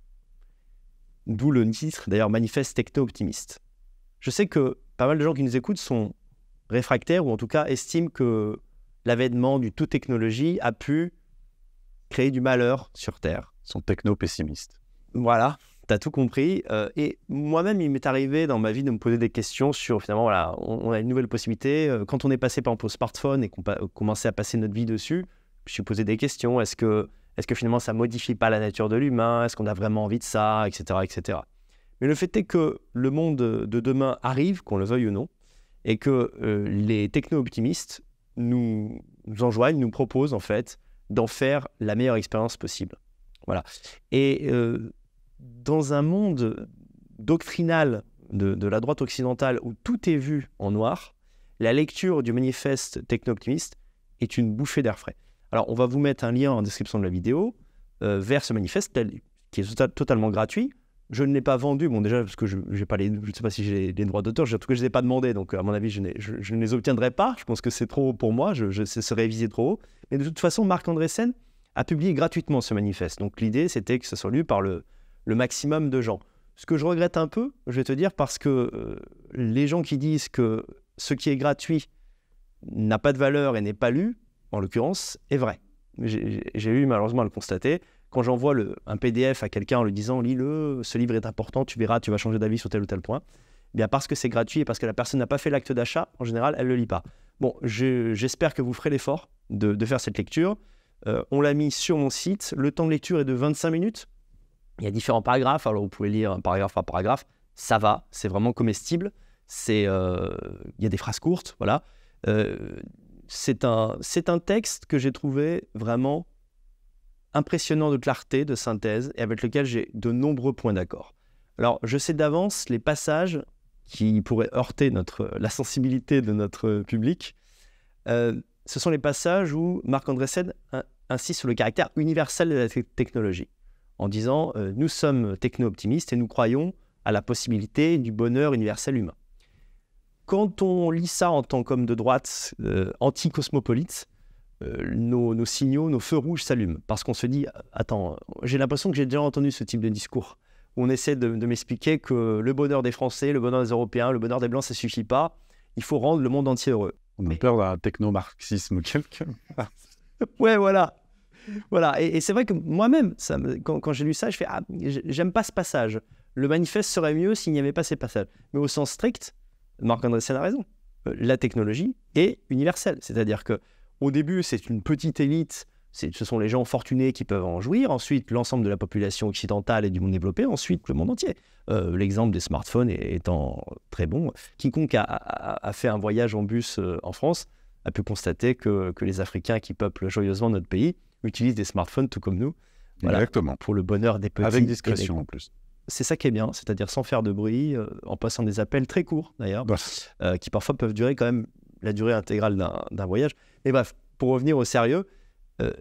D'où le titre, d'ailleurs, Manifeste techno-optimiste. Je sais que pas mal de gens qui nous écoutent sont réfractaires, ou en tout cas estiment que l'avènement du tout technologie a pu créer du malheur sur Terre. Son techno-pessimiste. Voilà, tu as tout compris. Euh, et moi-même, il m'est arrivé dans ma vie de me poser des questions sur finalement, voilà, on, a une nouvelle possibilité. Euh, quand on est passé par exemple au smartphone et qu'on euh, commençait à passer notre vie dessus, je me suis posé des questions. Est-ce que, est que finalement ça modifie pas la nature de l'humain Est-ce qu'on a vraiment envie de ça Etc. etc. Mais le fait est que le monde de demain arrive, qu'on le veuille ou non, et que les techno-optimistes nous, enjoignent, nous proposent en fait d'en faire la meilleure expérience possible. Voilà. Et euh, dans un monde doctrinal de, la droite occidentale où tout est vu en noir, la lecture du manifeste techno-optimiste est une bouffée d'air frais. Alors, on va vous mettre un lien en description de la vidéo euh, vers ce manifeste, qui est tota-, totalement gratuit je ne l'ai pas vendu. Bon, déjà, parce que je ne pas les, je sais pas si j'ai les, droits d'auteur. En tout cas, je ne les ai pas demandés. Donc, à mon avis, je, ne les obtiendrai pas. Je pense que c'est trop haut pour moi. Je, je ce serait visé trop haut. Mais de toute façon, Marc Andressen a publié gratuitement ce manifeste. Donc, l'idée, c'était que ce soit lu par le, maximum de gens. Ce que je regrette un peu, je vais te dire, parce que euh, les gens qui disent que ce qui est gratuit n'a pas de valeur et n'est pas lu, en l'occurrence, est vrai. J'ai eu malheureusement à le constater quand j'envoie un PDF à quelqu'un en lui disant lis-le, ce livre est important, tu verras, tu vas changer d'avis sur tel ou tel point, eh bien parce que c'est gratuit et parce que la personne n'a pas fait l'acte d'achat, en général, elle ne le lit pas. Bon, j'espère que vous ferez l'effort de, faire cette lecture. Euh, on l'a mis sur mon site. Le temps de lecture est de 25 minutes. Il y a différents paragraphes, alors vous pouvez lire un paragraphe par paragraphe. Ça va, c'est vraiment comestible. C'est, euh, il y a des phrases courtes, voilà. Euh, c'est un texte que j'ai trouvé vraiment impressionnant de clarté, de synthèse, et avec lequel j'ai de nombreux points d'accord. Alors, je sais d'avance les passages qui pourraient heurter la sensibilité de notre public. Euh, ce sont les passages où Marc-André insiste sur le caractère universel de la technologie, en disant euh, Nous sommes techno-optimistes et nous croyons à la possibilité du bonheur universel humain. Quand on lit ça en tant qu'homme de droite euh, anti-cosmopolite, euh, nos, signaux, nos feux rouges s'allument. Parce qu'on se dit, attends, j'ai l'impression que j'ai déjà entendu ce type de discours. on essaie de, m'expliquer que le bonheur des Français, le bonheur des Européens, le bonheur des Blancs, ça suffit pas. Il faut rendre le monde entier heureux. On a peur d'un techno-marxisme quelque ouais, voilà. Voilà. Et, c'est vrai que moi-même, quand, quand j'ai lu ça, je fais, ah, j'aime pas ce passage. Le manifeste serait mieux s'il n'y avait pas ces passages. Mais au sens strict, Marc-André Sen a raison. Euh, la technologie est universelle. C'est-à-dire que au début, c'est une petite élite, ce sont les gens fortunés qui peuvent en jouir, ensuite l'ensemble de la population occidentale et du monde développé, ensuite le monde entier. Euh, l'exemple des smartphones étant très bon, quiconque a, fait un voyage en bus euh, en France a pu constater que, les Africains qui peuplent joyeusement notre pays utilisent des smartphones tout comme nous. Exactement. Pour le bonheur des petits. Avec discrétion en plus c'est ça qui est bien, c'est-à-dire sans faire de bruit, euh, en passant des appels très courts d'ailleurs, bah. qui parfois peuvent durer quand même la durée intégrale d'un voyage. Mais bref, pour revenir au sérieux, euh,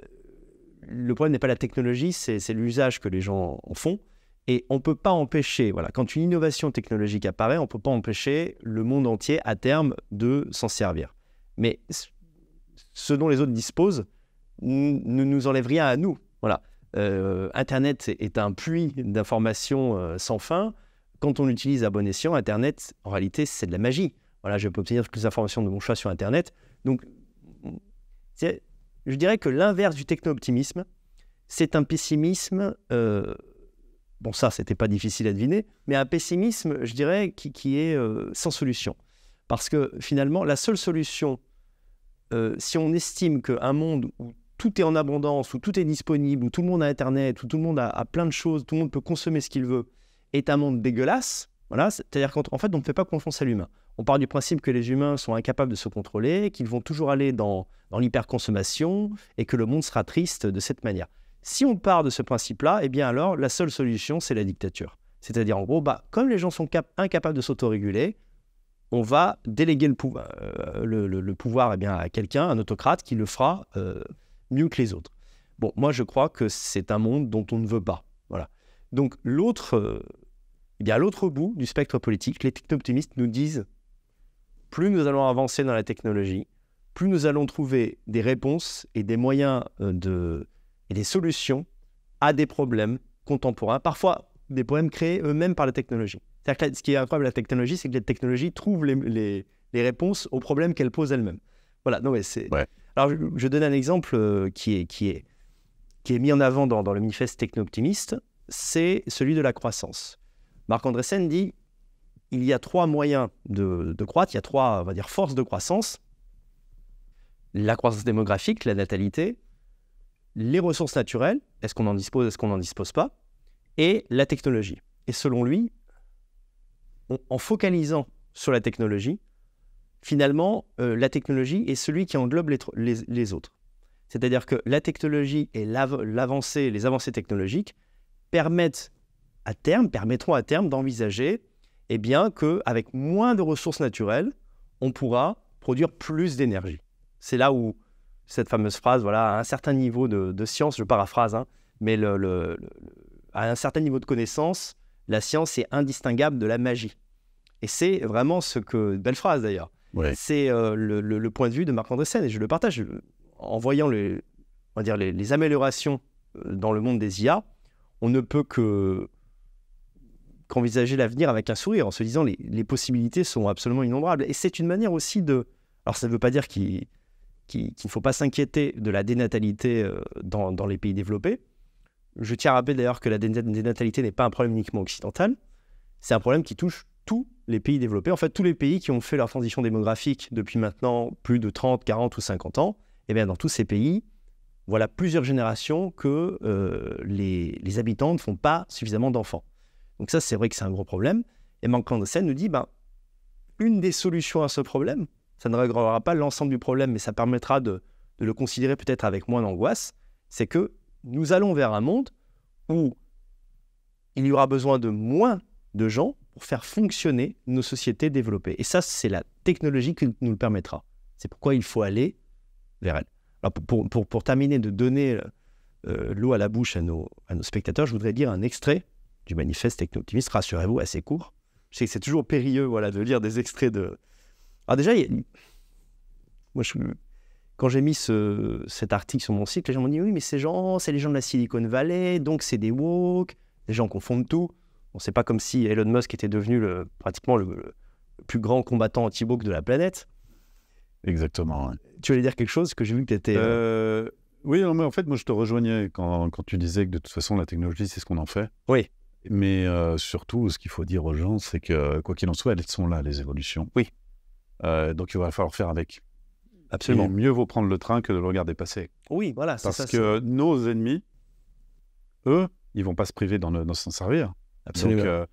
le problème n'est pas la technologie, c'est l'usage que les gens en font. Et on ne peut pas empêcher, voilà, quand une innovation technologique apparaît, on ne peut pas empêcher le monde entier à terme de s'en servir. Mais ce dont les autres disposent ne nous enlève rien à nous. Voilà. Euh, Internet est un puits d'informations euh, sans fin. Quand on l'utilise à bon escient, Internet, en réalité, c'est de la magie. Voilà, je peux obtenir toutes les informations de mon choix sur Internet. Donc, je dirais que l'inverse du techno-optimisme, c'est un pessimisme. Euh, bon, ça, c'était pas difficile à deviner, mais un pessimisme, je dirais, qui, est euh, sans solution. Parce que finalement, la seule solution, euh, si on estime qu'un monde où tout est en abondance, où tout est disponible, où tout le monde a Internet, où tout le monde a, a plein de choses, tout le monde peut consommer ce qu'il veut, est un monde dégueulasse, voilà, c'est-à-dire qu'en fait, on ne fait pas confiance à l'humain. On part du principe que les humains sont incapables de se contrôler, qu'ils vont toujours aller dans, l'hyperconsommation et que le monde sera triste de cette manière. Si on part de ce principe-là, eh bien alors, la seule solution, c'est la dictature. C'est-à-dire, en gros, bah, comme les gens sont incapables de s'autoréguler, on va déléguer le, euh, le, pouvoir eh bien, à quelqu'un, un autocrate, qui le fera euh, mieux que les autres. Bon, moi, je crois que c'est un monde dont on ne veut pas. Voilà. Donc, l'autre euh, eh bien, à l'autre bout du spectre politique, les techno-optimistes nous disent plus nous allons avancer dans la technologie, plus nous allons trouver des réponses et des moyens euh, de, et des solutions à des problèmes contemporains, parfois des problèmes créés eux-mêmes par la technologie. C'est-à-dire que ce qui est incroyable la technologie, c'est que la technologie trouve les, les, les réponses aux problèmes qu'elle pose elle-même. Voilà, non mais c'est. Alors, je, donne un exemple euh, qui est, qui, est, qui est mis en avant dans, dans le manifeste techno-optimiste c'est celui de la croissance. Marc Andressen dit il y a trois moyens de, croître, il y a trois, on va dire, forces de croissance la croissance démographique, la natalité, les ressources naturelles, est-ce qu'on en dispose, est-ce qu'on n'en dispose pas, et la technologie. Et selon lui, en focalisant sur la technologie, finalement, euh, la technologie est celui qui englobe les, autres. C'est-à-dire que la technologie et l'avancée, les avancées technologiques permettent à terme, permettront à terme d'envisager et eh bien, qu'avec moins de ressources naturelles, on pourra produire plus d'énergie. C'est là où cette fameuse phrase, voilà, à un certain niveau de, de science, je paraphrase, hein, mais le, le, à un certain niveau de connaissance, la science est indistinguable de la magie. Et c'est vraiment ce que, belle phrase d'ailleurs, c'est euh, le, point de vue de Marc Andressen, et je le partage en voyant les, on va dire les, les, améliorations euh, dans le monde des IA, on ne peut que qu'envisager l'avenir avec un sourire, en se disant les, possibilités sont absolument innombrables. Et c'est une manière aussi de... Alors ça ne veut pas dire qu'il ne faut pas s'inquiéter de la dénatalité euh, dans, les pays développés. Je tiens à rappeler d'ailleurs que la dénatalité n'est pas un problème uniquement occidental, c'est un problème qui touche tous les pays développés. En fait, tous les pays qui ont fait leur transition démographique depuis maintenant plus de 30, 40 ou 50 ans, eh bien dans tous ces pays, voilà plusieurs générations que euh, les habitants ne font pas suffisamment d'enfants. Donc ça, c'est vrai que c'est un gros problème. Et Manquant de scène nous dit, ben, une des solutions à ce problème, ça ne réglera pas l'ensemble du problème, mais ça permettra de, le considérer peut-être avec moins d'angoisse, c'est que nous allons vers un monde où il y aura besoin de moins de gens pour faire fonctionner nos sociétés développées. Et ça, c'est la technologie qui nous le permettra. C'est pourquoi il faut aller vers elle. Alors pour, pour, terminer de donner euh, l'eau à la bouche à nos, à nos spectateurs, je voudrais dire un extrait du manifeste techno-optimiste, rassurez-vous, assez court. Je sais que c'est toujours périlleux voilà, de lire des extraits de. Alors, déjà, Moi, je... quand j'ai mis ce... cet article sur mon site, les gens m'ont dit Oui, mais ces gens, c'est les gens de la Silicon Valley, donc c'est des woke, les gens confondent tout. on sait pas comme si Elon Musk était devenu le... pratiquement le... plus grand combattant anti-woke de la planète. Exactement. Tu allais dire quelque chose que j'ai vu que tu étais. Euh euh, oui, mais en fait, moi, je te rejoignais quand, quand, tu disais que de toute façon, la technologie, c'est ce qu'on en fait. Oui. Mais euh, surtout, ce qu'il faut dire aux gens, c'est que quoi qu'il en soit, elles sont là, les évolutions. Oui. Euh, donc il va falloir faire avec. Absolument. mieux vaut prendre le train que de le regarder passer. Oui, voilà. Parce ça, que nos ennemis, eux, ils vont pas se priver d'en s'en servir. Absolument. Donc, il euh,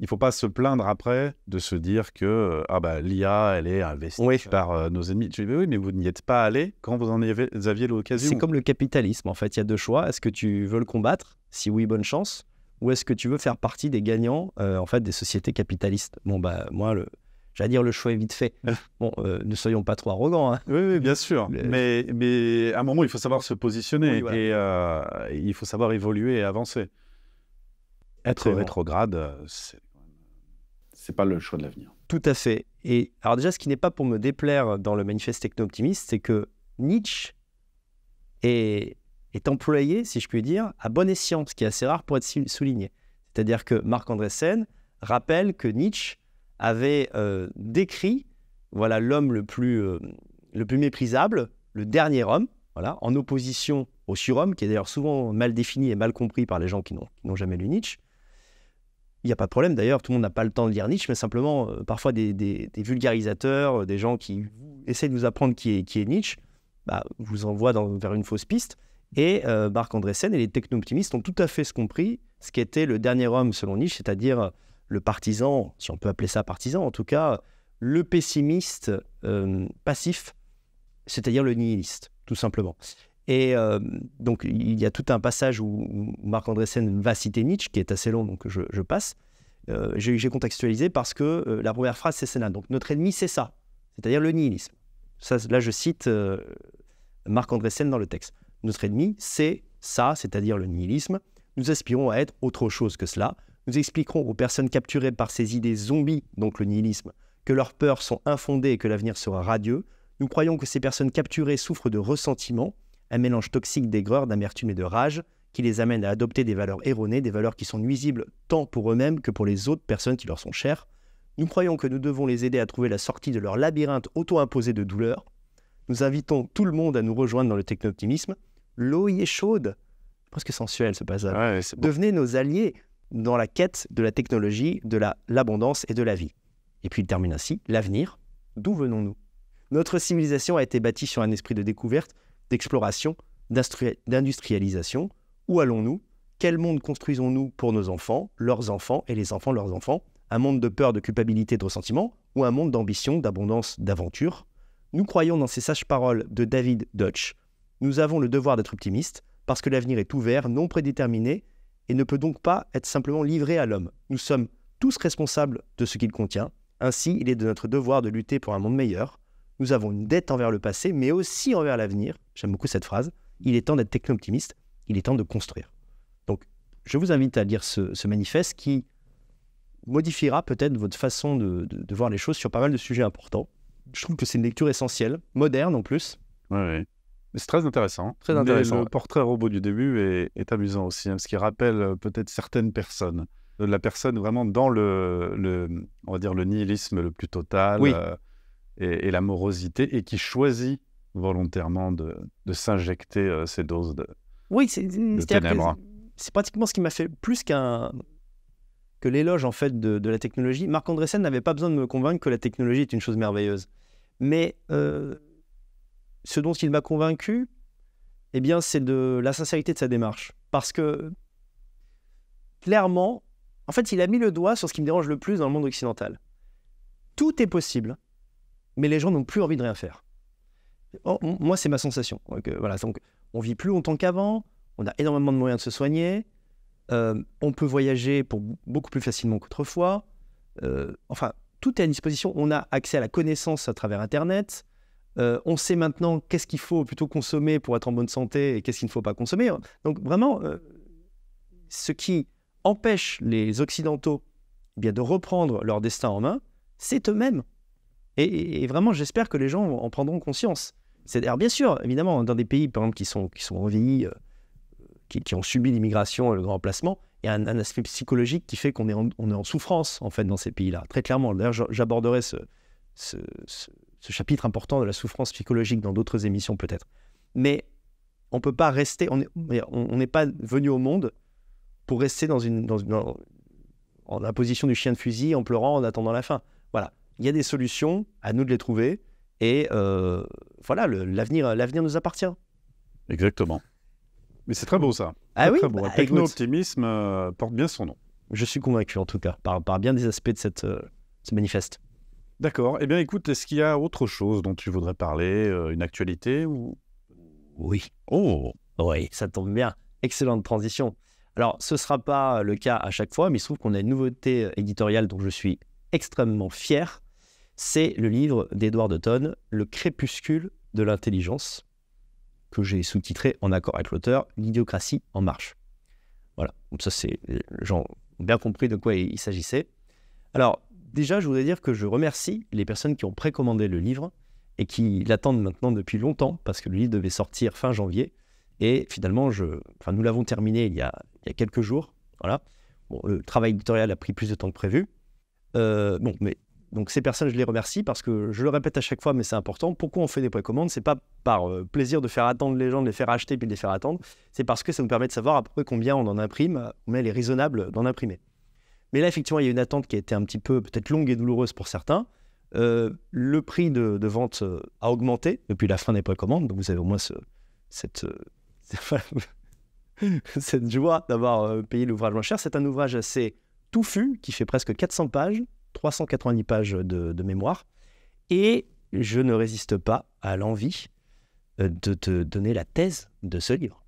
il faut pas se plaindre après de se dire que ah bah, l'IA, elle est investie par nos ennemis. oui, mais vous n'y êtes pas allé quand vous en aviez l'occasion. C'est comme le capitalisme, en fait. Il y a deux choix. Est-ce que tu veux le combattre Si oui, bonne chance ou est-ce que tu veux faire partie des gagnants euh, en fait des sociétés capitalistes Bon bah moi le J'allais dire le choix est vite fait. Bon, euh, ne soyons pas trop arrogants. Hein. Oui, bien sûr. Mais, mais à un moment, il faut savoir se positionner et euh, il faut savoir évoluer et avancer. Être rétrograde, c'est c'est pas le choix de l'avenir. Tout à fait. Et alors déjà, ce qui n'est pas pour me déplaire dans le manifeste techno-optimiste, c'est que Nietzsche est est employé, si je puis dire, à bon escient, ce qui est assez rare pour être souligné. C'est-à-dire que Marc Andressen rappelle que Nietzsche avait euh, décrit voilà l'homme le plus euh, le plus méprisable, le dernier homme, voilà, en opposition au surhomme, qui est d'ailleurs souvent mal défini et mal compris par les gens qui n'ont jamais lu Nietzsche. Il n'y a pas de problème d'ailleurs, tout le monde n'a pas le temps de lire Nietzsche, mais simplement euh, parfois des, vulgarisateurs, des gens qui essayent de vous apprendre qui est, qui est Nietzsche, bah, vous envoient dans, vers une fausse piste. Et euh, Marc Andressen et les techno-optimistes ont tout à fait compris ce qui était le dernier homme selon Nietzsche, c'est-à-dire euh, le partisan, si on peut appeler ça partisan, en tout cas, le pessimiste euh, passif, c'est-à-dire le nihiliste, tout simplement. Et donc, il y a tout un passage où, Marc Andressen va citer Nietzsche, qui est assez long, donc je, passe. J'ai contextualisé parce que la première phrase, c'est celle-là. Donc, notre ennemi, c'est ça, c'est-à-dire le nihilisme. là, je cite Marc Andressen dans le texte. Notre ennemi, c'est ça, c'est-à-dire le nihilisme. Nous aspirons à être autre chose que cela. Nous expliquerons aux personnes capturées par ces idées zombies, donc le nihilisme, que leurs peurs sont infondées et que l'avenir sera radieux. Nous croyons que ces personnes capturées souffrent de ressentiment, un mélange toxique d'aigreur, d'amertume et de rage, qui les amène à adopter des valeurs erronées, des valeurs qui sont nuisibles tant pour eux-mêmes que pour les autres personnes qui leur sont chères. Nous croyons que nous devons les aider à trouver la sortie de leur labyrinthe auto-imposé de douleur. Nous invitons tout le monde à nous rejoindre dans le techno-optimisme. L'eau y est chaude. Presque sensuel ce passage. Devenez nos alliés dans la quête de la technologie, de l'abondance et de la vie. Et puis il termine ainsi, l'avenir, d'où venons-nous Notre civilisation a été bâtie sur un esprit de découverte, d'exploration, d'industrialisation. Où allons-nous Quel monde construisons-nous pour nos enfants, leurs enfants et les enfants leurs enfants Un monde de peur, de culpabilité, de ressentiment ou un monde d'ambition, d'abondance, d'aventure Nous croyons dans ces sages paroles de David Deutsch. Nous avons le devoir d'être optimistes, parce que l'avenir est ouvert, non prédéterminé, et ne peut donc pas être simplement livré à l'homme. Nous sommes tous responsables de ce qu'il contient, ainsi il est de notre devoir de lutter pour un monde meilleur. Nous avons une dette envers le passé, mais aussi envers l'avenir, j'aime beaucoup cette phrase, il est temps d'être techno-optimiste, il est temps de construire. Donc je vous invite à lire ce, manifeste qui modifiera peut-être votre façon de, voir les choses sur pas mal de sujets importants. Je trouve que c'est une lecture essentielle, moderne en plus. Ouais, ouais. C'est très intéressant. Très intéressant. le portrait robot du début est, est amusant aussi, ce hein, parce qu'il rappelle euh, peut-être certaines personnes. Euh, la personne vraiment dans le, le, on va dire le nihilisme le plus total euh, et, et la morosité, et qui choisit volontairement de, s'injecter ces doses de, oui, c'est, c'est pratiquement ce qui m'a fait plus qu'un que l'éloge en fait de, la technologie. Marc Andressen n'avait pas besoin de me convaincre que la technologie est une chose merveilleuse. Mais ce dont il m'a convaincu, eh bien, c'est de la sincérité de sa démarche. Parce que, clairement, en fait, il a mis le doigt sur ce qui me dérange le plus dans le monde occidental. Tout est possible, mais les gens n'ont plus envie de rien faire. Oh, moi, c'est ma sensation. Euh, voilà, donc, on vit plus longtemps qu'avant, on a énormément de moyens de se soigner, euh, on peut voyager beaucoup plus facilement qu'autrefois. Euh, enfin, tout est à disposition. On a accès à la connaissance à travers Internet. Euh, on sait maintenant qu'est-ce qu'il faut plutôt consommer pour être en bonne santé et qu'est-ce qu'il ne faut pas consommer. Donc vraiment, euh, ce qui empêche les Occidentaux eh bien, de reprendre leur destin en main, c'est eux-mêmes. Et, vraiment, j'espère que les gens en prendront conscience. cest bien sûr, évidemment, dans des pays, par exemple, qui sont, qui sont en euh, qui, ont subi l'immigration et le grand remplacement, il y a un, aspect psychologique qui fait qu'on est, en, en souffrance, en fait, dans ces pays-là, très clairement. D'ailleurs, j'aborderai ce, ce, ce ce chapitre important de la souffrance psychologique dans d'autres émissions peut-être. Mais on peut pas rester, on n'est on, pas venu au monde pour rester dans une, dans en la position du chien de fusil, en pleurant, en attendant la fin. Voilà, il y a des solutions, à nous de les trouver, et euh, voilà, l'avenir, l'avenir nous appartient. Exactement. Mais c'est très beau ça. Ah oui, très beau. Bah, optimisme euh, porte bien son nom. Je suis convaincu en tout cas par, par bien des aspects de cette, euh, ce manifeste. D'accord. Eh bien, écoute, est-ce qu'il y a autre chose dont tu voudrais parler euh, Une actualité ou... Oui. Oh Oui, ça tombe bien. Excellente transition. Alors, ce ne sera pas le cas à chaque fois, mais il se trouve qu'on a une nouveauté euh, éditoriale dont je suis extrêmement fier. C'est le livre d'Edouard Dutton, Le crépuscule de l'intelligence, que j'ai sous-titré en accord avec l'auteur, L'idiocratie en marche. Voilà. Donc, ça, c'est. Les gens ont bien compris de quoi il s'agissait. Alors, déjà, je voudrais dire que je remercie les personnes qui ont précommandé le livre et qui l'attendent maintenant depuis longtemps, parce que le livre devait sortir fin janvier. Et finalement, nous l'avons terminé il y, a, quelques jours. Voilà. le travail éditorial a pris plus de temps que prévu. Euh, mais donc ces personnes, je les remercie parce que je le répète à chaque fois, mais c'est important. Pourquoi on fait des précommandes C'est pas par euh, plaisir de faire attendre les gens, de les faire acheter puis de les faire attendre. C'est parce que ça nous permet de savoir à peu près combien on en imprime, mais elle est raisonnable d'en imprimer. Mais là, effectivement, il y a une attente qui a été un petit peu peut-être longue et douloureuse pour certains. Euh, le prix de, vente euh, a augmenté depuis la fin des précommandes, donc vous avez au moins euh, cette, joie d'avoir payé l'ouvrage moins cher. C'est un ouvrage assez touffu qui fait presque 400 pages, 390 pages de, de mémoire. Et je ne résiste pas à l'envie de te donner la thèse de ce livre.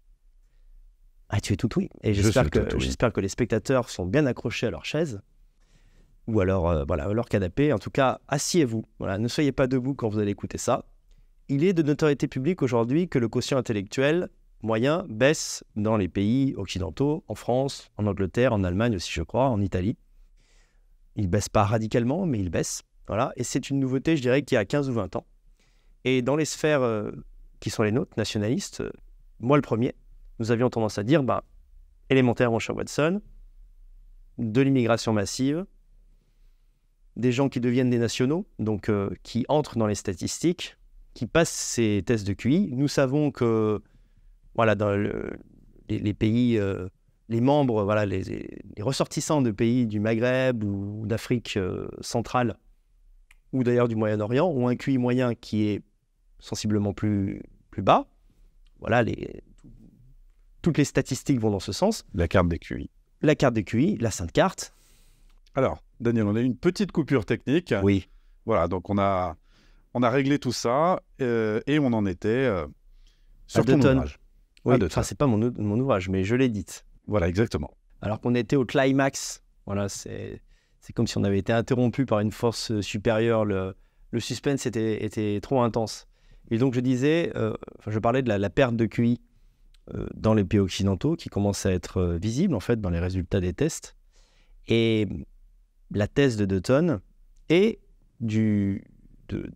Ah, tu es tout oui. Et j'espère que, j'espère que les spectateurs sont bien accrochés à leur chaise ou alors euh, voilà, leur canapé. En tout cas, assiez-vous. Voilà, ne soyez pas debout quand vous allez écouter ça. Il est de notoriété publique aujourd'hui que le quotient intellectuel moyen baisse dans les pays occidentaux, en France, en Angleterre, en Allemagne aussi, je crois, en Italie. Il baisse pas radicalement, mais il baisse. Voilà, et c'est une nouveauté, je dirais, qui a 15 ou 20 ans. Et dans les sphères euh, qui sont les nôtres, nationalistes, euh, moi le premier, nous avions tendance à dire, bah, mon cher Watson, de l'immigration massive, des gens qui deviennent des nationaux, donc euh, qui entrent dans les statistiques, qui passent ces tests de QI. Nous savons que voilà, dans les, pays, euh, les membres, voilà, les, ressortissants de pays du Maghreb ou d'Afrique euh, centrale, ou d'ailleurs du Moyen-Orient, ont un QI moyen qui est sensiblement plus, plus bas. Voilà, les, toutes les statistiques vont dans ce sens. La carte des QI. La carte des QI, la sainte carte. Alors, Daniel, on a eu une petite coupure technique. Oui. Voilà, donc on a, on a réglé tout ça euh, et on en était euh, sur à ton ouvrage. Oui, enfin, c'est pas mon, ouvrage, mais je l'ai dite. Voilà, exactement. Alors qu'on était au climax, voilà, c'est comme si on avait été interrompu par une force euh, supérieure. Le, le suspense était, était trop intense. Et donc, je disais, enfin, je parlais de la, la perte de QI euh, dans les pays occidentaux qui commence à être euh, visible en fait dans les résultats des tests. Et la thèse de Dutton et du,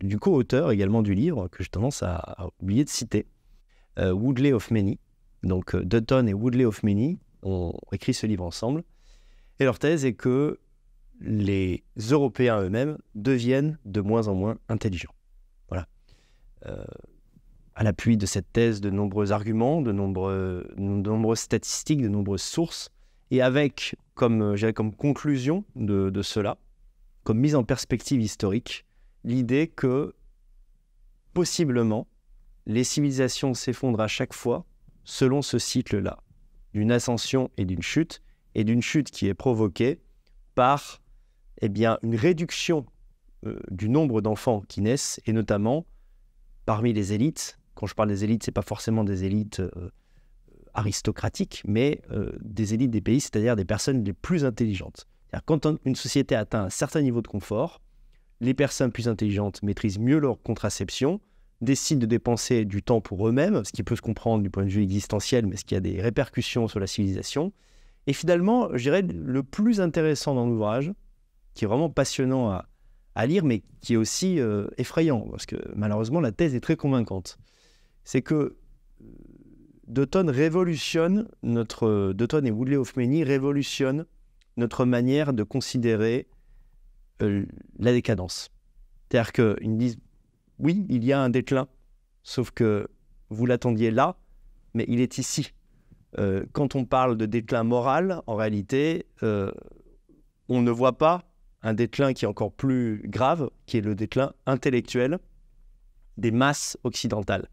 du co-auteur également du livre que j'ai tendance à, oublier de citer, euh, Woodley of Many, Donc Dutton et Woodley of Many ont écrit ce livre ensemble. Et leur thèse est que les Européens eux-mêmes deviennent de moins en moins intelligents. Voilà. Euh, à l'appui de cette thèse de nombreux arguments, de, nombreuses statistiques, de nombreuses sources, et avec comme, euh, comme conclusion de, cela, comme mise en perspective historique, l'idée que possiblement les civilisations s'effondrent à chaque fois selon ce cycle-là, d'une ascension et d'une chute, et d'une chute qui est provoquée par eh bien, une réduction euh, du nombre d'enfants qui naissent, et notamment parmi les élites, quand je parle des élites, ce n'est pas forcément des élites euh, euh, aristocratiques, mais euh, des élites des pays, c'est-à-dire des personnes les plus intelligentes. Quand une société atteint un certain niveau de confort, les personnes plus intelligentes maîtrisent mieux leur contraception, décident de dépenser du temps pour eux-mêmes, ce qui peut se comprendre du point de vue existentiel, mais ce qui a des répercussions sur la civilisation. Et finalement, je dirais le plus intéressant dans l'ouvrage, qui est vraiment passionnant à, lire, mais qui est aussi effrayant, parce que malheureusement, la thèse est très convaincante c'est que euh, Dutton révolutionne notre et Woodley Hoffmani révolutionnent notre manière de considérer euh, la décadence. C'est-à-dire qu'ils disent oui, il y a un déclin, sauf que vous l'attendiez là, mais il est ici. Euh, quand on parle de déclin moral, en réalité, on ne voit pas un déclin qui est encore plus grave, qui est le déclin intellectuel des masses occidentales.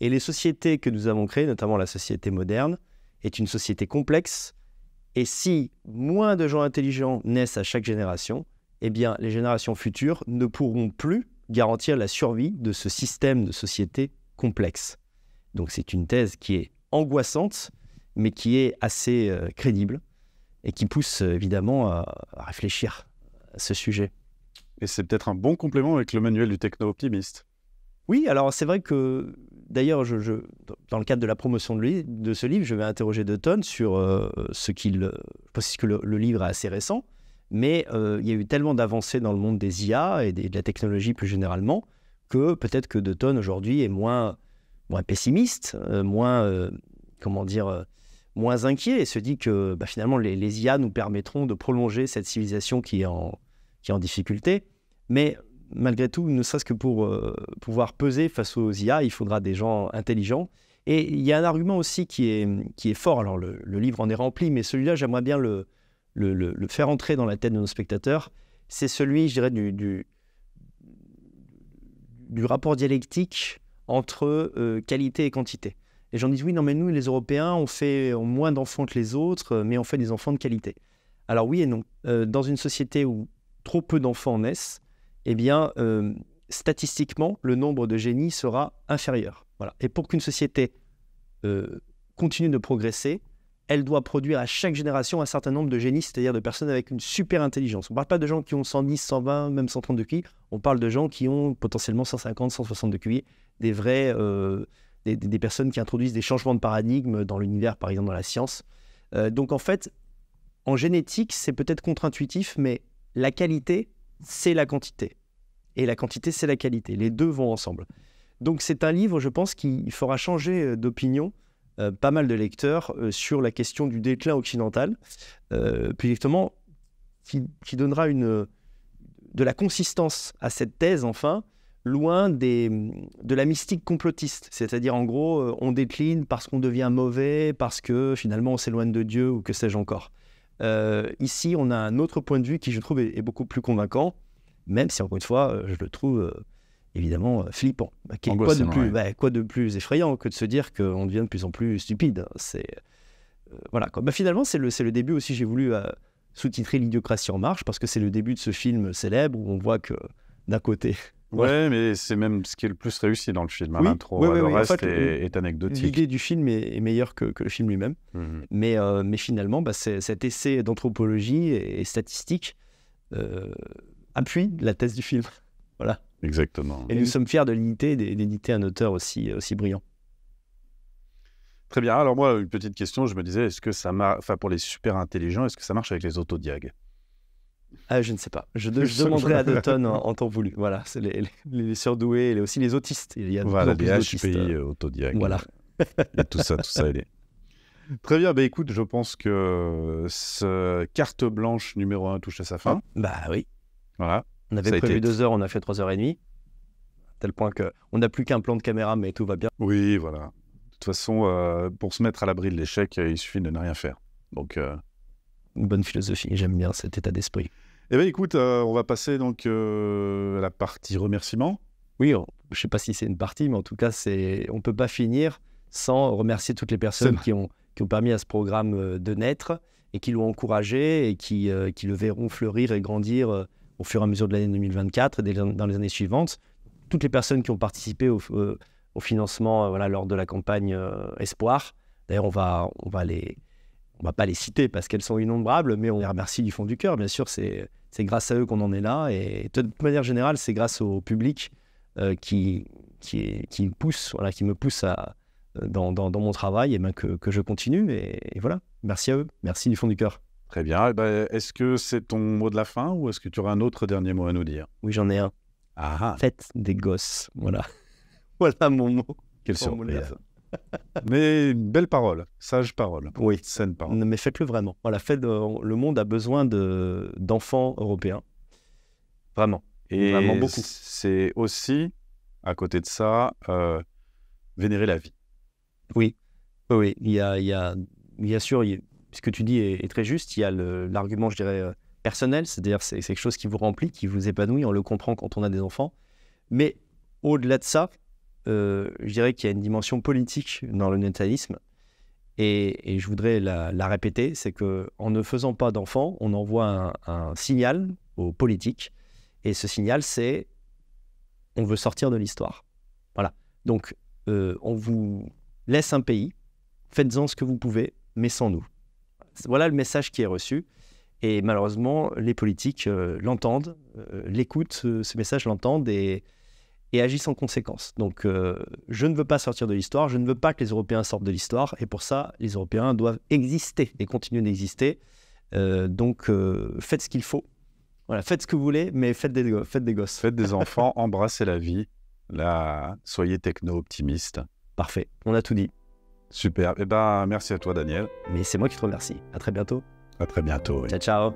Et les sociétés que nous avons créées, notamment la société moderne, est une société complexe. Et si moins de gens intelligents naissent à chaque génération, eh bien, les générations futures ne pourront plus garantir la survie de ce système de société complexe. Donc, c'est une thèse qui est angoissante, mais qui est assez euh, crédible et qui pousse euh, évidemment à réfléchir à ce sujet. Et c'est peut-être un bon complément avec le manuel du techno-optimiste. Oui, alors c'est vrai que d'ailleurs, dans le cadre de la promotion de, ce livre, je vais interroger Dutton sur euh, ce qu'il. Parce euh, que le, livre est assez récent, mais euh, il y a eu tellement d'avancées dans le monde des IA et de la technologie plus généralement que peut-être que Dutton, aujourd'hui est moins, pessimiste, moins. comment dire moins inquiet et se dit que bah, finalement les, IA nous permettront de prolonger cette civilisation qui est en, qui est en difficulté. Mais malgré tout, ne serait-ce que pour euh, pouvoir peser face aux IA, il faudra des gens intelligents. Et il y a un argument aussi qui est, fort. Alors, le, livre en est rempli, mais celui-là, j'aimerais bien le, faire entrer dans la tête de nos spectateurs. C'est celui, je dirais, du, rapport dialectique entre euh, qualité et quantité. Les gens disent oui, non, mais nous, les Européens, on fait moins d'enfants que les autres, euh, mais on fait des enfants de qualité. Alors oui et non. dans une société où trop peu d'enfants naissent, eh bien, euh, statistiquement, le nombre de génies sera inférieur. Voilà. Et pour qu'une société euh, continue de progresser, elle doit produire à chaque génération un certain nombre de génies, c'est-à-dire de personnes avec une super intelligence. On ne parle pas de gens qui ont 110, 120, même 130 de QI, on parle de gens qui ont potentiellement 150, 160 de QI, des vrais, euh, des, personnes qui introduisent des changements de paradigme dans l'univers, par exemple dans la science. donc en fait, en génétique, c'est peut-être contre-intuitif, mais la qualité c'est la quantité. Et la quantité, c'est la qualité. Les deux vont ensemble. Donc c'est un livre, je pense, qui fera changer euh, d'opinion euh, pas mal de lecteurs euh, sur la question du déclin occidental. puis justement, qui, donnera une, de la consistance à cette thèse, enfin, loin de la mystique complotiste. C'est-à-dire, en gros, on décline parce qu'on devient mauvais, parce que finalement on s'éloigne de Dieu ou que sais-je encore. Euh, ici, on a un autre point de vue qui, je trouve, est, beaucoup plus convaincant, même si, encore une fois, euh, je le trouve euh, évidemment flippant. Bah, bah, quoi, de plus, effrayant que de se dire qu'on devient de plus en plus stupide C'est voilà. Bah, finalement, c'est le, le début aussi. J'ai voulu sous-titrer L'idiocratie en marche parce que c'est le début de ce film célèbre où on voit que d'un côté, Ouais, mais c'est même ce qui est le plus réussi dans le film. l'intro, le reste est, anecdotique. L'idée du film est, meilleure que, le film lui-même. Mhm. mais, euh, mais finalement, bah, cet essai d'anthropologie et, statistique euh, appuie la thèse du film. voilà. Exactement. Et nous sommes fiers de l'unité d'éditer un auteur aussi, aussi brillant. Très bien. Alors moi, une petite question. Je me disais, est-ce que ça marche, enfin pour les super intelligents, est-ce que ça marche avec les autodiagues ah, je ne sais pas. Je, demanderai à Doton en, en, temps voulu. Voilà, c'est les, surdoués et aussi les autistes Il y a voilà, les euh, Voilà. Et tout ça, tout ça, il est. Très bien, bah écoute, je pense que euh, ce carte blanche numéro 1 touche à sa fin. Ah, bah oui. Voilà. On avait prévu deux heures, on a fait trois heures et demie. tel point que on n'a plus qu'un plan de caméra, mais tout va bien. Oui, voilà. De toute façon, euh, pour se mettre à l'abri de l'échec, il suffit de ne rien faire. Donc. Une bonne philosophie, j'aime bien cet état d'esprit. Eh bien, écoute, euh, on va passer donc euh, à la partie remerciements. Oui, je ne sais pas si c'est une partie, mais en tout cas, c'est, on ne peut pas finir sans remercier toutes les personnes qui ont, permis à ce programme euh, de naître et qui l'ont encouragé et qui, qui le verront fleurir et grandir au fur et à mesure de l'année 2024 et dans les années suivantes. Toutes les personnes qui ont participé au, au financement voilà, lors de la campagne Espoir. D'ailleurs, on va, on va les, on va pas les citer parce qu'elles sont innombrables, mais on les remercie du fond du cœur. Bien sûr, c'est grâce à eux qu'on en est là. Et de manière générale, c'est grâce au public euh, qui, qui, pousse, voilà, qui me pousse à, euh, dans, dans, mon travail et ben que, que, je continue. Et, voilà, merci à eux. Merci du fond du cœur. Très bien. Eh ben, est-ce que c'est ton mot de la fin ou est-ce que tu auras un autre dernier mot à nous dire Oui, j'en ai un. Ah ah. Faites des gosses. Voilà. voilà mon mot. Quelle surprise. mais belle parole, sage parole. Oui. Saine parole. Mais faites-le vraiment. Voilà, euh, le monde a besoin de, d'enfants européens. Vraiment. Et vraiment beaucoup. C'est aussi, à côté de ça, euh, vénérer la vie. Oui. Oui, il y a, il y a bien sûr, ce que tu dis est, très juste. Il y a l'argument, je dirais, euh, personnel, c'est-à-dire c'est, c'est quelque chose qui vous remplit, qui vous épanouit. On le comprend quand on a des enfants. Mais au-delà de ça, euh, je dirais qu'il y a une dimension politique dans le natalisme. Et, je voudrais la, répéter, c'est qu'en ne faisant pas d'enfants, on envoie un, signal aux politiques. Et ce signal, c'est on veut sortir de l'histoire. Voilà. Donc, euh, on vous laisse un pays, faites-en ce que vous pouvez, mais sans nous. Voilà le message qui est reçu. Et malheureusement, les politiques euh, l'entendent, l'écoutent, ce message l'entendent et, et agissent en conséquence. Donc, euh, je ne veux pas sortir de l'histoire, je ne veux pas que les Européens sortent de l'histoire, et pour ça, les Européens doivent exister et continuer d'exister. Euh, donc, euh, faites ce qu'il faut. Voilà, faites ce que vous voulez, mais faites des, faites des gosses. Faites des enfants, embrassez la vie, Là, soyez techno-optimiste. Parfait, on a tout dit. Super, et eh ben merci à toi Daniel. Mais c'est moi qui te remercie. À très bientôt. À très bientôt. Ciao, ciao.